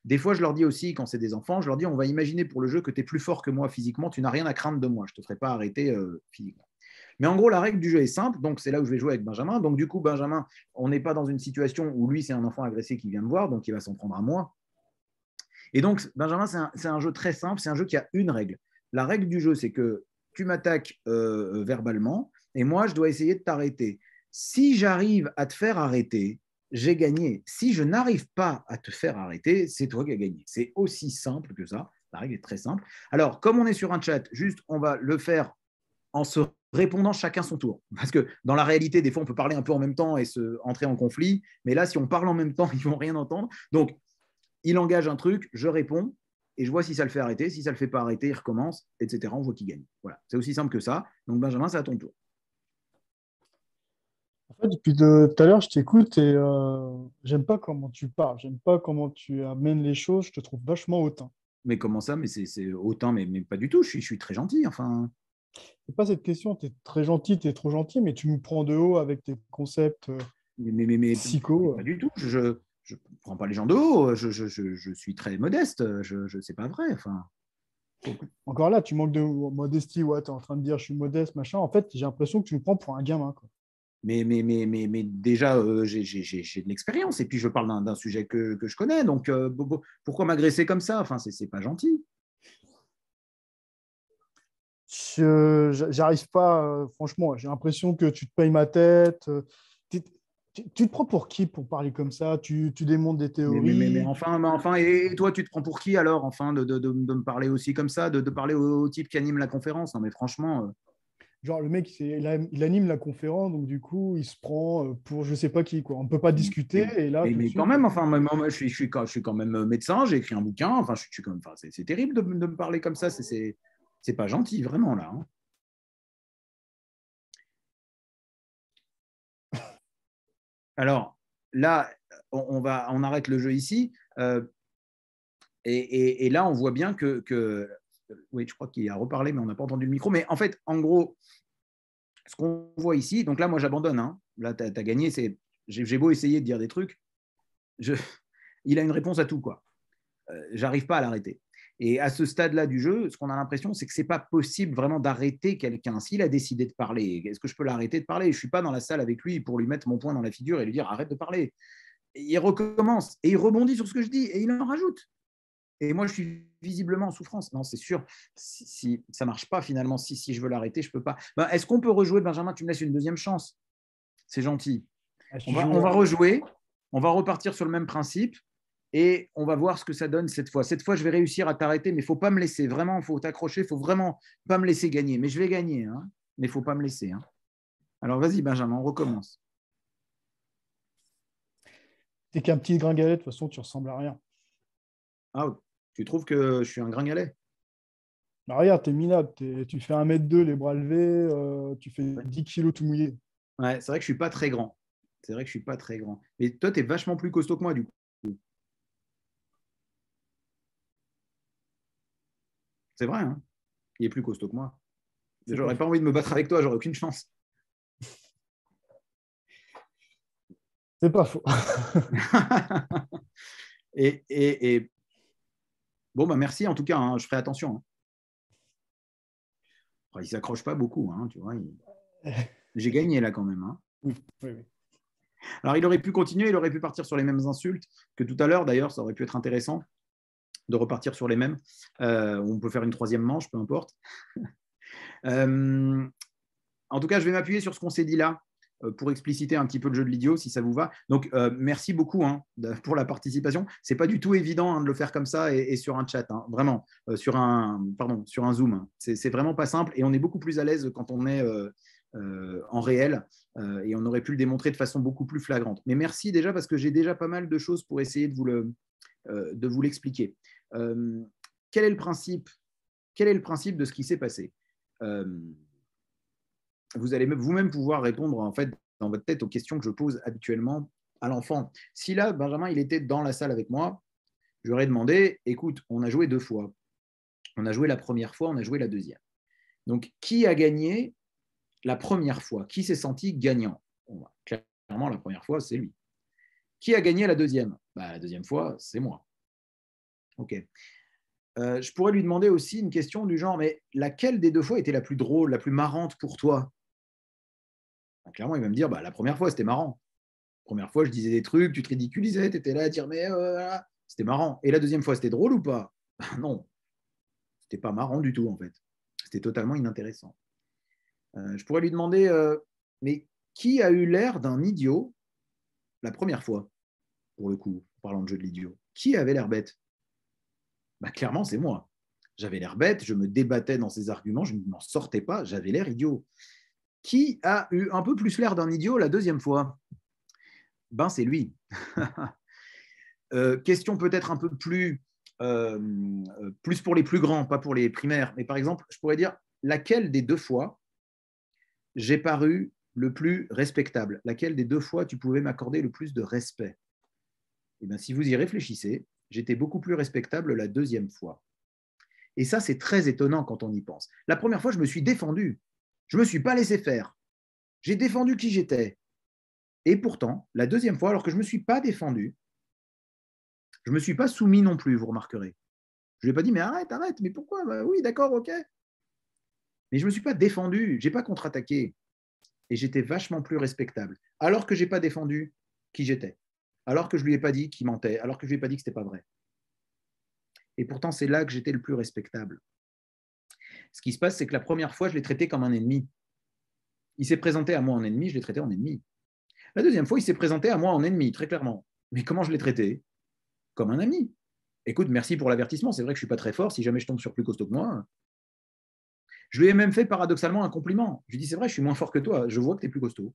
Des fois, je leur dis aussi, quand c'est des enfants, je leur dis on va imaginer pour le jeu que tu es plus fort que moi physiquement, tu n'as rien à craindre de moi, je ne te ferai pas arrêter euh, physiquement. Mais en gros, la règle du jeu est simple, donc c'est là où je vais jouer avec Benjamin. Donc du coup, Benjamin, on n'est pas dans une situation où lui, c'est un enfant agressé qui vient me voir, donc il va s'en prendre à moi. Et donc, Benjamin, c'est un, jeu très simple, c'est un jeu qui a une règle. La règle du jeu, c'est que tu m'attaques euh, euh, verbalement et moi, je dois essayer de t'arrêter. Si j'arrive à te faire arrêter, j'ai gagné. Si je n'arrive pas à te faire arrêter, c'est toi qui as gagné. C'est aussi simple que ça. La règle est très simple. Alors, comme on est sur un chat, juste, on va le faire en se répondant chacun son tour. Parce que dans la réalité, des fois, on peut parler un peu en même temps et se entrer en conflit. Mais là, si on parle en même temps, ils vont rien entendre. Donc, il engage un truc, je réponds et je vois si ça le fait arrêter. Si ça le fait pas arrêter, il recommence, etc. On voit qui gagne. Voilà, c'est aussi simple que ça. Donc, Benjamin, c'est à ton tour depuis tout à l'heure, je t'écoute et euh, j'aime pas comment tu parles, j'aime pas comment tu amènes les choses, je te trouve vachement hautain. Mais comment ça Mais c'est hautain, mais, pas du tout, je suis, très gentil, enfin. C'est pas cette question, tu es très gentil, tu es trop gentil, mais tu me prends de haut avec tes concepts euh, mais, mais, mais psycho. Pas euh. du tout, je ne prends pas les gens de haut, je, suis très modeste, je sais pas vrai, enfin. Encore là, tu manques de modestie, ouais, tu es en train de dire je suis modeste, machin. En fait, j'ai l'impression que tu me prends pour un gamin. Quoi mais, mais, mais, mais, mais déjà, euh, j'ai de l'expérience et puis je parle d'un sujet que, que, je connais. Donc, euh, pourquoi m'agresser comme ça Enfin, c'est pas gentil. J'arrive pas, euh, franchement, j'ai l'impression que tu te payes ma tête. Tu, te prends pour qui pour parler comme ça tu, tu, démontes des théories. Mais, mais, enfin, enfin et, toi, tu te prends pour qui alors, enfin, de, de, de, me parler aussi comme ça, de, parler au, au, type qui anime la conférence Non, mais franchement genre le mec il, anime la conférence donc du coup il se prend euh, pour je sais pas qui quoi on peut pas discuter et là mais, quand même euh, enfin je, suis, quand même euh, médecin j'ai écrit un bouquin enfin je, suis quand c'est terrible de, me parler comme ça c'est c'est pas gentil vraiment là hein. alors là on, va on arrête le jeu ici et, là on voit bien que oui, je crois qu'il a reparlé, mais on n'a pas entendu le micro. Mais en fait, en gros, ce qu'on voit ici, donc là, moi, j'abandonne. Hein. Là, tu as, gagné. J'ai beau essayer de dire des trucs. il a une réponse à tout, quoi. Euh, j'arrive pas à l'arrêter. Et à ce stade-là du jeu, ce qu'on a l'impression, c'est que c'est pas possible vraiment d'arrêter quelqu'un. S'il a décidé de parler, est-ce que je peux l'arrêter de parler Je suis pas dans la salle avec lui pour lui mettre mon poing dans la figure et lui dire arrête de parler. il recommence et il rebondit sur ce que je dis et il en rajoute. Et moi, je suis visiblement en souffrance. Non, c'est sûr. Si, ne ça marche pas, finalement, si, si je veux l'arrêter, je ne peux pas. Ben, est-ce qu'on peut rejouer, Benjamin Tu me laisses une deuxième chance. C'est gentil. Ah, on va, rejouer. On va repartir sur le même principe et on va voir ce que ça donne cette fois. Cette fois, je vais réussir à t'arrêter, mais il ne faut pas me laisser. Vraiment, il faut t'accrocher, il ne faut vraiment pas me laisser gagner. Mais je vais gagner, hein. mais il ne faut pas me laisser. Hein. Alors vas-y, Benjamin, on recommence. T'es qu'un petit gringalet, de toute façon, tu ressembles à rien. Ah, tu trouves que je suis un gringalet bah Regarde, t'es minable. tu fais 1m2 les bras levés, euh, tu fais 10 kilos tout mouillé. Ouais, c'est vrai que je suis pas très grand. C'est vrai que je suis pas très grand. Mais toi, tu es vachement plus costaud que moi, du coup. C'est vrai, hein Il est plus costaud que moi. J'aurais pas envie de me battre avec toi, j'aurais aucune chance. C'est pas faux. et, et, et, Bon, bah, merci en tout cas, hein, je ferai attention. Il hein. ne il s'accroche pas beaucoup, hein, tu vois. J'ai gagné là quand même. Alors il aurait pu continuer, il aurait pu partir sur les mêmes insultes que tout à l'heure d'ailleurs, ça aurait pu être intéressant de repartir sur les mêmes. Euh, on peut faire une troisième manche, peu importe. Euh, en tout cas, je vais m'appuyer sur ce qu'on s'est dit là. Euh, pour expliciter un petit peu le jeu de l'idiot, si ça vous va. Donc, euh, merci beaucoup hein, pour la participation. Ce n'est pas du tout évident hein, de le faire comme ça et, sur un chat, hein, vraiment, euh, sur un, pardon, sur un Zoom. C'est vraiment pas simple et on est beaucoup plus à l'aise quand on est en réel et on aurait pu le démontrer de façon beaucoup plus flagrante. Mais merci déjà parce que j'ai déjà pas mal de choses pour essayer de vous le, de vous l'expliquer. quel Quel est le principe de ce qui s'est passé vous allez vous-même pouvoir répondre en fait dans votre tête aux questions que je pose habituellement à l'enfant. Si là, Benjamin, il était dans la salle avec moi, je lui demandé, écoute, on a joué deux fois. On a joué la première fois, on a joué la deuxième. Donc, qui a gagné la première fois Qui s'est senti gagnant bah, Clairement, la première fois, c'est lui. Qui a gagné la deuxième bah, La deuxième fois, c'est moi. OK. Euh, je pourrais lui demander aussi une question du genre, mais laquelle des deux fois était la plus drôle, la plus marrante pour toi clairement, il va me dire bah, la première fois, c'était marrant. La première fois, je disais des trucs, tu te ridiculisais, tu étais là à dire mais euh, c'était marrant. Et la deuxième fois, c'était drôle ou pas bah, Non, c'était pas marrant du tout en fait. C'était totalement inintéressant. Euh, je pourrais lui demander euh, mais qui a eu l'air d'un idiot la première fois Pour le coup, en parlant de jeu de l'idiot, qui avait l'air bête bah, Clairement, c'est moi. J'avais l'air bête, je me débattais dans ces arguments, je ne m'en sortais pas, j'avais l'air idiot. Qui a eu un peu plus l'air d'un idiot la deuxième fois Ben, c'est lui. Euh, question peut-être un peu plus, euh, euh, plus pour les plus grands, pas pour les primaires. Mais par exemple, je pourrais dire laquelle des deux fois j'ai paru le plus respectable Laquelle des deux fois tu pouvais m'accorder le plus de respect Eh bien, si vous y réfléchissez, j'étais beaucoup plus respectable la deuxième fois. Et ça, c'est très étonnant quand on y pense. La première fois, je me suis défendu. Je ne me suis pas laissé faire. J'ai défendu qui j'étais. Et pourtant, la deuxième fois, alors que je ne me suis pas défendu, je ne me suis pas soumis non plus, vous remarquerez. Je ne lui ai pas dit, mais arrête, arrête, mais pourquoi bah Oui, d'accord, ok. Mais je ne me suis pas défendu, je n'ai pas contre-attaqué. Et j'étais vachement plus respectable. Alors que je n'ai pas défendu qui j'étais. Alors que je ne lui ai pas dit qu'il mentait. Alors que je ne lui ai pas dit que ce n'était pas vrai. Et pourtant, c'est là que j'étais le plus respectable. Ce qui se passe, c'est que la première fois, je l'ai traité comme un ennemi. Il s'est présenté à moi en ennemi, je l'ai traité en ennemi. La deuxième fois, il s'est présenté à moi en ennemi, très clairement. Mais comment je l'ai traité Comme un ami. Écoute, merci pour l'avertissement, c'est vrai que je ne suis pas très fort, si jamais je tombe sur plus costaud que moi. Je lui ai même fait paradoxalement un compliment. Je lui ai dit, c'est vrai, je suis moins fort que toi, je vois que tu es plus costaud.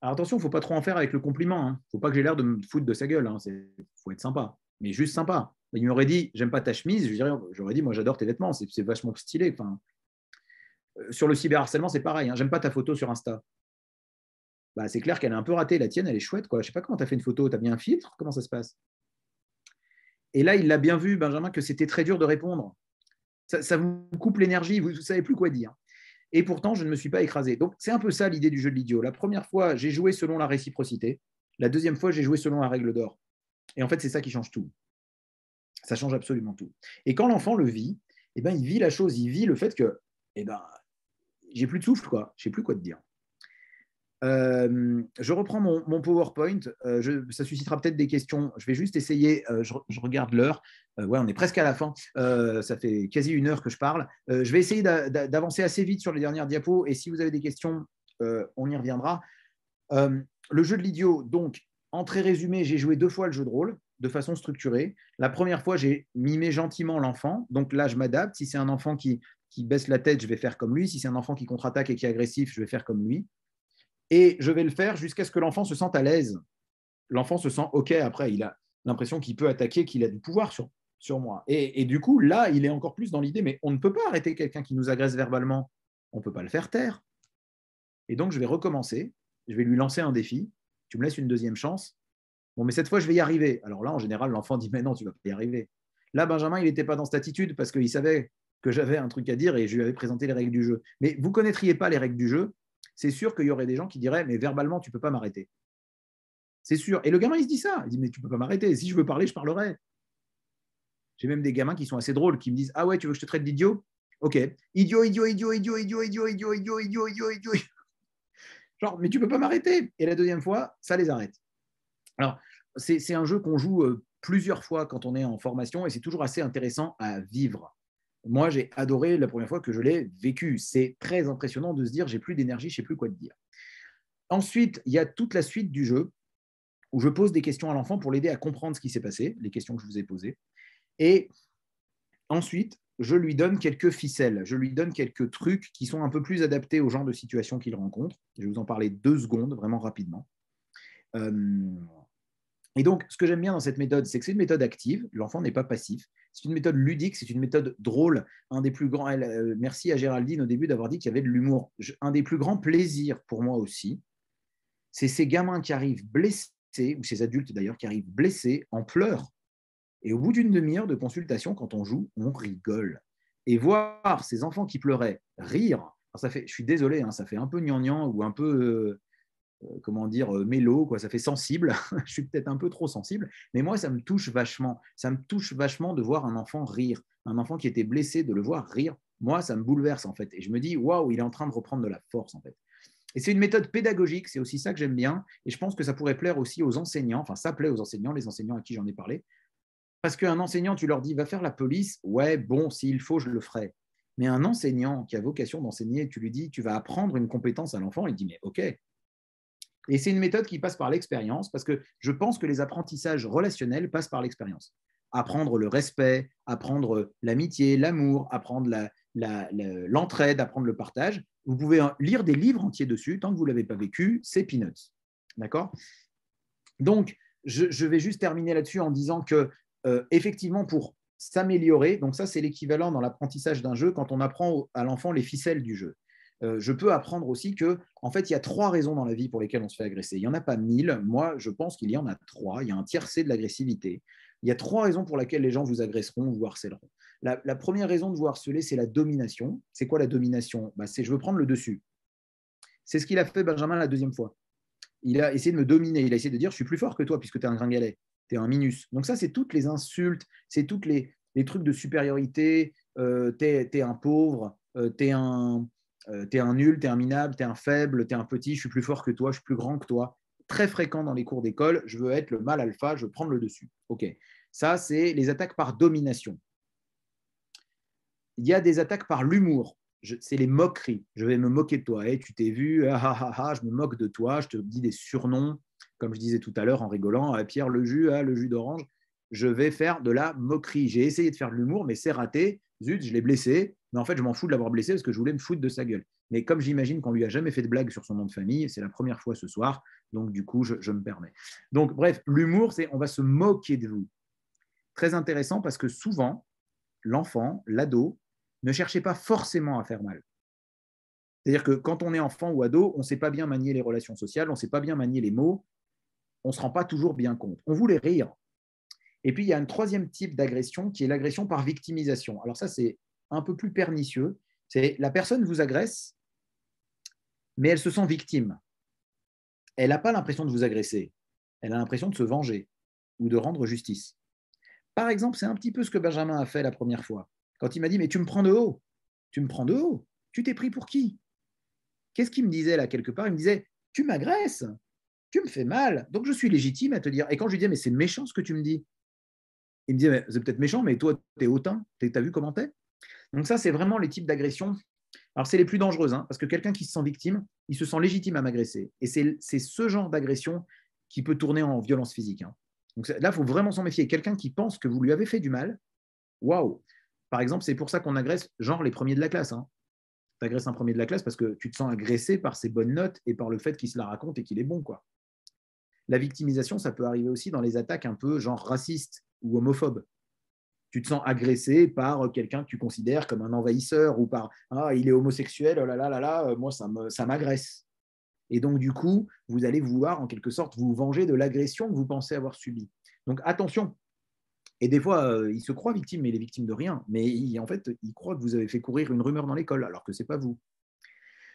Alors attention, il ne faut pas trop en faire avec le compliment. Il hein. ne faut pas que j'ai l'air de me foutre de sa gueule. Il hein. faut être sympa, mais juste sympa il m'aurait dit j'aime pas ta chemise, j'aurais dit moi j'adore tes vêtements, c'est vachement stylé. Euh, sur le cyberharcèlement, c'est pareil, hein, j'aime pas ta photo sur Insta. Bah, c'est clair qu'elle est un peu ratée, la tienne, elle est chouette. Quoi. Je sais pas comment tu as fait une photo, tu as mis un filtre, comment ça se passe Et là, il l'a bien vu, Benjamin, que c'était très dur de répondre. Ça, ça vous coupe l'énergie, vous ne savez plus quoi dire. Et pourtant, je ne me suis pas écrasé. Donc, c'est un peu ça l'idée du jeu de l'idiot. La première fois, j'ai joué selon la réciprocité. La deuxième fois, j'ai joué selon la règle d'or. Et en fait, c'est ça qui change tout. Ça change absolument tout. Et quand l'enfant le vit, eh ben, il vit la chose, il vit le fait que eh ben, j'ai plus de souffle, quoi. sais plus quoi te dire. Euh, je reprends mon, PowerPoint. Euh, ça suscitera peut-être des questions. Je vais juste essayer. Euh, je, regarde l'heure. ouais, on est presque à la fin. ça fait quasi une heure que je parle. je vais essayer d'avancer assez vite sur les dernières diapos. Et si vous avez des questions, on y reviendra. le jeu de l'idiot. Donc, en très résumé, j'ai joué deux fois le jeu de rôle de façon structurée. La première fois, j'ai mimé gentiment l'enfant. Donc là, je m'adapte. Si c'est un enfant qui, baisse la tête, je vais faire comme lui. Si c'est un enfant qui contre-attaque et qui est agressif, je vais faire comme lui. Et je vais le faire jusqu'à ce que l'enfant se sente à l'aise. L'enfant se sent OK après. Il a l'impression qu'il peut attaquer, qu'il a du pouvoir sur, moi. Et, et, du coup, là, il est encore plus dans l'idée, mais on ne peut pas arrêter quelqu'un qui nous agresse verbalement. On ne peut pas le faire taire. Et donc, je vais recommencer. Je vais lui lancer un défi. Tu me laisses une deuxième chance. Bon, mais cette fois, je vais y arriver. Alors là, en général, l'enfant dit Mais non, tu ne vas pas y arriver. Là, Benjamin, il n'était pas dans cette attitude parce qu'il savait que j'avais un truc à dire et je lui avais présenté les règles du jeu. Mais vous ne connaîtriez pas les règles du jeu, c'est sûr qu'il y aurait des gens qui diraient Mais verbalement, tu ne peux pas m'arrêter. C'est sûr. Et le gamin, il se dit ça. Il dit Mais tu ne peux pas m'arrêter. Si je veux parler, je parlerai. J'ai même des gamins qui sont assez drôles, qui me disent Ah ouais, tu veux que je te traite d'idiot Ok. Idiot, idiot, idiot, idiot, idiot, idiot, idiot, idiot, idiot, idiot. idiot. Genre, mais tu ne peux pas m'arrêter. Et la deuxième fois, ça les arrête. Alors, c'est un jeu qu'on joue euh, plusieurs fois quand on est en formation et c'est toujours assez intéressant à vivre. Moi, j'ai adoré la première fois que je l'ai vécu. C'est très impressionnant de se dire, j'ai plus d'énergie, je sais plus quoi te dire. Ensuite, il y a toute la suite du jeu où je pose des questions à l'enfant pour l'aider à comprendre ce qui s'est passé, les questions que je vous ai posées. Et ensuite, je lui donne quelques ficelles, je lui donne quelques trucs qui sont un peu plus adaptés au genre de situation qu'il rencontre. Je vais vous en parler deux secondes, vraiment rapidement. Euh, et donc, ce que j'aime bien dans cette méthode, c'est que c'est une méthode active, l'enfant n'est pas passif, c'est une méthode ludique, c'est une méthode drôle. Un des plus grands, euh, merci à Géraldine au début d'avoir dit qu'il y avait de l'humour. Un des plus grands plaisirs pour moi aussi, c'est ces gamins qui arrivent blessés, ou ces adultes d'ailleurs qui arrivent blessés, en pleurs. Et au bout d'une demi-heure de consultation, quand on joue, on rigole. Et voir ces enfants qui pleuraient rire, ça fait, je suis désolé, hein, ça fait un peu gnangnan ou un peu... Euh, euh, comment dire, euh, mélo, quoi, ça fait sensible. je suis peut-être un peu trop sensible, mais moi, ça me touche vachement. Ça me touche vachement de voir un enfant rire, un enfant qui était blessé, de le voir rire. Moi, ça me bouleverse en fait. Et je me dis, waouh, il est en train de reprendre de la force en fait. Et c'est une méthode pédagogique, c'est aussi ça que j'aime bien. Et je pense que ça pourrait plaire aussi aux enseignants, enfin, ça plaît aux enseignants, les enseignants à qui j'en ai parlé. Parce qu'un enseignant, tu leur dis, va faire la police, ouais, bon, s'il faut, je le ferai. Mais un enseignant qui a vocation d'enseigner, tu lui dis, tu vas apprendre une compétence à l'enfant, il dit, mais ok, et c'est une méthode qui passe par l'expérience, parce que je pense que les apprentissages relationnels passent par l'expérience. Apprendre le respect, apprendre l'amitié, l'amour, apprendre l'entraide, apprendre le partage. Vous pouvez lire des livres entiers dessus, tant que vous ne l'avez pas vécu, c'est peanuts. D'accord Donc, je, vais juste terminer là-dessus en disant que, euh, effectivement, pour s'améliorer, donc ça, c'est l'équivalent dans l'apprentissage d'un jeu quand on apprend à l'enfant les ficelles du jeu. Euh, je peux apprendre aussi que, en fait, il y a trois raisons dans la vie pour lesquelles on se fait agresser. Il n'y en a pas mille. Moi, je pense qu'il y en a trois. Il y a un tiercé de l'agressivité. Il y a trois raisons pour lesquelles les gens vous agresseront ou vous harcèleront. La, première raison de vous harceler, c'est la domination. C'est quoi la domination bah, C'est je veux prendre le dessus. C'est ce qu'il a fait Benjamin la deuxième fois. Il a essayé de me dominer. Il a essayé de dire je suis plus fort que toi puisque tu es un gringalet. Tu es un minus. Donc, ça, c'est toutes les insultes, c'est toutes les, trucs de supériorité. Euh, tu es, un pauvre, euh, tu es un euh, tu es un nul, t'es un minable, t'es un faible, es un petit, je suis plus fort que toi, je suis plus grand que toi. Très fréquent dans les cours d'école, je veux être le mal alpha, je veux prendre le dessus. Ok, ça c'est les attaques par domination. Il y a des attaques par l'humour. C'est les moqueries. Je vais me moquer de toi. Eh, tu t'es vu, ah, ah, ah, je me moque de toi, je te dis des surnoms, comme je disais tout à l'heure en rigolant, Pierre le jus, le jus d'orange. Je vais faire de la moquerie. J'ai essayé de faire de l'humour, mais c'est raté. Zut, je l'ai blessé mais en fait, je m'en fous de l'avoir blessé parce que je voulais me foutre de sa gueule. Mais comme j'imagine qu'on lui a jamais fait de blague sur son nom de famille, c'est la première fois ce soir, donc du coup, je, me permets. Donc, bref, l'humour, c'est on va se moquer de vous. Très intéressant parce que souvent, l'enfant, l'ado, ne cherchait pas forcément à faire mal. C'est-à-dire que quand on est enfant ou ado, on ne sait pas bien manier les relations sociales, on ne sait pas bien manier les mots, on ne se rend pas toujours bien compte. On voulait rire. Et puis, il y a un troisième type d'agression qui est l'agression par victimisation. Alors ça, c'est un peu plus pernicieux. C'est la personne vous agresse, mais elle se sent victime. Elle n'a pas l'impression de vous agresser. Elle a l'impression de se venger ou de rendre justice. Par exemple, c'est un petit peu ce que Benjamin a fait la première fois, quand il m'a dit Mais tu me prends de haut Tu me prends de haut Tu t'es pris pour qui Qu'est-ce qu'il me disait là quelque part Il me disait Tu m'agresses Tu me fais mal Donc je suis légitime à te dire. Et quand je lui disais Mais c'est méchant ce que tu me dis il me disait, c'est peut-être méchant, mais toi, tu es hautain, t'as vu comment t'es donc ça, c'est vraiment les types d'agressions. Alors c'est les plus dangereuses, hein, parce que quelqu'un qui se sent victime, il se sent légitime à m'agresser. Et c'est ce genre d'agression qui peut tourner en violence physique. Hein. Donc là, il faut vraiment s'en méfier. Quelqu'un qui pense que vous lui avez fait du mal, waouh Par exemple, c'est pour ça qu'on agresse, genre, les premiers de la classe. Hein. Tu agresses un premier de la classe parce que tu te sens agressé par ses bonnes notes et par le fait qu'il se la raconte et qu'il est bon. quoi. La victimisation, ça peut arriver aussi dans les attaques un peu genre racistes ou homophobes tu te sens agressé par quelqu'un que tu considères comme un envahisseur ou par ah il est homosexuel, oh là là là là, euh, moi ça m'agresse. Et donc du coup, vous allez vouloir en quelque sorte vous venger de l'agression que vous pensez avoir subie. Donc attention. Et des fois, euh, il se croit victime, mais il est victime de rien. Mais en fait, il croit que vous avez fait courir une rumeur dans l'école, alors que c'est pas vous.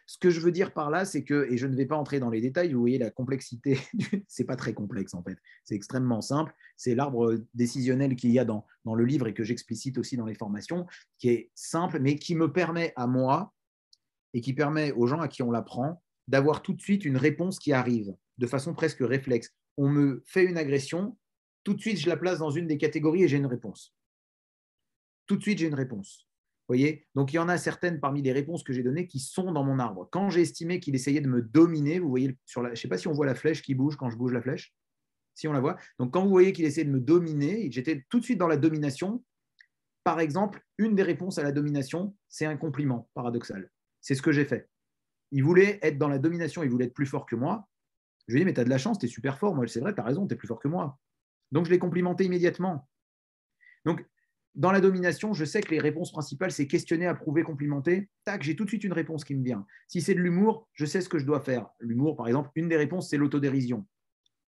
Ce que je veux dire par là, c'est que, et je ne vais pas entrer dans les détails, vous voyez la complexité, ce c'est pas très complexe en fait, c'est extrêmement simple, c'est l'arbre décisionnel qu'il y a dans le livre et que j'explicite aussi dans les formations, qui est simple, mais qui me permet à moi et qui permet aux gens à qui on l'apprend d'avoir tout de suite une réponse qui arrive de façon presque réflexe. On me fait une agression, tout de suite je la place dans une des catégories et j'ai une réponse. Tout de suite j'ai une réponse voyez Donc, il y en a certaines parmi les réponses que j'ai données qui sont dans mon arbre. Quand j'ai estimé qu'il essayait de me dominer, vous voyez, sur la, je ne sais pas si on voit la flèche qui bouge quand je bouge la flèche, si on la voit. Donc, quand vous voyez qu'il essayait de me dominer, j'étais tout de suite dans la domination. Par exemple, une des réponses à la domination, c'est un compliment paradoxal. C'est ce que j'ai fait. Il voulait être dans la domination, il voulait être plus fort que moi. Je lui ai dit, mais tu as de la chance, tu es super fort. Moi, c'est vrai, tu as raison, tu es plus fort que moi. Donc, je l'ai complimenté immédiatement. Donc, dans la domination, je sais que les réponses principales, c'est questionner, approuver, complimenter. Tac, j'ai tout de suite une réponse qui me vient. Si c'est de l'humour, je sais ce que je dois faire. L'humour, par exemple, une des réponses, c'est l'autodérision.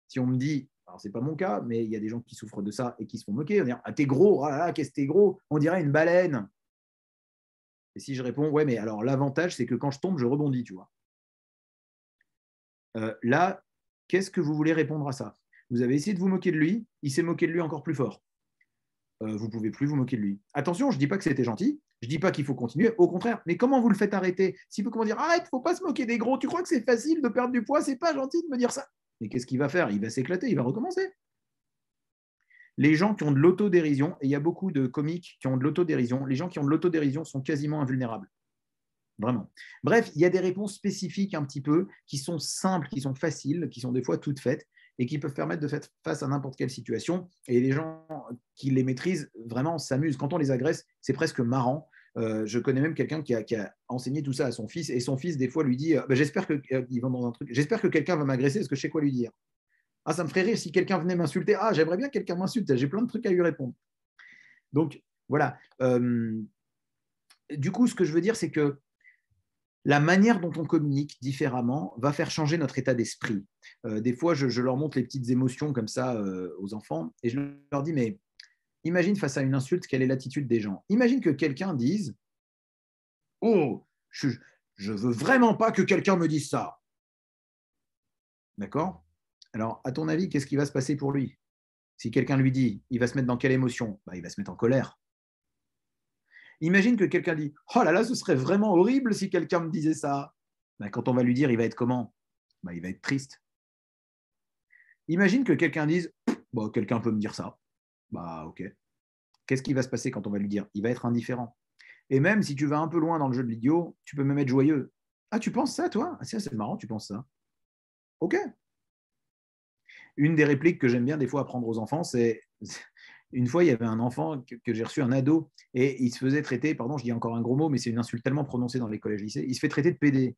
Si on me dit, alors c'est pas mon cas, mais il y a des gens qui souffrent de ça et qui se font moquer, on dirait, ah t'es gros, ah, ah qu'est-ce que t'es gros, on dirait une baleine. Et si je réponds, ouais, mais alors l'avantage, c'est que quand je tombe, je rebondis, tu vois. Euh, là, qu'est-ce que vous voulez répondre à ça Vous avez essayé de vous moquer de lui, il s'est moqué de lui encore plus fort. Euh, vous pouvez plus vous moquer de lui. Attention, je ne dis pas que c'était gentil, je ne dis pas qu'il faut continuer, au contraire. Mais comment vous le faites arrêter Si vous comment dire arrête, faut pas se moquer des gros. Tu crois que c'est facile de perdre du poids C'est pas gentil de me dire ça. Mais qu'est-ce qu'il va faire Il va s'éclater, il va recommencer. Les gens qui ont de l'autodérision, et il y a beaucoup de comiques qui ont de l'autodérision, les gens qui ont de l'autodérision sont quasiment invulnérables. Vraiment. Bref, il y a des réponses spécifiques un petit peu qui sont simples, qui sont faciles, qui sont des fois toutes faites, et qui peuvent permettre de faire face à n'importe quelle situation. Et les gens qui les maîtrisent vraiment s'amusent. Quand on les agresse, c'est presque marrant. Euh, je connais même quelqu'un qui, a, enseigné tout ça à son fils, et son fils, des fois, lui dit euh, bah, J'espère que, euh, un truc, j'espère que quelqu'un va m'agresser, parce que je sais quoi lui dire. Ah, ça me ferait rire si quelqu'un venait m'insulter. Ah, j'aimerais bien que quelqu'un m'insulte, j'ai plein de trucs à lui répondre. Donc, voilà. du coup, ce que je veux dire, c'est que la manière dont on communique différemment va faire changer notre état d'esprit. Euh, des fois, je, leur montre les petites émotions comme ça euh, aux enfants et je leur dis, mais imagine face à une insulte, quelle est l'attitude des gens Imagine que quelqu'un dise, oh, je, je veux vraiment pas que quelqu'un me dise ça. D'accord Alors, à ton avis, qu'est-ce qui va se passer pour lui Si quelqu'un lui dit, il va se mettre dans quelle émotion bah, Il va se mettre en colère. Imagine que quelqu'un dit Oh là là, ce serait vraiment horrible si quelqu'un me disait ça. Ben, quand on va lui dire, il va être comment ben, Il va être triste. Imagine que quelqu'un dise bon, Quelqu'un peut me dire ça. Bah, ok. Qu'est-ce qui va se passer quand on va lui dire Il va être indifférent. Et même si tu vas un peu loin dans le jeu de l'idiot, tu peux même être joyeux. Ah, tu penses ça, toi ah, C'est marrant, tu penses ça. Ok. Une des répliques que j'aime bien des fois apprendre aux enfants, c'est une fois, il y avait un enfant que j'ai reçu, un ado, et il se faisait traiter, pardon, je dis encore un gros mot, mais c'est une insulte tellement prononcée dans les collèges lycées, il se fait traiter de PD.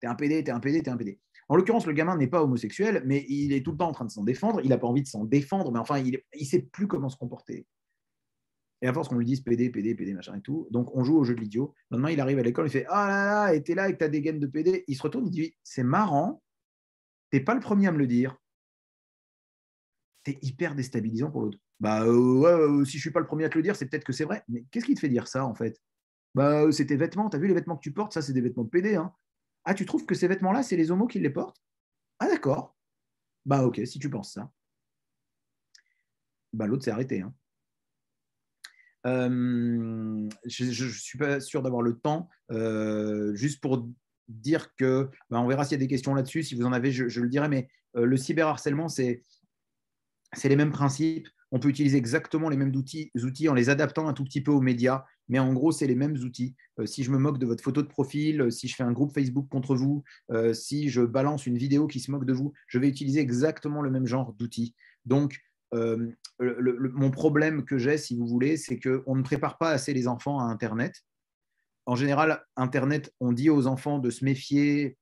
T'es un PD, t'es un PD, t'es un PD. En l'occurrence, le gamin n'est pas homosexuel, mais il est tout le temps en train de s'en défendre, il n'a pas envie de s'en défendre, mais enfin, il ne sait plus comment se comporter. Et à force qu'on lui dise PD, PD, PD, machin et tout, donc on joue au jeu de l'idiot. Maintenant, il arrive à l'école, il fait Ah oh là là, et t'es là et t'as des gaines de PD. Il se retourne, il dit C'est marrant, t'es pas le premier à me le dire hyper déstabilisant pour l'autre. Bah euh, ouais, si je suis pas le premier à te le dire, c'est peut-être que c'est vrai. Mais qu'est-ce qui te fait dire ça en fait Bah c'était euh, c'est tes vêtements, t'as vu les vêtements que tu portes, ça c'est des vêtements de PD. Hein. Ah tu trouves que ces vêtements-là, c'est les homos qui les portent Ah d'accord. Bah ok, si tu penses ça. Bah l'autre s'est arrêté. Hein. Euh, je ne suis pas sûr d'avoir le temps, juste pour dire que, bah, on verra s'il y a des questions là-dessus, si vous en avez, je, je le dirai, mais le cyberharcèlement, c'est c'est les mêmes principes. On peut utiliser exactement les mêmes outils, en les adaptant un tout petit peu aux médias, mais en gros, c'est les mêmes outils. Euh, si je me moque de votre photo de profil, euh, si je fais un groupe Facebook contre vous, euh, si je balance une vidéo qui se moque de vous, je vais utiliser exactement le même genre d'outils. Donc, mon problème que j'ai, si vous voulez, c'est qu'on ne prépare pas assez les enfants à Internet. En général, Internet, on dit aux enfants de se méfier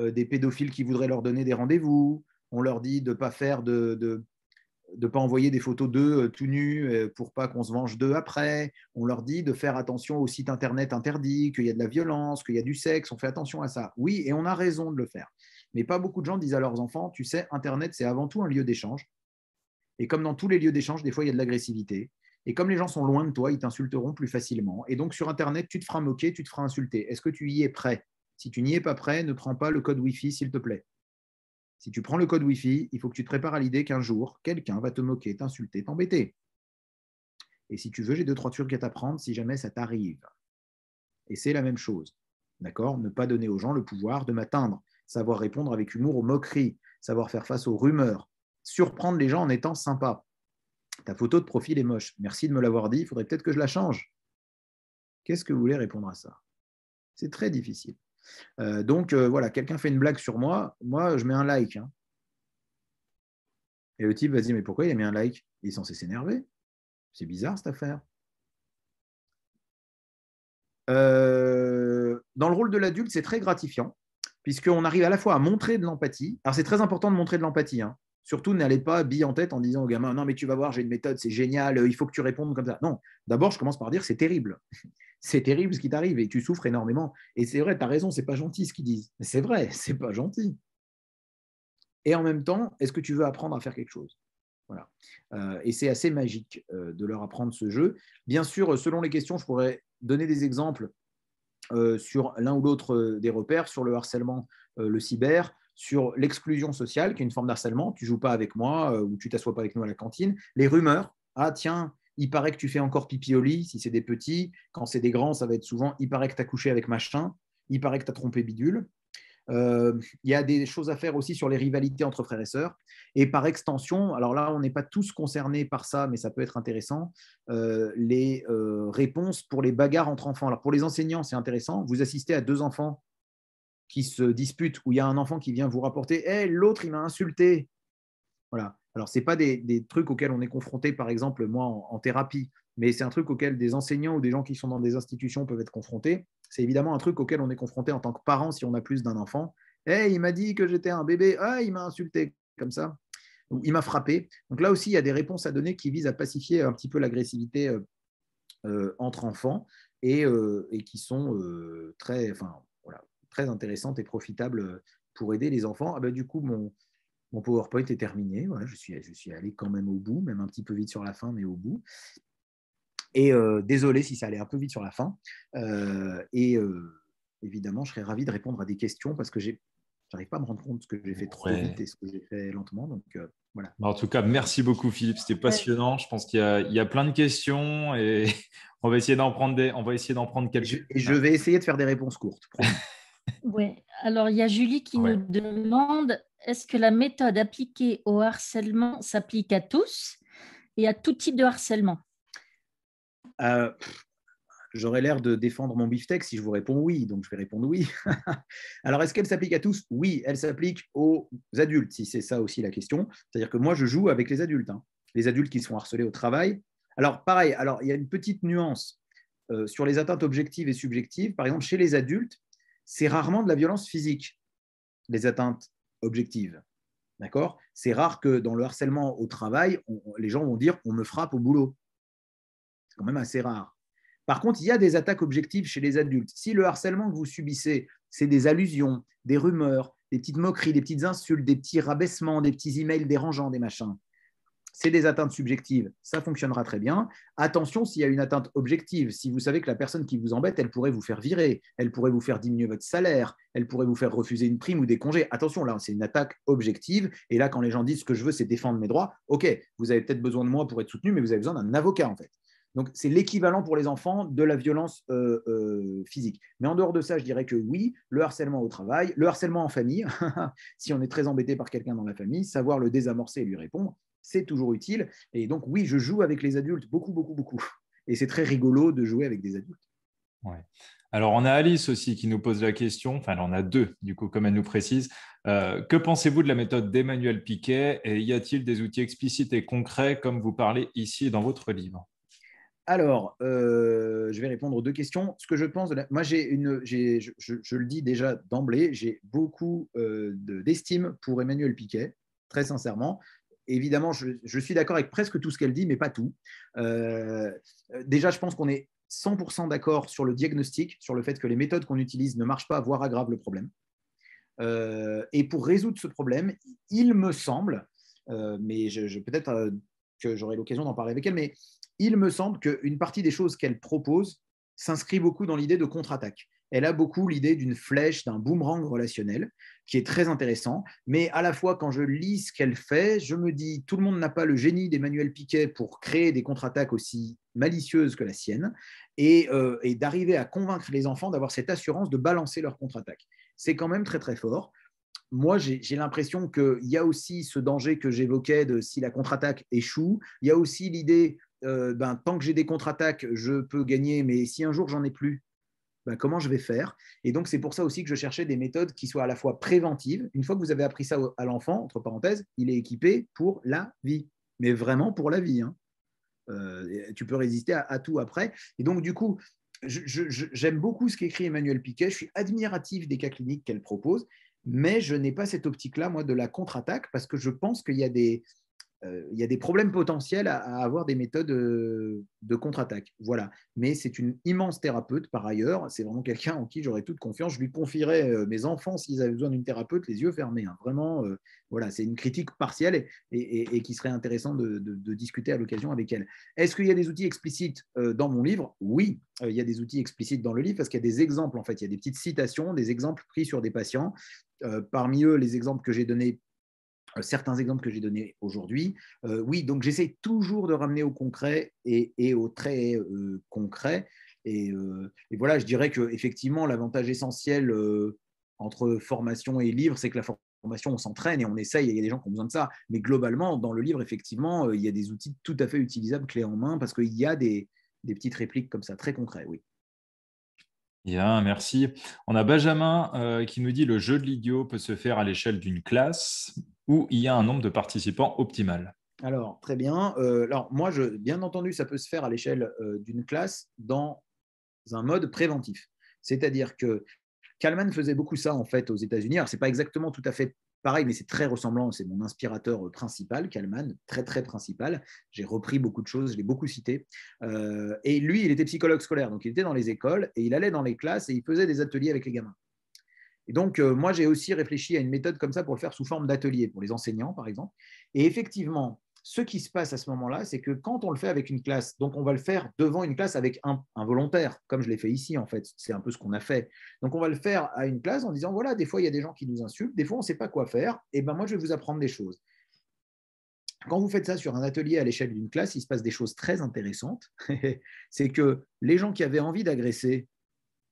des pédophiles qui voudraient leur donner des rendez-vous, on leur dit de ne pas faire de de ne pas envoyer des photos d'eux euh, tout nus euh, pour pas qu'on se venge d'eux après. On leur dit de faire attention aux sites internet interdits, qu'il y a de la violence, qu'il y a du sexe, on fait attention à ça. Oui, et on a raison de le faire. Mais pas beaucoup de gens disent à leurs enfants, tu sais, internet c'est avant tout un lieu d'échange. Et comme dans tous les lieux d'échange, des fois il y a de l'agressivité. Et comme les gens sont loin de toi, ils t'insulteront plus facilement. Et donc sur internet, tu te feras moquer, tu te feras insulter. Est-ce que tu y es prêt Si tu n'y es pas prêt, ne prends pas le code Wi-Fi, s'il te plaît. Si tu prends le code Wi-Fi, il faut que tu te prépares à l'idée qu'un jour, quelqu'un va te moquer, t'insulter, t'embêter. Et si tu veux, j'ai deux, trois trucs à t'apprendre si jamais ça t'arrive. Et c'est la même chose. D'accord Ne pas donner aux gens le pouvoir de m'atteindre, savoir répondre avec humour aux moqueries, savoir faire face aux rumeurs, surprendre les gens en étant sympa. Ta photo de profil est moche. Merci de me l'avoir dit. Il faudrait peut-être que je la change. Qu'est-ce que vous voulez répondre à ça C'est très difficile. Euh, donc euh, voilà, quelqu'un fait une blague sur moi, moi je mets un like. Hein. Et le type vas-y mais pourquoi il a mis un like Il est censé s'énerver. C'est bizarre cette affaire. Euh, dans le rôle de l'adulte, c'est très gratifiant, puisqu'on arrive à la fois à montrer de l'empathie. Alors c'est très important de montrer de l'empathie. Hein. Surtout, n'allez pas bille en tête en disant au gamin Non, mais tu vas voir, j'ai une méthode, c'est génial, euh, il faut que tu répondes comme ça. Non, d'abord, je commence par dire C'est terrible. c'est terrible ce qui t'arrive et tu souffres énormément. Et c'est vrai, tu as raison, c'est pas gentil ce qu'ils disent. c'est vrai, c'est pas gentil. Et en même temps, est-ce que tu veux apprendre à faire quelque chose voilà. Euh, et c'est assez magique euh, de leur apprendre ce jeu. Bien sûr, selon les questions, je pourrais donner des exemples sur l'un ou l'autre des repères, sur le harcèlement, le cyber, sur l'exclusion sociale, qui est une forme d'harcèlement. Tu joues pas avec moi euh, ou tu t'assois pas avec nous à la cantine. Les rumeurs, ah tiens, il paraît que tu fais encore pipi au lit, si c'est des petits. Quand c'est des grands, ça va être souvent, il paraît que tu as couché avec machin, il paraît que tu as trompé bidule. Euh, il y a des choses à faire aussi sur les rivalités entre frères et sœurs. Et par extension, alors là, on n'est pas tous concernés par ça, mais ça peut être intéressant, euh, les réponses pour les bagarres entre enfants. Alors pour les enseignants, c'est intéressant. Vous assistez à deux enfants qui se disputent, où il y a un enfant qui vient vous rapporter hey, l'autre, il m'a insulté. Voilà. Alors, ce n'est pas des, trucs auxquels on est confronté, par exemple, moi, en, thérapie, mais c'est un truc auquel des enseignants ou des gens qui sont dans des institutions peuvent être confrontés. C'est évidemment un truc auquel on est confronté en tant que parent si on a plus d'un enfant. Hey, il m'a dit que j'étais un bébé. Ah, il m'a insulté comme ça. il m'a frappé. Donc là aussi, il y a des réponses à donner qui visent à pacifier un petit peu l'agressivité euh, euh, entre enfants et, euh, et, qui sont très, enfin, très intéressante et profitable euh, pour aider les enfants. Ah ben, du coup, mon, mon PowerPoint est terminé. je, suis, je suis allé quand même au bout, même un petit peu vite sur la fin, mais au bout. Et euh, désolé si ça allait un peu vite sur la fin. Euh, et évidemment, je serais ravi de répondre à des questions parce que je n'arrive pas à me rendre compte ce que j'ai fait trop vite et ce que j'ai fait lentement. Donc voilà. Bah, en tout cas, merci beaucoup Philippe, c'était passionnant. Je pense qu'il y, y, a plein de questions et on va essayer d'en prendre des, on va essayer d'en prendre quelques. unes je vais essayer de faire des réponses courtes. Oui, alors il y a Julie qui nous demande est-ce que la méthode appliquée au harcèlement s'applique à tous et à tout type de harcèlement euh, J'aurais l'air de défendre mon beefsteak si je vous réponds oui, donc je vais répondre oui. Alors, est-ce qu'elle s'applique à tous Oui, elle s'applique aux adultes, si c'est ça aussi la question. C'est-à-dire que moi, je joue avec les adultes, hein. les adultes qui sont harcelés au travail. Alors, pareil, alors, il y a une petite nuance euh, sur les atteintes objectives et subjectives. Par exemple, chez les adultes, c'est rarement de la violence physique, les atteintes objectives. D'accord C'est rare que dans le harcèlement au travail, les gens vont dire on me frappe au boulot. C'est quand même assez rare. Par contre, il y a des attaques objectives chez les adultes. Si le harcèlement que vous subissez, c'est des allusions, des rumeurs, des petites moqueries, des petites insultes, des petits rabaissements, des petits emails dérangeants, des machins, c'est des atteintes subjectives, ça fonctionnera très bien. Attention s'il y a une atteinte objective, si vous savez que la personne qui vous embête, elle pourrait vous faire virer, elle pourrait vous faire diminuer votre salaire, elle pourrait vous faire refuser une prime ou des congés. Attention, là, c'est une attaque objective. Et là, quand les gens disent ce que je veux, c'est défendre mes droits, ok, vous avez peut-être besoin de moi pour être soutenu, mais vous avez besoin d'un avocat, en fait. Donc, c'est l'équivalent pour les enfants de la violence euh, euh, physique. Mais en dehors de ça, je dirais que oui, le harcèlement au travail, le harcèlement en famille, si on est très embêté par quelqu'un dans la famille, savoir le désamorcer et lui répondre, c'est toujours utile. Et donc, oui, je joue avec les adultes beaucoup, beaucoup, beaucoup. Et c'est très rigolo de jouer avec des adultes. Alors, on a Alice aussi qui nous pose la question, enfin, elle en a deux, du coup, comme elle nous précise. Euh, que pensez-vous de la méthode d'Emmanuel Piquet et y a-t-il des outils explicites et concrets comme vous parlez ici dans votre livre alors, euh, je vais répondre aux deux questions. Ce que je pense Moi, j'ai une, j'ai, je, le dis déjà d'emblée, j'ai beaucoup euh, d'estime pour Emmanuel Piquet, très sincèrement évidemment, je, suis d'accord avec presque tout ce qu'elle dit, mais pas tout. Euh, déjà, je pense qu'on est 100% d'accord sur le diagnostic, sur le fait que les méthodes qu'on utilise ne marchent pas, voire aggravent le problème. Euh, et pour résoudre ce problème, il me semble, euh, mais peut-être que j'aurai l'occasion d'en parler avec elle, mais il me semble qu'une partie des choses qu'elle propose s'inscrit beaucoup dans l'idée de contre-attaque. Elle a beaucoup l'idée d'une flèche, d'un boomerang relationnel, qui est très intéressant. Mais à la fois, quand je lis ce qu'elle fait, je me dis, tout le monde n'a pas le génie d'Emmanuel Piquet pour créer des contre-attaques aussi malicieuses que la sienne, et, euh, d'arriver à convaincre les enfants d'avoir cette assurance de balancer leur contre-attaque. C'est quand même très très fort. Moi, j'ai l'impression qu'il y a aussi ce danger que j'évoquais de si la contre-attaque échoue. Il y a aussi l'idée, euh, ben, tant que j'ai des contre-attaques, je peux gagner, mais si un jour j'en ai plus, ben, comment je vais faire Et donc, c'est pour ça aussi que je cherchais des méthodes qui soient à la fois préventives. Une fois que vous avez appris ça à l'enfant, entre parenthèses, il est équipé pour la vie, mais vraiment pour la vie. Hein. Euh, tu peux résister à, à, tout après. Et donc, du coup, j'aime beaucoup ce qu'écrit Emmanuel Piquet. Je suis admiratif des cas cliniques qu'elle propose, mais je n'ai pas cette optique-là, moi, de la contre-attaque, parce que je pense qu'il y a des euh, il y a des problèmes potentiels à, avoir des méthodes euh, de contre-attaque. Voilà. Mais c'est une immense thérapeute par ailleurs. C'est vraiment quelqu'un en qui j'aurais toute confiance. Je lui confierais euh, mes enfants s'ils avaient besoin d'une thérapeute, les yeux fermés. Hein. Vraiment, voilà, c'est une critique partielle et, qui serait intéressant de, discuter à l'occasion avec elle. Est-ce qu'il y a des outils explicites dans mon livre Oui, il y a des outils explicites dans le livre parce qu'il y a des exemples en fait. Il y a des petites citations, des exemples pris sur des patients. parmi eux, les exemples que j'ai donnés euh, certains exemples que j'ai donnés aujourd'hui. Euh, oui, donc j'essaie toujours de ramener au concret et, au très euh, concret. Et, voilà, je dirais qu'effectivement, l'avantage essentiel entre formation et livre, c'est que la formation, on s'entraîne et on essaye. il y a des gens qui ont besoin de ça. Mais globalement, dans le livre, effectivement, il y a des outils tout à fait utilisables, clés en main, parce qu'il y a des, petites répliques comme ça, très concrets, oui. Bien, merci. On a Benjamin qui nous dit le jeu de l'idiot peut se faire à l'échelle d'une classe où il y a un nombre de participants optimal Alors, très bien. Euh, alors, moi, je, bien entendu, ça peut se faire à l'échelle euh, d'une classe dans un mode préventif. C'est-à-dire que Kalman faisait beaucoup ça, en fait, aux États-Unis. Alors, ce n'est pas exactement tout à fait pareil, mais c'est très ressemblant. C'est mon inspirateur euh, principal, Kalman, très très principal. J'ai repris beaucoup de choses, je l'ai beaucoup cité. et lui, il était psychologue scolaire, donc il était dans les écoles et il allait dans les classes et il faisait des ateliers avec les gamins. Et donc, euh, moi, j'ai aussi réfléchi à une méthode comme ça pour le faire sous forme d'atelier, pour les enseignants, par exemple. Et effectivement, ce qui se passe à ce moment-là, c'est que quand on le fait avec une classe, donc on va le faire devant une classe avec un, volontaire, comme je l'ai fait ici, en fait, c'est un peu ce qu'on a fait. Donc, on va le faire à une classe en disant, voilà, des fois, il y a des gens qui nous insultent, des fois, on ne sait pas quoi faire, et ben moi, je vais vous apprendre des choses. Quand vous faites ça sur un atelier à l'échelle d'une classe, il se passe des choses très intéressantes. c'est que les gens qui avaient envie d'agresser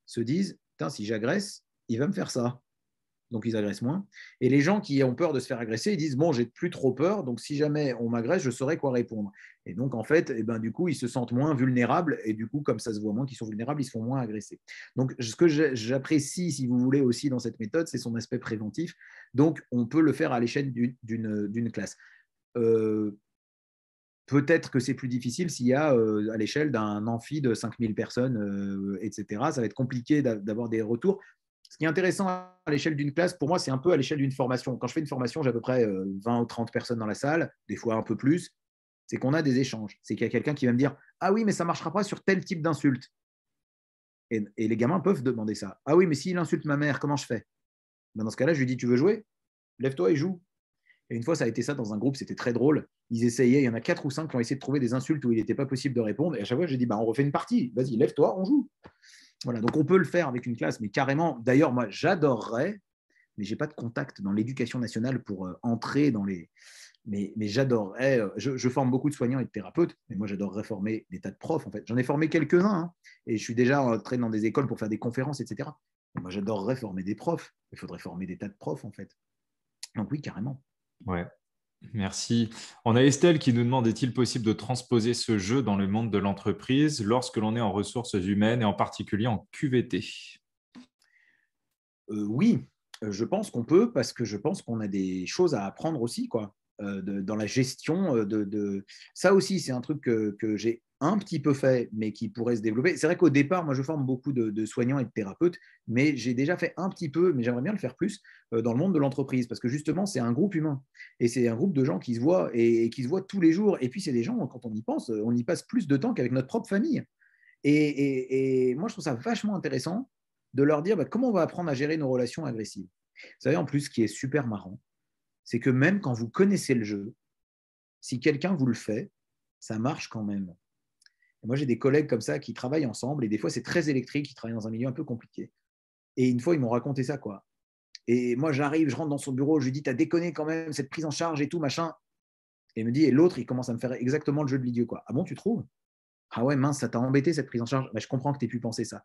se disent, si j'agresse, il va me faire ça. Donc ils agressent moins. Et les gens qui ont peur de se faire agresser, ils disent bon, j'ai plus trop peur, donc si jamais on m'agresse, je saurai quoi répondre. Et donc en fait, et eh ben, du coup, ils se sentent moins vulnérables, et du coup, comme ça se voit moins qu'ils sont vulnérables, ils se font moins agresser. Donc ce que j'apprécie, si vous voulez, aussi dans cette méthode, c'est son aspect préventif. Donc on peut le faire à l'échelle d'une classe. Euh, peut-être que c'est plus difficile s'il y a euh, à l'échelle d'un amphi de 5000 personnes, euh, etc. Ça va être compliqué d'avoir des retours. Ce qui est intéressant à l'échelle d'une classe, pour moi, c'est un peu à l'échelle d'une formation. Quand je fais une formation, j'ai à peu près 20 euh, ou 30 personnes dans la salle, des fois un peu plus. C'est qu'on a des échanges. C'est qu'il y a quelqu'un qui va me dire Ah oui, mais ça ne marchera pas sur tel type d'insulte. Et, les gamins peuvent demander ça. Ah oui, mais s'il insulte ma mère, comment je fais ben, Dans ce cas-là, je lui dis Tu veux jouer Lève-toi et joue. Et une fois, ça a été ça dans un groupe, c'était très drôle. Ils essayaient, il y en a quatre ou cinq qui ont essayé de trouver des insultes où il n'était pas possible de répondre. Et à chaque fois, j'ai dit bah, On refait une partie, vas-y, lève-toi, on joue. Voilà, donc on peut le faire avec une classe, mais carrément, d'ailleurs, moi, j'adorerais, mais j'ai pas de contact dans l'éducation nationale pour euh, entrer dans les. Mais, j'adorerais, euh, je, forme beaucoup de soignants et de thérapeutes, mais moi j'adorerais former des tas de profs en fait. J'en ai formé quelques-uns hein, et je suis déjà entré dans des écoles pour faire des conférences, etc. moi j'adorerais former des profs, il faudrait former des tas de profs en fait. Donc oui, carrément. Ouais, Merci. On a Estelle qui nous demande est-il possible de transposer ce jeu dans le monde de l'entreprise lorsque l'on est en ressources humaines et en particulier en QVT euh, Oui, euh, je pense qu'on peut parce que je pense qu'on a des choses à apprendre aussi. Quoi. Euh, dans la gestion euh, de, Ça aussi, c'est un truc que, j'ai un petit peu fait, mais qui pourrait se développer. C'est vrai qu'au départ, moi, je forme beaucoup de, soignants et de thérapeutes, mais j'ai déjà fait un petit peu, mais j'aimerais bien le faire plus euh, dans le monde de l'entreprise, parce que justement, c'est un groupe humain, et c'est un groupe de gens qui se voient et, qui se voient tous les jours. Et puis, c'est des gens, quand on y pense, on y passe plus de temps qu'avec notre propre famille. Et, moi, je trouve ça vachement intéressant de leur dire bah, comment on va apprendre à gérer nos relations agressives. Vous savez, en plus, ce qui est super marrant, c'est que même quand vous connaissez le jeu, si quelqu'un vous le fait, ça marche quand même. moi, j'ai des collègues comme ça qui travaillent ensemble et des fois, c'est très électrique, ils travaillent dans un milieu un peu compliqué. Et une fois, ils m'ont raconté ça, quoi. Et moi, j'arrive, je rentre dans son bureau, je lui dis, t'as déconné quand même, cette prise en charge et tout, machin. Et il me dit, et l'autre, il commence à me faire exactement le jeu de l'idiot, quoi. Ah bon, tu trouves Ah ouais, mince, ça t'a embêté cette prise en charge. mais ben, je comprends que t'aies pu penser ça.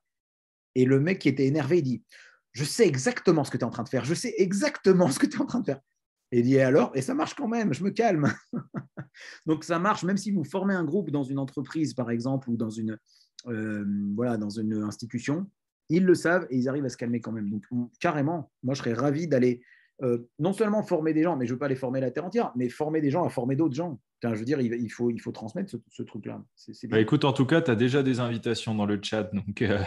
Et le mec qui était énervé, il dit, je sais exactement ce que tu es en train de faire, je sais exactement ce que tu es en train de faire. Et alors, et ça marche quand même, je me calme. Donc ça marche, même si vous formez un groupe dans une entreprise, par exemple, ou dans une, euh, voilà, dans une institution, ils le savent et ils arrivent à se calmer quand même. Donc carrément, moi je serais ravi d'aller euh, non seulement former des gens, mais je ne veux pas les former la terre entière, mais former des gens à former d'autres gens. je veux dire, il, faut, il faut transmettre ce, truc-là. Bah, écoute, en tout cas, tu as déjà des invitations dans le chat, donc euh,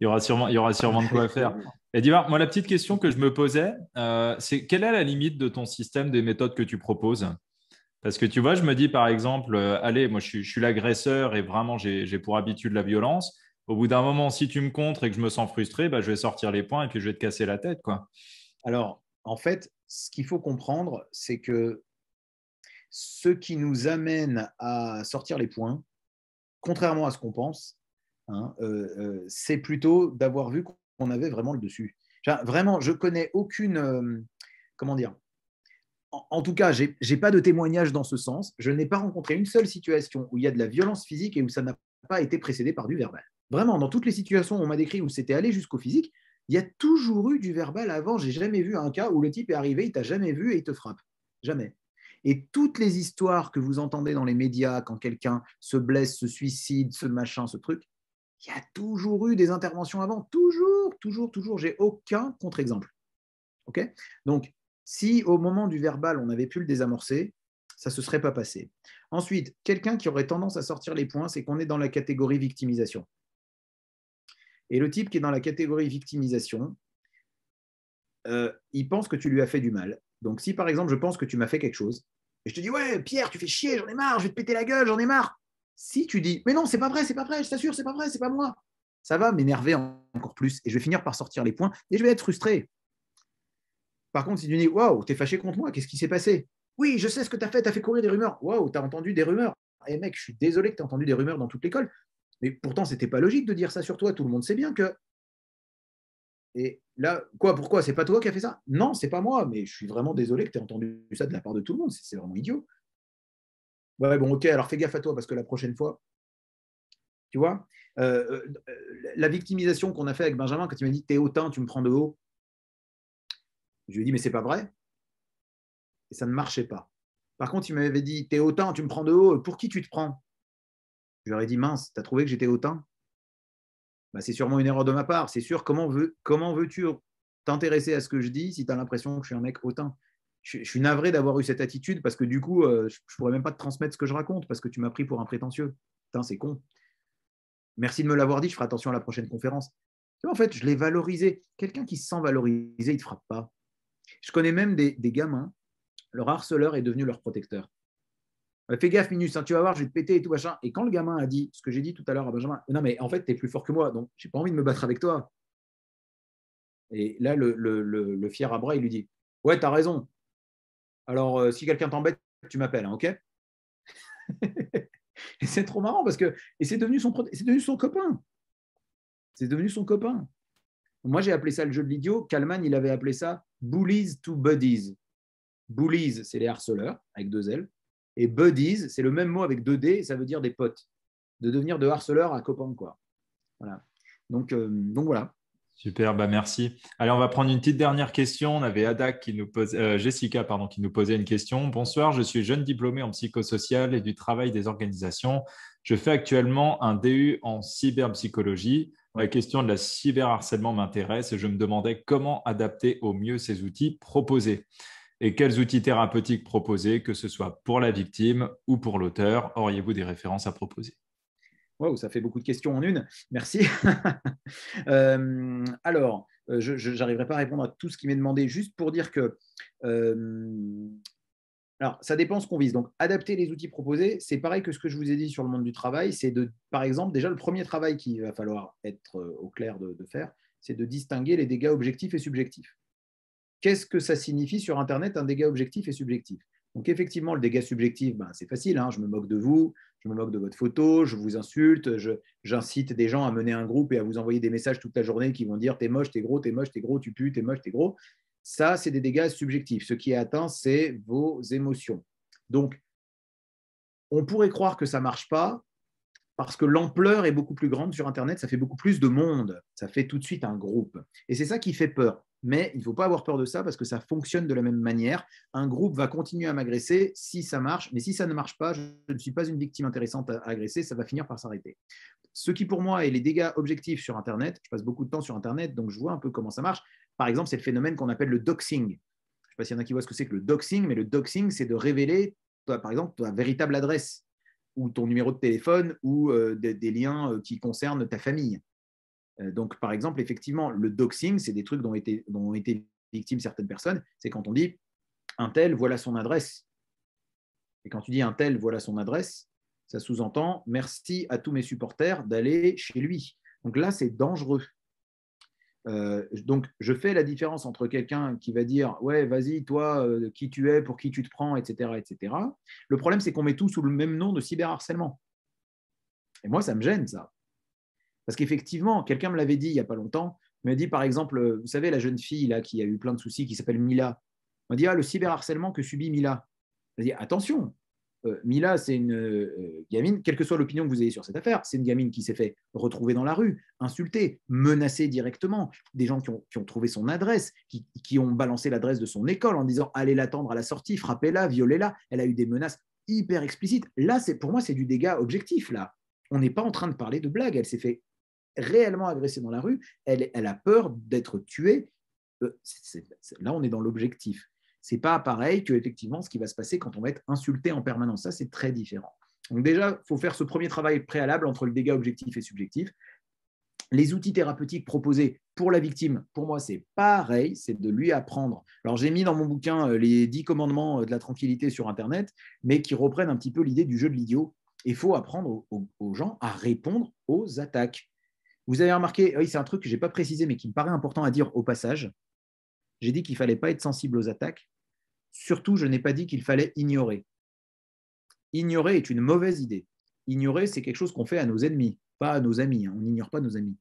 il, y aura sûrement, il y aura sûrement de quoi faire. Et moi, la petite question que je me posais, euh, c'est quelle est la limite de ton système des méthodes que tu proposes parce que tu vois, je me dis par exemple, allez, moi je suis, l'agresseur et vraiment j'ai pour habitude la violence. Au bout d'un moment, si tu me contres et que je me sens frustré, bah, je vais sortir les points et puis je vais te casser la tête. quoi. Alors, en fait, ce qu'il faut comprendre, c'est que ce qui nous amène à sortir les points, contrairement à ce qu'on pense, hein, euh, euh, c'est plutôt d'avoir vu qu'on avait vraiment le dessus. vraiment, je connais aucune. Euh, comment dire en, tout cas, je n'ai pas de témoignage dans ce sens. Je n'ai pas rencontré une seule situation où il y a de la violence physique et où ça n'a pas été précédé par du verbal. Vraiment, dans toutes les situations où on m'a décrit où c'était allé jusqu'au physique, il y a toujours eu du verbal avant. J'ai jamais vu un cas où le type est arrivé, il t'a jamais vu et il te frappe. Jamais. Et toutes les histoires que vous entendez dans les médias quand quelqu'un se blesse, se suicide, ce machin, ce truc, il y a toujours eu des interventions avant. Toujours, toujours, toujours. J'ai aucun contre-exemple. OK Donc, si au moment du verbal, on avait pu le désamorcer, ça ne se serait pas passé. Ensuite, quelqu'un qui aurait tendance à sortir les points, c'est qu'on est dans la catégorie victimisation. Et le type qui est dans la catégorie victimisation, euh, il pense que tu lui as fait du mal. Donc si par exemple je pense que tu m'as fait quelque chose, et je te dis ouais Pierre, tu fais chier, j'en ai marre, je vais te péter la gueule, j'en ai marre. Si tu dis mais non, c'est pas vrai, c'est pas vrai, je t'assure, c'est pas vrai, c'est pas moi, ça va m'énerver encore plus et je vais finir par sortir les points et je vais être frustré. Par contre, si tu dis waouh, t'es fâché contre moi, qu'est-ce qui s'est passé Oui, je sais ce que t'as fait, t'as fait courir des rumeurs. Waouh, t'as entendu des rumeurs. Eh mec, je suis désolé que t'aies entendu des rumeurs dans toute l'école. Mais pourtant, ce n'était pas logique de dire ça sur toi. Tout le monde sait bien que. Et là, quoi, pourquoi C'est pas toi qui as fait ça Non, c'est pas moi, mais je suis vraiment désolé que tu aies entendu ça de la part de tout le monde. C'est vraiment idiot. Ouais, bon, ok, alors fais gaffe à toi parce que la prochaine fois, tu vois, euh, euh, la victimisation qu'on a fait avec Benjamin, quand il m'a dit T'es hautain, tu me prends de haut, je lui ai dit Mais c'est pas vrai. Et ça ne marchait pas. Par contre, il m'avait dit T'es hautain, tu me prends de haut, pour qui tu te prends je dit, mince, tu as trouvé que j'étais hautain bah, C'est sûrement une erreur de ma part. C'est sûr, comment, veux, tu t'intéresser à ce que je dis si tu as l'impression que je suis un mec hautain je, suis navré d'avoir eu cette attitude parce que du coup, euh, je ne pourrais même pas te transmettre ce que je raconte parce que tu m'as pris pour un prétentieux. Putain, c'est con. Merci de me l'avoir dit, je ferai attention à la prochaine conférence. En fait, je l'ai valorisé. Quelqu'un qui se sent valorisé, il ne frappe pas. Je connais même des, des gamins, leur harceleur est devenu leur protecteur. Euh, fais gaffe, Minus, hein, tu vas voir, je vais te péter et tout machin. Et quand le gamin a dit ce que j'ai dit tout à l'heure à Benjamin, non, mais en fait, tu es plus fort que moi, donc j'ai pas envie de me battre avec toi. Et là, le, fier à bras, il lui dit Ouais, t'as raison. Alors, euh, si quelqu'un t'embête, tu m'appelles, hein, ok Et c'est trop marrant parce que et c'est devenu, son, c'est devenu son copain. C'est devenu son copain. Moi, j'ai appelé ça le jeu de l'idiot. Kalman, il avait appelé ça Bullies to Buddies. Bullies, c'est les harceleurs, avec deux L. Et buddies, c'est le même mot avec 2D, ça veut dire des potes. De devenir de harceleur à copain, quoi. Voilà. Euh, donc, voilà. Super, bah merci. Allez, on va prendre une petite dernière question. On avait Ada qui nous euh, Jessica pardon, qui nous posait une question. Bonsoir, je suis jeune diplômé en psychosocial et du travail des organisations. Je fais actuellement un DU en cyberpsychologie. La question de la cyberharcèlement m'intéresse et je me demandais comment adapter au mieux ces outils proposés et quels outils thérapeutiques proposer, que ce soit pour la victime ou pour l'auteur Auriez-vous des références à proposer Waouh, ça fait beaucoup de questions en une. Merci. Euh, alors, euh, je n'arriverai pas à répondre à tout ce qui m'est demandé, juste pour dire que. Euh, alors, ça dépend ce qu'on vise. Donc, adapter les outils proposés, c'est pareil que ce que je vous ai dit sur le monde du travail. C'est de, par exemple, déjà le premier travail qu'il va falloir être au clair de faire, c'est de distinguer les dégâts objectifs et subjectifs qu'est-ce que ça signifie sur Internet un dégât objectif et subjectif Donc effectivement, le dégât subjectif, ben, c'est facile, hein. je me moque de vous, je me moque de votre photo, je vous insulte, j'incite des gens à mener un groupe et à vous envoyer des messages toute la journée qui vont dire t'es moche, t'es gros, t'es moche, t'es gros, tu pues, t'es moche, t'es gros. Ça, c'est des dégâts subjectifs. Ce qui est atteint, c'est vos émotions. Donc, on pourrait croire que ça ne marche pas parce que l'ampleur est beaucoup plus grande sur Internet, ça fait beaucoup plus de monde, ça fait tout de suite un groupe. Et c'est ça qui fait peur mais il ne faut pas avoir peur de ça parce que ça fonctionne de la même manière. Un groupe va continuer à m'agresser si ça marche, mais si ça ne marche pas, je ne suis pas une victime intéressante à agresser, ça va finir par s'arrêter. Ce qui pour moi est les dégâts objectifs sur Internet, je passe beaucoup de temps sur Internet, donc je vois un peu comment ça marche. Par exemple, c'est le phénomène qu'on appelle le doxing. Je ne sais pas s'il y en a qui voient ce que c'est que le doxing, mais le doxing, c'est de révéler, par exemple, ta véritable adresse ou ton numéro de téléphone ou euh, des, liens euh, qui concernent ta famille. Euh, donc, par exemple, effectivement, le doxing, c'est des trucs dont, ont été victimes certaines personnes. C'est quand on dit un tel, voilà son adresse. Et quand tu dis un tel, voilà son adresse, ça sous-entend merci à tous mes supporters d'aller chez lui. Donc là, c'est dangereux. Euh, donc, je fais la différence entre quelqu'un qui va dire Ouais, vas-y, toi, euh, qui tu es, pour qui tu te prends, etc. etc. Le problème, c'est qu'on met tout sous le même nom de cyberharcèlement. Et moi, ça me gêne, ça. Parce qu'effectivement, quelqu'un me l'avait dit il n'y a pas longtemps. Il m'a dit, par exemple, euh, vous savez, la jeune fille là, qui a eu plein de soucis, qui s'appelle Mila. m'a dit, ah, le cyberharcèlement que subit Mila. Je dit, attention, euh, Mila, c'est une euh, gamine, quelle que soit l'opinion que vous ayez sur cette affaire, c'est une gamine qui s'est fait retrouver dans la rue, insultée, menacée directement, des gens qui ont, trouvé son adresse, qui, qui ont balancé l'adresse de son école en disant allez l'attendre à la sortie, frappez-la, violez-la. Elle a eu des menaces hyper explicites. Là, c'est pour moi, c'est du dégât objectif. Là, on n'est pas en train de parler de blague. Elle s'est fait réellement agressée dans la rue, elle, a peur d'être tuée. Euh, là, on est dans l'objectif. C'est pas pareil que effectivement ce qui va se passer quand on va être insulté en permanence. Ça, c'est très différent. Donc déjà, il faut faire ce premier travail préalable entre le dégât objectif et subjectif. Les outils thérapeutiques proposés pour la victime, pour moi, c'est pareil, c'est de lui apprendre. Alors, j'ai mis dans mon bouquin euh, les 10 commandements euh, de la tranquillité sur Internet, mais qui reprennent un petit peu l'idée du jeu de l'idiot. Il faut apprendre aux, gens à répondre aux attaques. Vous avez remarqué, ah oui, c'est un truc que je n'ai pas précisé, mais qui me paraît important à dire au passage. J'ai dit qu'il ne fallait pas être sensible aux attaques. Surtout, je n'ai pas dit qu'il fallait ignorer. Ignorer est une mauvaise idée. Ignorer, c'est quelque chose qu'on fait à nos ennemis, pas à nos amis. Hein. On n'ignore pas nos amis.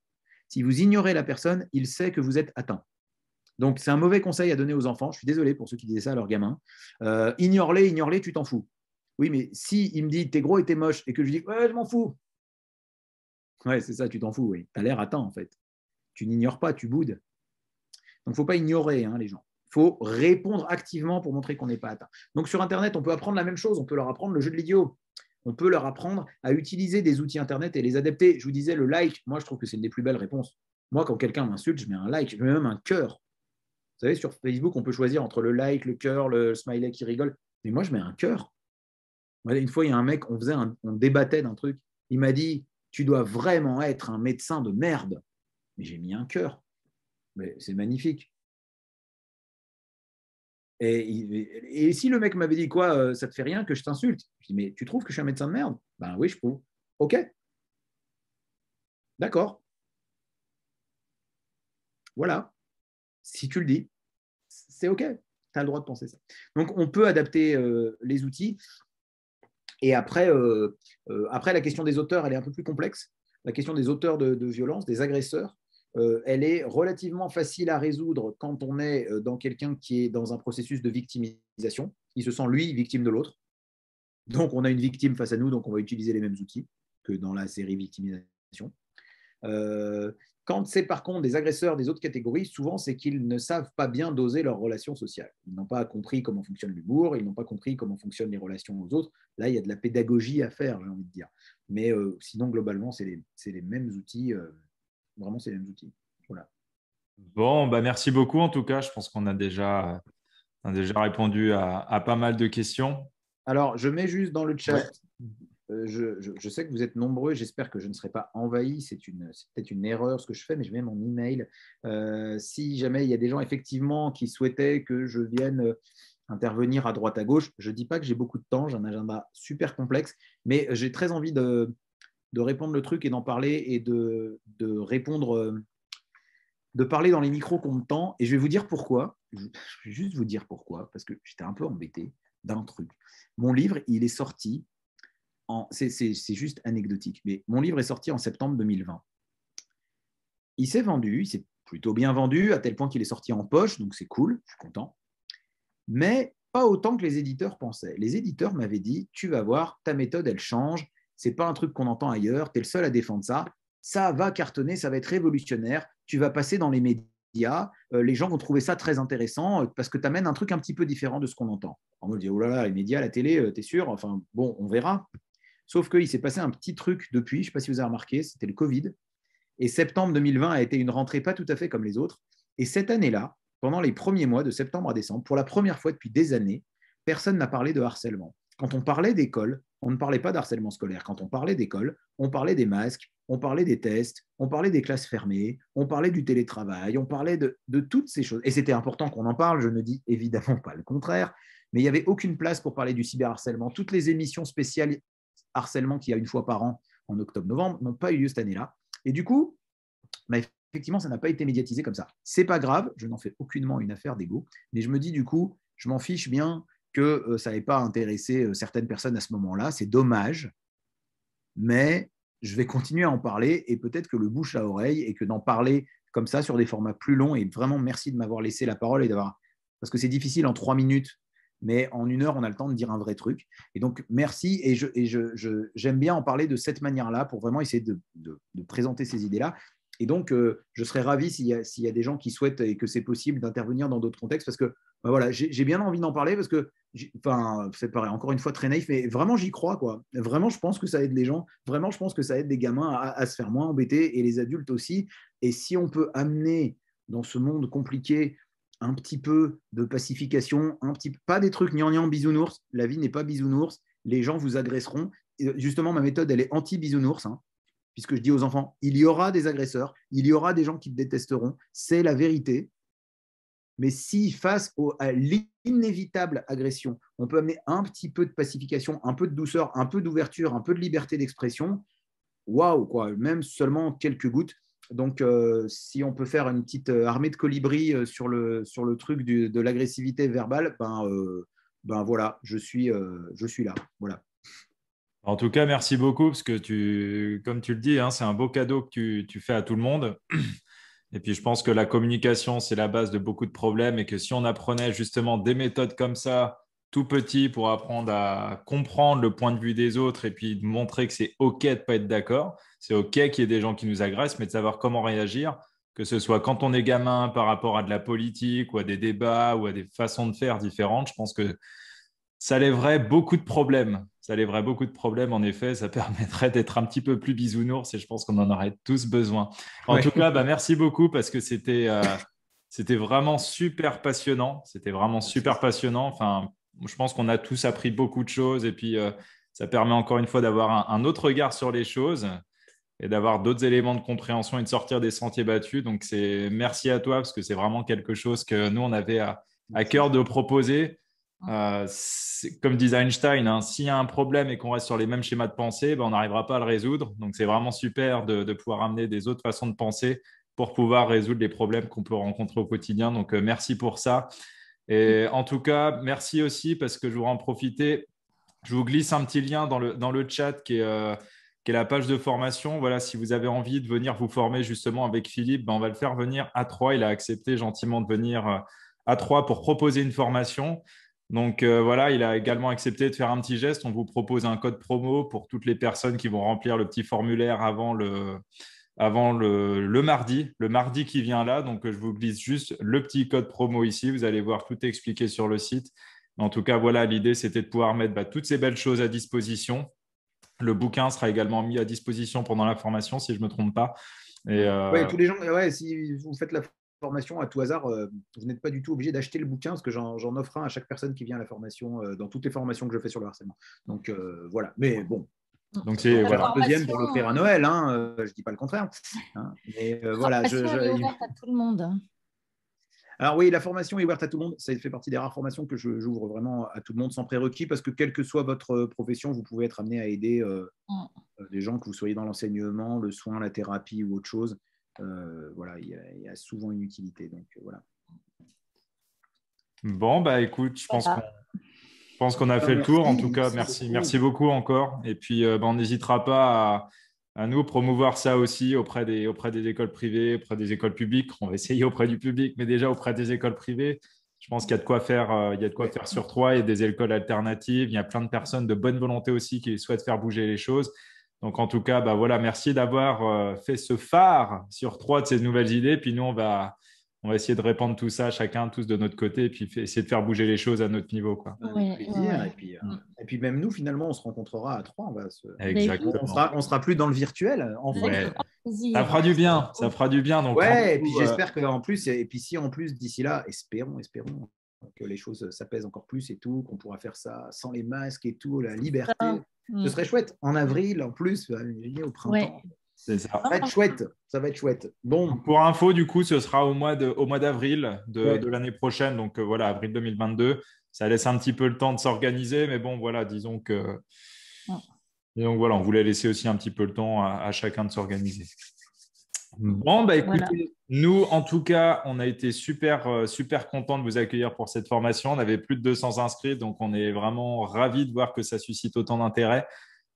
Si vous ignorez la personne, il sait que vous êtes atteint. Donc, c'est un mauvais conseil à donner aux enfants. Je suis désolé pour ceux qui disaient ça à leurs gamins. Euh, ignore-les, ignore-les, tu t'en fous. Oui, mais si me dit t'es gros et t'es moche et que je dis ouais, je m'en fous, Ouais, c'est ça, tu t'en fous, oui. Tu as l'air atteint, en fait. Tu n'ignores pas, tu boudes. Donc, faut pas ignorer hein, les gens. il faut répondre activement pour montrer qu'on n'est pas atteint. Donc, sur Internet, on peut apprendre la même chose. On peut leur apprendre le jeu de l'idiot. On peut leur apprendre à utiliser des outils Internet et les adapter. Je vous disais, le like, moi, je trouve que c'est une des plus belles réponses. Moi, quand quelqu'un m'insulte, je mets un like, je mets même un cœur. Vous savez, sur Facebook, on peut choisir entre le like, le cœur, le smiley qui rigole. Mais moi, je mets un cœur. Une fois, il y a un mec, on, faisait un, on débattait d'un truc. Il m'a dit tu dois vraiment être un médecin de merde. Mais j'ai mis un cœur. Mais c'est magnifique. Et, si le mec m'avait dit quoi, euh, ça te fait rien que je t'insulte Je dis mais tu trouves que je suis un médecin de merde Ben oui, je trouve. Ok. D'accord. Voilà. Si tu le dis, c'est ok. Tu as le droit de penser ça. Donc on peut adapter euh, les outils. Et euh, euh, après, la question des auteurs, elle est un peu plus complexe. La question des auteurs de, violence, des agresseurs, euh, elle est relativement facile à résoudre quand on est dans quelqu'un qui est dans un processus de victimisation. Il se sent, lui, victime de l'autre. Donc, on a une victime face à nous, donc on va utiliser les mêmes outils que dans la série victimisation. Euh, quand c'est par contre des agresseurs des autres catégories, souvent c'est qu'ils ne savent pas bien doser leurs relations sociales. Ils n'ont pas compris comment fonctionne l'humour, ils n'ont pas compris comment fonctionnent les relations aux autres. Là, il y a de la pédagogie à faire, j'ai envie de dire. Mais euh, sinon, globalement, c'est les, mêmes outils. Euh, vraiment, c'est les mêmes outils. Voilà. Bon, bah merci beaucoup en tout cas. Je pense qu'on a déjà, déjà répondu à, pas mal de questions. Alors, je mets juste dans le chat. Euh, je, sais que vous êtes nombreux, j'espère que je ne serai pas envahi, c'est peut-être une erreur ce que je fais, mais je mets mon email. Euh, si jamais il y a des gens effectivement qui souhaitaient que je vienne euh, intervenir à droite à gauche, je ne dis pas que j'ai beaucoup de temps, j'ai un agenda super complexe, mais j'ai très envie de, répondre le truc et d'en parler et de, de répondre, de parler dans les micros qu'on me tend. Et je vais vous dire pourquoi, je vais juste vous dire pourquoi, parce que j'étais un peu embêté d'un truc. Mon livre, il est sorti c'est juste anecdotique, mais mon livre est sorti en septembre 2020. Il s'est vendu, il s'est plutôt bien vendu, à tel point qu'il est sorti en poche, donc c'est cool, je suis content. Mais pas autant que les éditeurs pensaient. Les éditeurs m'avaient dit, tu vas voir, ta méthode, elle change, c'est pas un truc qu'on entend ailleurs, tu es le seul à défendre ça, ça va cartonner, ça va être révolutionnaire, tu vas passer dans les médias, euh, les gens vont trouver ça très intéressant euh, parce que tu amènes un truc un petit peu différent de ce qu'on entend. On me dit, oh là là, les médias, la télé, euh, t'es sûr Enfin, bon, on verra. Sauf qu'il s'est passé un petit truc depuis, je ne sais pas si vous avez remarqué, c'était le Covid. Et septembre 2020 a été une rentrée pas tout à fait comme les autres. Et cette année-là, pendant les premiers mois de septembre à décembre, pour la première fois depuis des années, personne n'a parlé de harcèlement. Quand on parlait d'école, on ne parlait pas d'harcèlement scolaire. Quand on parlait d'école, on parlait des masques, on parlait des tests, on parlait des classes fermées, on parlait du télétravail, on parlait de, de toutes ces choses. Et c'était important qu'on en parle, je ne dis évidemment pas le contraire, mais il n'y avait aucune place pour parler du cyberharcèlement. Toutes les émissions spéciales harcèlement qui y a une fois par an en octobre-novembre n'ont pas eu lieu cette année-là. Et du coup, bah, effectivement, ça n'a pas été médiatisé comme ça. C'est pas grave, je n'en fais aucunement une affaire d'ego, mais je me dis du coup, je m'en fiche bien que euh, ça n'ait pas intéressé euh, certaines personnes à ce moment-là. C'est dommage, mais je vais continuer à en parler et peut-être que le bouche à oreille et que d'en parler comme ça sur des formats plus longs. Et vraiment, merci de m'avoir laissé la parole et d'avoir. Parce que c'est difficile en trois minutes mais en une heure, on a le temps de dire un vrai truc. Et donc, merci. Et j'aime bien en parler de cette manière-là pour vraiment essayer de, présenter ces idées-là. Et donc, euh, je serais ravi s'il y, y, a des gens qui souhaitent et que c'est possible d'intervenir dans d'autres contextes parce que bah voilà, j'ai bien envie d'en parler parce que, enfin, c'est pareil, encore une fois très naïf, mais vraiment j'y crois quoi. Vraiment, je pense que ça aide les gens. Vraiment, je pense que ça aide des gamins à se faire moins embêter et les adultes aussi. Et si on peut amener dans ce monde compliqué un petit peu de pacification, un petit pas des trucs en bisounours. La vie n'est pas bisounours. Les gens vous agresseront. Euh, justement, ma méthode, elle est anti-bisounours, hein, puisque je dis aux enfants, il y aura des agresseurs, il y aura des gens qui te détesteront. C'est la vérité. Mais si face à l'inévitable agression, on peut amener un petit peu de pacification, un peu de douceur, un peu d'ouverture, un peu de liberté d'expression, waouh, quoi, même seulement quelques gouttes, donc, euh, si on peut faire une petite euh, armée de colibris euh, sur le, truc de l'agressivité verbale, ben, ben voilà, je suis, là. Voilà. En tout cas, merci beaucoup, parce que tu, comme tu le dis, hein, c'est un beau cadeau que tu, fais à tout le monde. Et puis, je pense que la communication, c'est la base de beaucoup de problèmes et que si on apprenait justement des méthodes comme ça, tout petit pour apprendre à comprendre le point de vue des autres et puis de montrer que c'est OK de ne pas être d'accord. C'est OK qu'il y ait des gens qui nous agressent, mais de savoir comment réagir, que ce soit quand on est gamin par rapport à de la politique ou à des débats ou à des façons de faire différentes. Je pense que ça lèverait beaucoup de problèmes. Ça lèverait beaucoup de problèmes, en effet. Ça permettrait d'être un petit peu plus bisounours et je pense qu'on en aurait tous besoin. En tout cas, bah, merci beaucoup parce que c'était. Euh, c'était vraiment super passionnant. C'était vraiment super passionnant. Enfin, je pense qu'on a tous appris beaucoup de choses et puis euh, ça permet encore une fois d'avoir un, autre regard sur les choses et d'avoir d'autres éléments de compréhension et de sortir des sentiers battus. Donc c'est merci à toi parce que c'est vraiment quelque chose que nous on avait à, cœur de proposer. Euh, comme disait Einstein, hein, s'il y a un problème et qu'on reste sur les mêmes schémas de pensée, ben, on n'arrivera pas à le résoudre. Donc c'est vraiment super de, pouvoir amener des autres façons de penser pour pouvoir résoudre les problèmes qu'on peut rencontrer au quotidien. Donc euh, merci pour ça. Et en tout cas, merci aussi parce que je voudrais en profiter. Je vous glisse un petit lien dans le, chat euh, qui est, la page de formation. Voilà, si vous avez envie de venir vous former justement avec Philippe, ben, on va le faire venir à Troyes. Il a accepté gentiment de venir euh, à 3 pour proposer une formation. Donc euh, voilà, il a également accepté de faire un petit geste. On vous propose un code promo pour toutes les personnes qui vont remplir le petit formulaire avant le, avant le, mardi, le mardi qui vient là. Donc, je vous glisse juste le petit code promo ici. Vous allez voir tout est expliqué sur le site. En tout cas, voilà, l'idée, c'était de pouvoir mettre bah, toutes ces belles choses à disposition. Le bouquin sera également mis à disposition pendant la formation, si je ne me trompe pas. Et, euh, tous les gens, euh, si vous faites la formation à tout hasard, euh, vous n'êtes pas du tout obligé d'acheter le bouquin parce que j'en offre un à chaque personne qui vient à la formation, dans toutes les formations que je fais sur le harcèlement. Donc voilà, mais bon, donc c'est voilà, deuxième pour à hein. Noël, hein, euh, je ne dis pas le contraire. Hein, euh, voilà, Est ouverte à tout le monde. Hein. Alors oui, la formation est ouverte à tout le monde. Ça fait partie des rares formations que j'ouvre vraiment à tout le monde sans prérequis, parce que quelle que soit votre euh, profession, vous pouvez être amené à aider mm. des gens, que vous soyez dans l'enseignement, le soin, la thérapie ou autre chose. voilà, il y, a souvent une utilité. Donc voilà. Bon, bah écoute, je pense qu'on je pense qu'on a ah, fait le tour. En tout cas, merci, merci beaucoup encore. Et puis, euh, ben, on n'hésitera pas à, nous promouvoir ça aussi auprès des, auprès des écoles privées, auprès des écoles publiques. On va essayer auprès du public, mais déjà auprès des écoles privées. Je pense qu'il y a de quoi faire. Euh, il y a de quoi faire sur trois. Il y a des écoles alternatives. Il y a plein de personnes de bonne volonté aussi qui souhaitent faire bouger les choses. Donc, en tout cas, ben, voilà, merci d'avoir euh, fait ce phare sur trois de ces nouvelles idées. Puis nous, on va on va essayer de répandre tout ça, chacun, tous de notre côté, et puis essayer de faire bouger les choses à notre niveau. Quoi. Euh, mm. Et, puis, même nous, finalement, on se rencontrera à trois. On bah, Exactement. On sera, plus dans le virtuel. Ça fera du bien. Ça fera du bien. Donc, ouais, et puis j'espère euh, que en plus, et puis si en plus d'ici là, espérons, espérons que les choses s'apaisent encore plus et tout, qu'on pourra faire ça sans les masques et tout, la liberté. Ce serait mm. chouette. En avril, en plus, bah, au printemps ça. va eh, être chouette. Ça va être chouette. Bon. Pour info, du coup, ce sera au mois au mois d'avril de, l'année prochaine. Donc euh, voilà, avril 2022. Ça laisse un petit peu le temps de s'organiser, mais bon, voilà, disons que. donc voilà, on voulait laisser aussi un petit peu le temps à, chacun de s'organiser. Bon, bah écoutez, nous, en tout cas, on a été super, euh, super contents de vous accueillir pour cette formation. On avait plus de 200 inscrits, donc on est vraiment ravis de voir que ça suscite autant d'intérêt.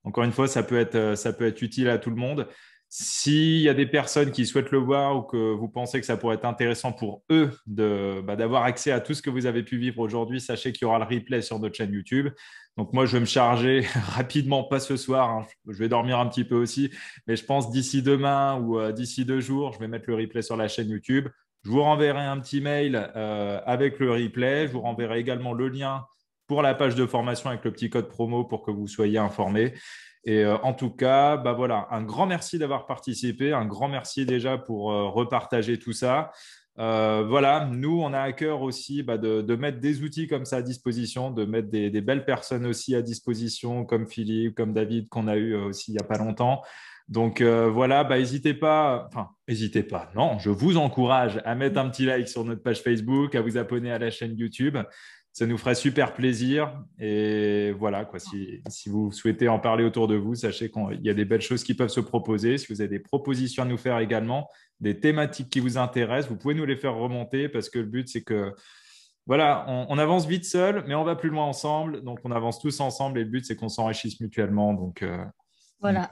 Encore une fois, ça peut être, euh, ça peut être utile à tout le monde. S'il y a des personnes qui souhaitent le voir ou que vous pensez que ça pourrait être intéressant pour eux bah, d'avoir accès à tout ce que vous avez pu vivre aujourd'hui, sachez qu'il y aura le replay sur notre chaîne YouTube. Donc moi, je vais me charger rapidement, pas ce soir, hein. je vais dormir un petit peu aussi, mais je pense d'ici demain ou euh, d'ici deux jours, je vais mettre le replay sur la chaîne YouTube. Je vous renverrai un petit mail euh, avec le replay. Je vous renverrai également le lien pour la page de formation avec le petit code promo pour que vous soyez informés. Et euh, en tout cas, bah, voilà, un grand merci d'avoir participé, un grand merci déjà pour euh, repartager tout ça. Euh, voilà, nous, on a à cœur aussi bah, de, mettre des outils comme ça à disposition, de mettre des, belles personnes aussi à disposition, comme Philippe, comme David, qu'on a eu aussi il n'y a pas longtemps. Donc voilà, bah, n'hésitez pas, enfin, n'hésitez pas, non, je vous encourage à mettre un petit like sur notre page Facebook, à vous abonner à la chaîne YouTube ça nous ferait super plaisir. Et voilà, quoi, si, vous souhaitez en parler autour de vous, sachez qu'il y a des belles choses qui peuvent se proposer. Si vous avez des propositions à nous faire également, des thématiques qui vous intéressent, vous pouvez nous les faire remonter parce que le but, c'est que voilà, on, avance vite seul, mais on va plus loin ensemble. Donc, on avance tous ensemble et le but, c'est qu'on s'enrichisse mutuellement. Donc, euh, voilà.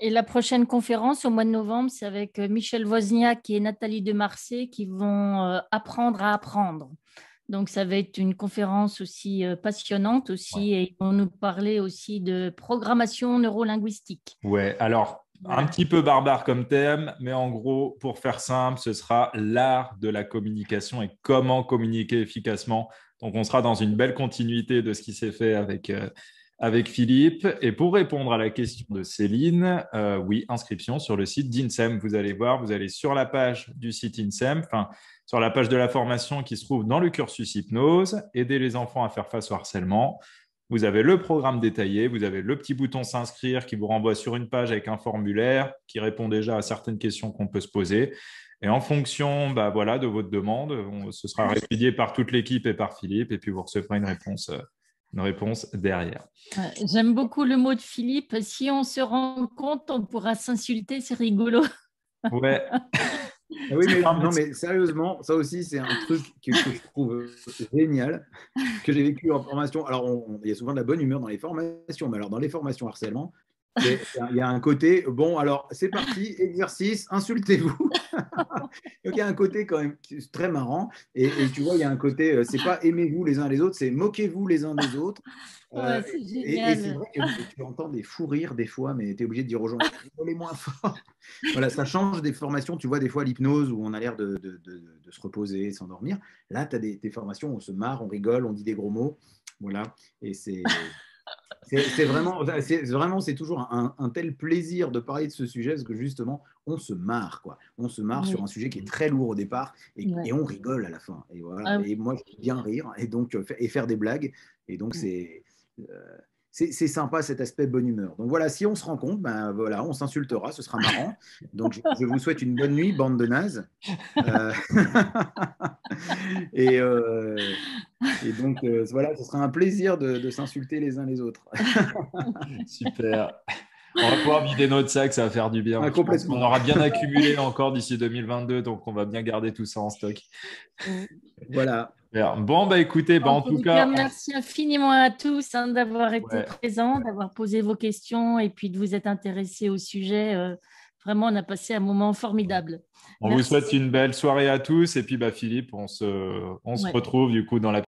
Et la, prochaine conférence au mois de novembre, c'est avec euh, Michel Wozniak et Nathalie De Marseille qui vont euh, apprendre à apprendre. Donc, ça va être une conférence aussi euh, passionnante aussi, et ils vont nous parler aussi de programmation neurolinguistique. Ouais, alors un petit peu barbare comme thème, mais en gros, pour faire simple, ce sera l'art de la communication et comment communiquer efficacement. Donc, on sera dans une belle continuité de ce qui s'est fait avec euh, avec Philippe. Et pour répondre à la question de Céline, euh, oui, inscription sur le site d'INSEM. Vous allez voir, vous allez sur la page du site INSEM, enfin, sur la page de la formation qui se trouve dans le cursus hypnose, aider les enfants à faire face au harcèlement. Vous avez le programme détaillé, vous avez le petit bouton s'inscrire qui vous renvoie sur une page avec un formulaire qui répond déjà à certaines questions qu'on peut se poser. Et en fonction bah, voilà, de votre demande, ce sera répudié par toute l'équipe et par Philippe, et puis vous recevrez une réponse euh, une réponse derrière. J'aime beaucoup le mot de Philippe. Si on se rend compte, on pourra s'insulter, c'est rigolo. Ouais. oui, mais, non, mais sérieusement, ça aussi, c'est un truc que, je trouve génial, que j'ai vécu en formation. Alors, il y a souvent de la bonne humeur dans les formations, mais alors dans les formations harcèlement, il y a un côté, bon, alors c'est parti, exercice, insultez-vous. il y a un côté quand même très marrant. Et, tu vois, il y a un côté, euh, c'est pas aimez-vous les uns les autres, c'est moquez-vous les uns des autres. Euh, c'est génial. Et, c'est vrai que tu entends des fous rires des fois, mais tu es obligé de dire aux gens, les moins fort. voilà, ça change des formations. Tu vois, des fois, l'hypnose où on a l'air de, se reposer, s'endormir. Là, tu as des, des formations où on se marre, on rigole, on dit des gros mots. Voilà. Et c'est. C'est vraiment, c'est vraiment, c'est toujours un, tel plaisir de parler de ce sujet parce que justement, on se marre, quoi. On se marre sur un sujet qui est très lourd au départ et, on rigole à la fin. Et voilà. Ah et moi, j'aime bien rire et donc euh, et faire des blagues. Et donc, c'est euh, c'est sympa cet aspect bonne humeur. Donc voilà, si on se rencontre, ben voilà, on s'insultera, ce sera marrant. Donc je, vous souhaite une bonne nuit, bande de nazes. Euh, euh, et, donc euh, voilà, ce sera un plaisir de, s'insulter les uns les autres. Super. On va pouvoir vider notre sac, ça va faire du bien. Ah, on aura bien accumulé encore d'ici 2022, donc on va bien garder tout ça en stock. Voilà. Bon, bah écoutez, bah, en, tout cas. merci infiniment à tous hein, d'avoir été présents, d'avoir posé vos questions et puis de vous être intéressés au sujet. Euh, vraiment, on a passé un moment formidable. On vous souhaite une belle soirée à tous. Et puis, bah, Philippe, on se, on se retrouve du coup dans la